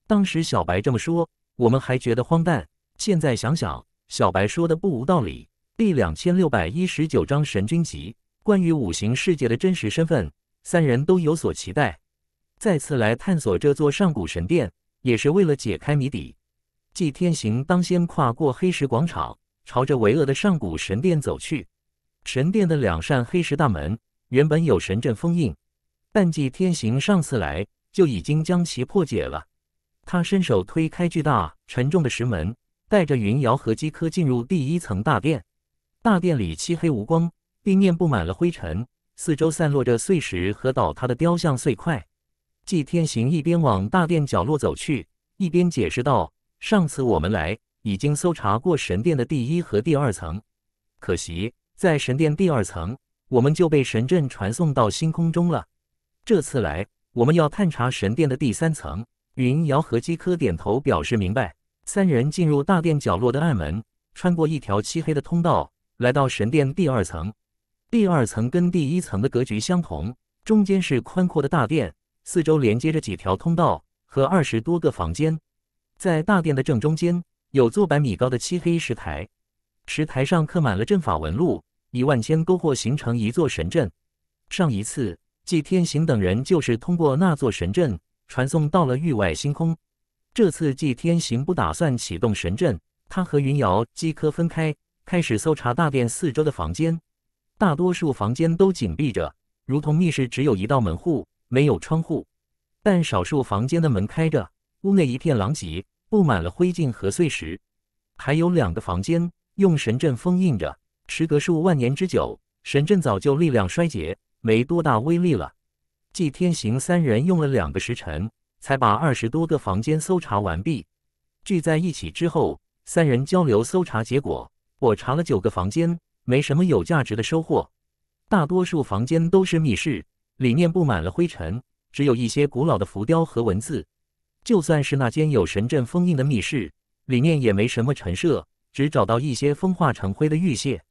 当时小白这么说，我们还觉得荒诞，现在想想，小白说的不无道理。第两千六百一十九章《神君集》关于五行世界的真实身份，三人都有所期待，再次来探索这座上古神殿，也是为了解开谜底。祭天行当先跨过黑石广场。朝着巍峨的上古神殿走去，神殿的两扇黑石大门原本有神阵封印，但祭天行上次来就已经将其破解了。他伸手推开巨大沉重的石门，带着云瑶和姬柯进入第一层大殿。大殿里漆黑无光，地面布满了灰尘，四周散落着碎石和倒塌的雕像碎块。季天行一边往大殿角落走去，一边解释道：“上次我们来。”已经搜查过神殿的第一和第二层，可惜在神殿第二层，我们就被神阵传送到星空中了。这次来，我们要探查神殿的第三层。云瑶和姬科点头表示明白。三人进入大殿角落的暗门，穿过一条漆黑的通道，来到神殿第二层。第二层跟第一层的格局相同，中间是宽阔的大殿，四周连接着几条通道和二十多个房间。在大殿的正中间。有座百米高的漆黑石台，石台上刻满了阵法纹路，以万千篝火形成一座神阵。上一次，祭天行等人就是通过那座神阵传送到了域外星空。这次，祭天行不打算启动神阵，他和云瑶、姬柯分开，开始搜查大殿四周的房间。大多数房间都紧闭着，如同密室，只有一道门户，没有窗户。但少数房间的门开着，屋内一片狼藉。布满了灰烬和碎石，还有两个房间用神阵封印着，时隔数万年之久，神阵早就力量衰竭，没多大威力了。祭天行三人用了两个时辰才把二十多个房间搜查完毕。聚在一起之后，三人交流搜查结果。我查了九个房间，没什么有价值的收获，大多数房间都是密室，里面布满了灰尘，只有一些古老的浮雕和文字。就算是那间有神阵封印的密室，里面也没什么陈设，只找到一些风化成灰的玉屑。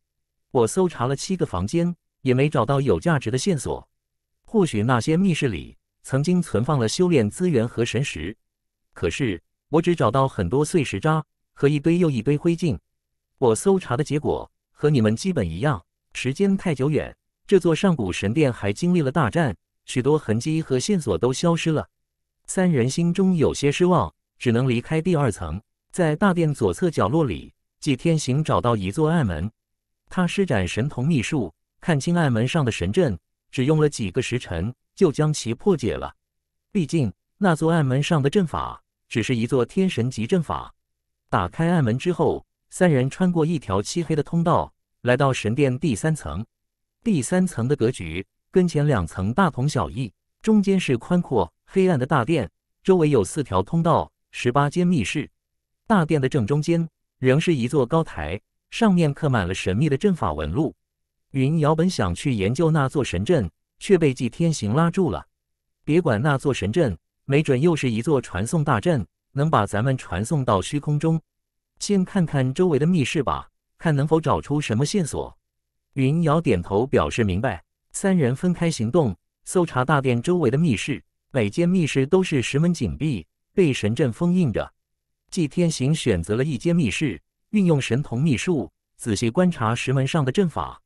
我搜查了七个房间，也没找到有价值的线索。或许那些密室里曾经存放了修炼资源和神石，可是我只找到很多碎石渣和一堆又一堆灰烬。我搜查的结果和你们基本一样。时间太久远，这座上古神殿还经历了大战，许多痕迹和线索都消失了。三人心中有些失望，只能离开第二层，在大殿左侧角落里，祭天行找到一座暗门。他施展神童秘术，看清暗门上的神阵，只用了几个时辰就将其破解了。毕竟那座暗门上的阵法只是一座天神级阵法。打开暗门之后，三人穿过一条漆黑的通道，来到神殿第三层。第三层的格局跟前两层大同小异，中间是宽阔。黑暗的大殿周围有四条通道，十八间密室。大殿的正中间仍是一座高台，上面刻满了神秘的阵法纹路。云瑶本想去研究那座神阵，却被纪天行拉住了。别管那座神阵，没准又是一座传送大阵，能把咱们传送到虚空中。先看看周围的密室吧，看能否找出什么线索。云瑶点头表示明白，三人分开行动，搜查大殿周围的密室。每间密室都是石门紧闭，被神阵封印着。祭天行选择了一间密室，运用神童秘术，仔细观察石门上的阵法。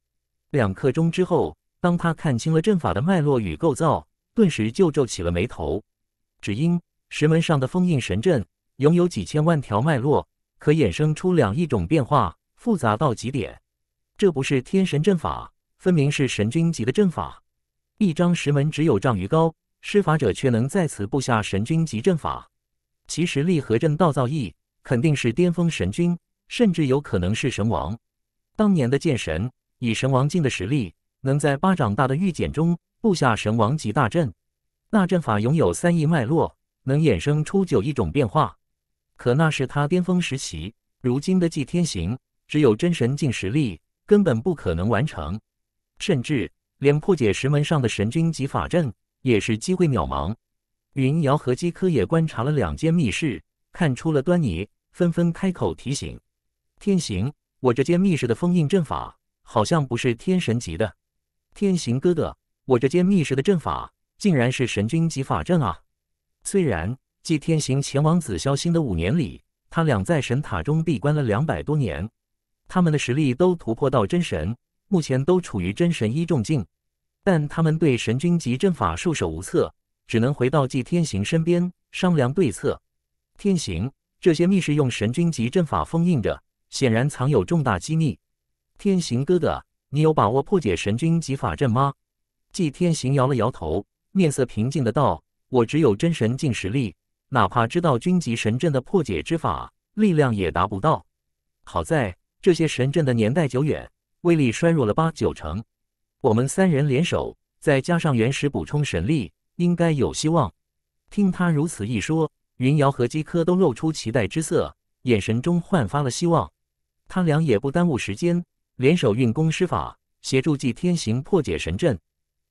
两刻钟之后，当他看清了阵法的脉络与构造，顿时就皱起了眉头。只因石门上的封印神阵拥有几千万条脉络，可衍生出两亿种变化，复杂到极点。这不是天神阵法，分明是神君级的阵法。一张石门只有丈余高。施法者却能在此布下神君级阵法，其实力和阵道造诣肯定是巅峰神君，甚至有可能是神王。当年的剑神以神王境的实力，能在巴掌大的玉简中布下神王级大阵，那阵法拥有三亿脉络，能衍生出九亿种变化。可那是他巅峰时期，如今的祭天行只有真神境实力，根本不可能完成，甚至连破解石门上的神君级法阵。也是机会渺茫。云瑶和姬柯也观察了两间密室，看出了端倪，纷纷开口提醒：“天行，我这间密室的封印阵法好像不是天神级的。”“天行哥哥，我这间密室的阵法竟然是神君级法阵啊！”虽然继天行前往紫霄星的五年里，他俩在神塔中闭关了两百多年，他们的实力都突破到真神，目前都处于真神一重境。但他们对神君级阵法束手无策，只能回到祭天行身边商量对策。天行，这些密室用神君级阵法封印着，显然藏有重大机密。天行哥哥，你有把握破解神君级法阵吗？祭天行摇了摇头，面色平静的道：“我只有真神境实力，哪怕知道君级神阵的破解之法，力量也达不到。好在这些神阵的年代久远，威力衰弱了八九成。”我们三人联手，再加上原石补充神力，应该有希望。听他如此一说，云瑶和姬轲都露出期待之色，眼神中焕发了希望。他俩也不耽误时间，联手运功施法，协助季天行破解神阵。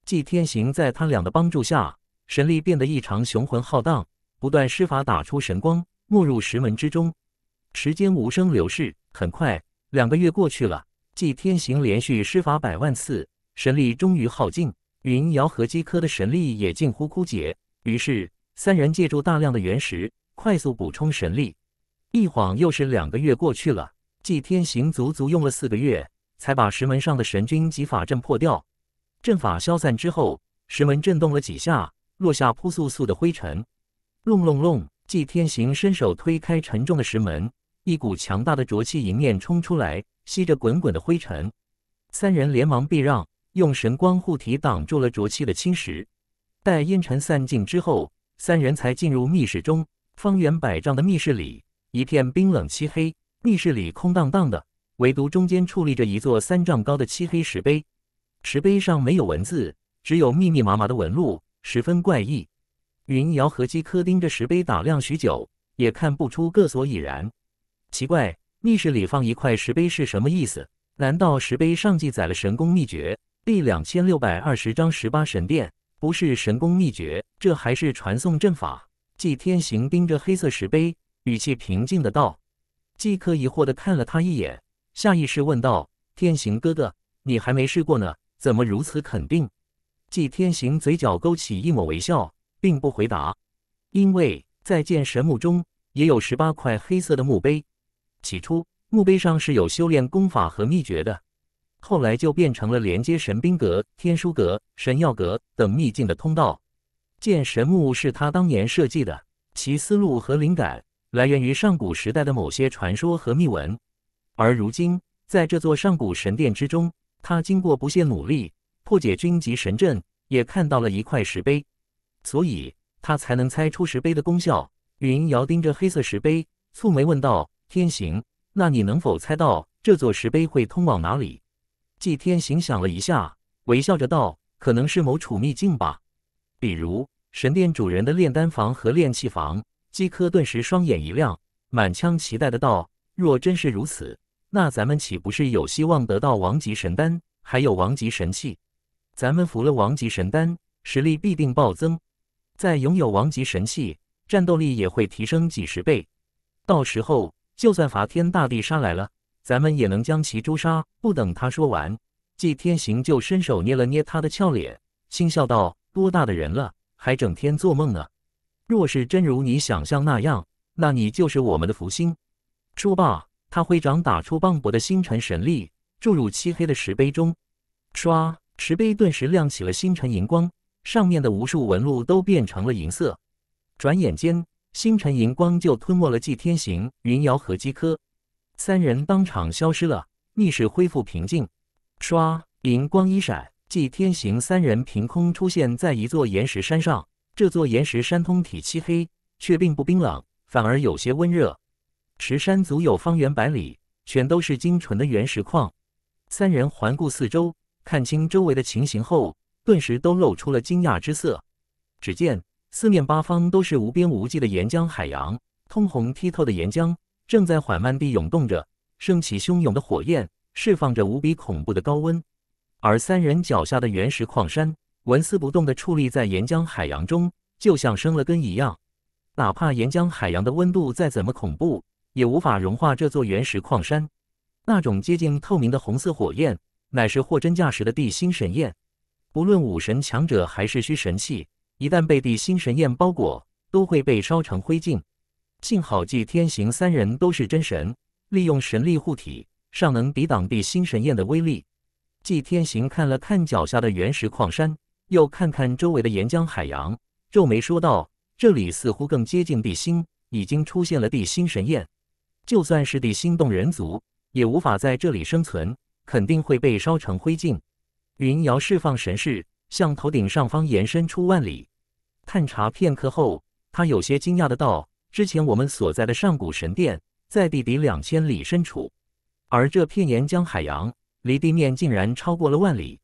季天行在他俩的帮助下，神力变得异常雄浑浩荡，不断施法打出神光，没入石门之中。时间无声流逝，很快两个月过去了。季天行连续施法百万次。神力终于耗尽，云瑶和姬轲的神力也近乎枯竭。于是三人借助大量的原石，快速补充神力。一晃又是两个月过去了，祭天行足足用了四个月，才把石门上的神君级法阵破掉。阵法消散之后，石门震动了几下，落下扑簌簌的灰尘。隆隆隆！祭天行伸手推开沉重的石门，一股强大的浊气迎面冲出来，吸着滚滚的灰尘。三人连忙避让。用神光护体，挡住了浊气的侵蚀。待烟尘散尽之后，三人才进入密室中。方圆百丈的密室里，一片冰冷漆黑。密室里空荡荡的，唯独中间矗立着一座三丈高的漆黑石碑。石碑上没有文字，只有密密麻麻的纹路，十分怪异。云瑶和姬柯盯着石碑打量许久，也看不出个所以然。奇怪，密室里放一块石碑是什么意思？难道石碑上记载了神功秘诀？第两千六百二十章十八神殿，不是神功秘诀，这还是传送阵法。纪天行盯着黑色石碑，语气平静的道。季克疑惑的看了他一眼，下意识问道：“天行哥哥，你还没试过呢，怎么如此肯定？”纪天行嘴角勾起一抹微笑，并不回答。因为在剑神墓中也有十八块黑色的墓碑，起初墓碑上是有修炼功法和秘诀的。后来就变成了连接神兵阁、天书阁、神药阁等秘境的通道。建神墓是他当年设计的，其思路和灵感来源于上古时代的某些传说和秘闻。而如今，在这座上古神殿之中，他经过不懈努力破解军级神阵，也看到了一块石碑，所以他才能猜出石碑的功效。云瑶盯着黑色石碑，蹙眉问道：“天行，那你能否猜到这座石碑会通往哪里？”祭天行想了一下，微笑着道：“可能是某处秘境吧，比如神殿主人的炼丹房和炼器房。”姬科顿时双眼一亮，满腔期待的道：“若真是如此，那咱们岂不是有希望得到王级神丹，还有王级神器？咱们服了王级神丹，实力必定暴增；再拥有王级神器，战斗力也会提升几十倍。到时候，就算伐天大帝杀来了。”咱们也能将其诛杀。不等他说完，季天行就伸手捏了捏他的俏脸，轻笑道：“多大的人了，还整天做梦呢？若是真如你想象那样，那你就是我们的福星。”说罢，他挥掌打出磅礴的星辰神力，注入漆黑的石碑中。唰，石碑顿时亮起了星辰荧光，上面的无数纹路都变成了银色。转眼间，星辰银光就吞没了季天行、云瑶和姬科。三人当场消失了，逆势恢复平静。唰，灵光一闪，祭天行三人凭空出现在一座岩石山上。这座岩石山通体漆黑，却并不冰冷，反而有些温热。石山足有方圆百里，全都是精纯的原石矿。三人环顾四周，看清周围的情形后，顿时都露出了惊讶之色。只见四面八方都是无边无际的岩浆海洋，通红剔透的岩浆。正在缓慢地涌动着，升起汹涌的火焰，释放着无比恐怖的高温。而三人脚下的原石矿山纹丝不动地矗立在岩浆海洋中，就像生了根一样。哪怕岩浆海洋的温度再怎么恐怖，也无法融化这座原石矿山。那种接近透明的红色火焰，乃是货真价实的地心神焰。不论武神强者还是虚神器，一旦被地心神焰包裹，都会被烧成灰烬。幸好祭天行三人都是真神，利用神力护体，尚能抵挡地心神焰的威力。祭天行看了看脚下的原石矿山，又看看周围的岩浆海洋，皱眉说道：“这里似乎更接近地心，已经出现了地心神焰，就算是地心动人族也无法在这里生存，肯定会被烧成灰烬。”云瑶释放神识，向头顶上方延伸出万里，探查片刻后，他有些惊讶的道。之前我们所在的上古神殿在地底两千里深处，而这片岩浆海洋离地面竟然超过了万里。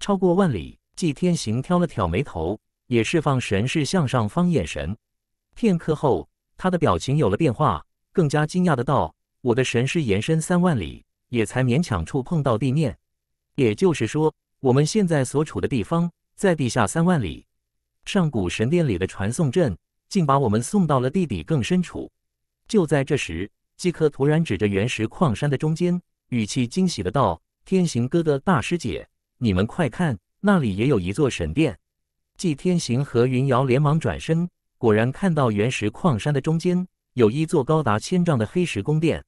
超过万里，祭天行挑了挑眉头，也释放神识向上方眼神。片刻后，他的表情有了变化，更加惊讶的道：“我的神识延伸三万里，也才勉强触碰到地面。也就是说，我们现在所处的地方在地下三万里，上古神殿里的传送阵。”竟把我们送到了地底更深处。就在这时，季科突然指着原石矿山的中间，语气惊喜的道：“天行哥哥，大师姐，你们快看，那里也有一座神殿！”季天行和云瑶连忙转身，果然看到原石矿山的中间有一座高达千丈的黑石宫殿。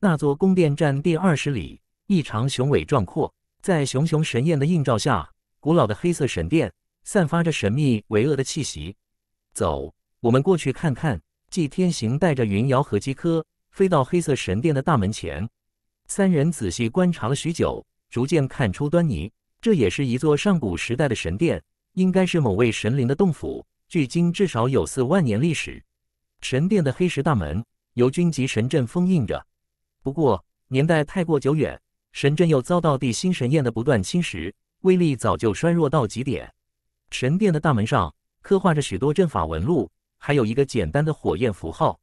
那座宫殿占地二十里，异常雄伟壮阔，在熊熊神焰的映照下，古老的黑色神殿散发着神秘巍峨的气息。走。我们过去看看。祭天行带着云瑶和姬柯飞到黑色神殿的大门前，三人仔细观察了许久，逐渐看出端倪。这也是一座上古时代的神殿，应该是某位神灵的洞府，距今至少有四万年历史。神殿的黑石大门由军级神阵封印着，不过年代太过久远，神阵又遭到地心神焰的不断侵蚀，威力早就衰弱到极点。神殿的大门上刻画着许多阵法纹路。还有一个简单的火焰符号。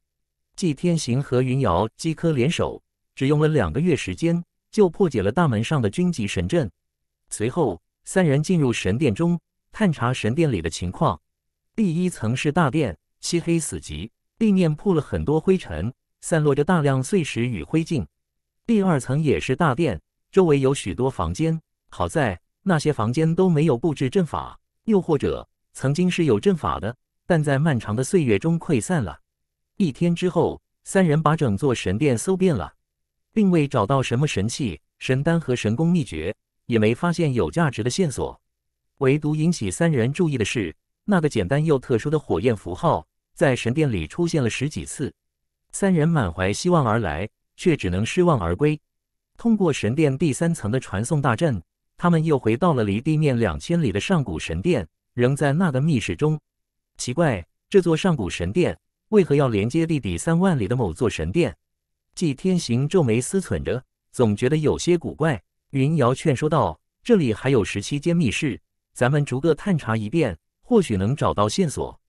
祭天行和云瑶、姬科联手，只用了两个月时间就破解了大门上的军级神阵。随后，三人进入神殿中探查神殿里的情况。第一层是大殿，漆黑死寂，地面铺了很多灰尘，散落着大量碎石与灰烬。第二层也是大殿，周围有许多房间，好在那些房间都没有布置阵法，又或者曾经是有阵法的。但在漫长的岁月中溃散了。一天之后，三人把整座神殿搜遍了，并未找到什么神器、神丹和神功秘诀，也没发现有价值的线索。唯独引起三人注意的是，那个简单又特殊的火焰符号，在神殿里出现了十几次。三人满怀希望而来，却只能失望而归。通过神殿第三层的传送大阵，他们又回到了离地面两千里的上古神殿，仍在那个密室中。奇怪，这座上古神殿为何要连接地底三万里的某座神殿？季天行皱眉思忖着，总觉得有些古怪。云瑶劝说道：“这里还有十七间密室，咱们逐个探查一遍，或许能找到线索。”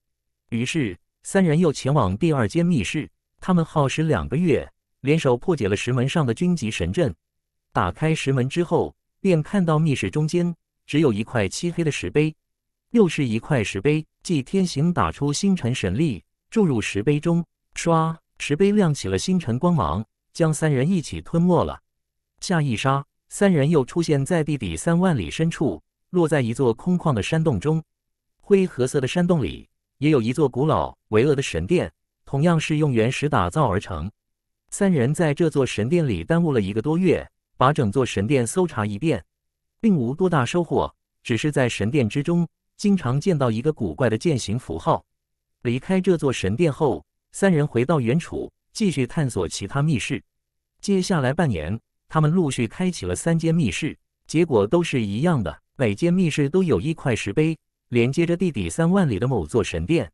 于是三人又前往第二间密室。他们耗时两个月，联手破解了石门上的军级神阵。打开石门之后，便看到密室中间只有一块漆黑的石碑。又是一块石碑，纪天行打出星辰神力注入石碑中，唰，石碑亮起了星辰光芒，将三人一起吞没了。下一刹，三人又出现在地底三万里深处，落在一座空旷的山洞中。灰褐色的山洞里，也有一座古老巍峨的神殿，同样是用原石打造而成。三人在这座神殿里耽误了一个多月，把整座神殿搜查一遍，并无多大收获，只是在神殿之中。经常见到一个古怪的剑形符号。离开这座神殿后，三人回到原处，继续探索其他密室。接下来半年，他们陆续开启了三间密室，结果都是一样的，每间密室都有一块石碑，连接着地底三万里的某座神殿。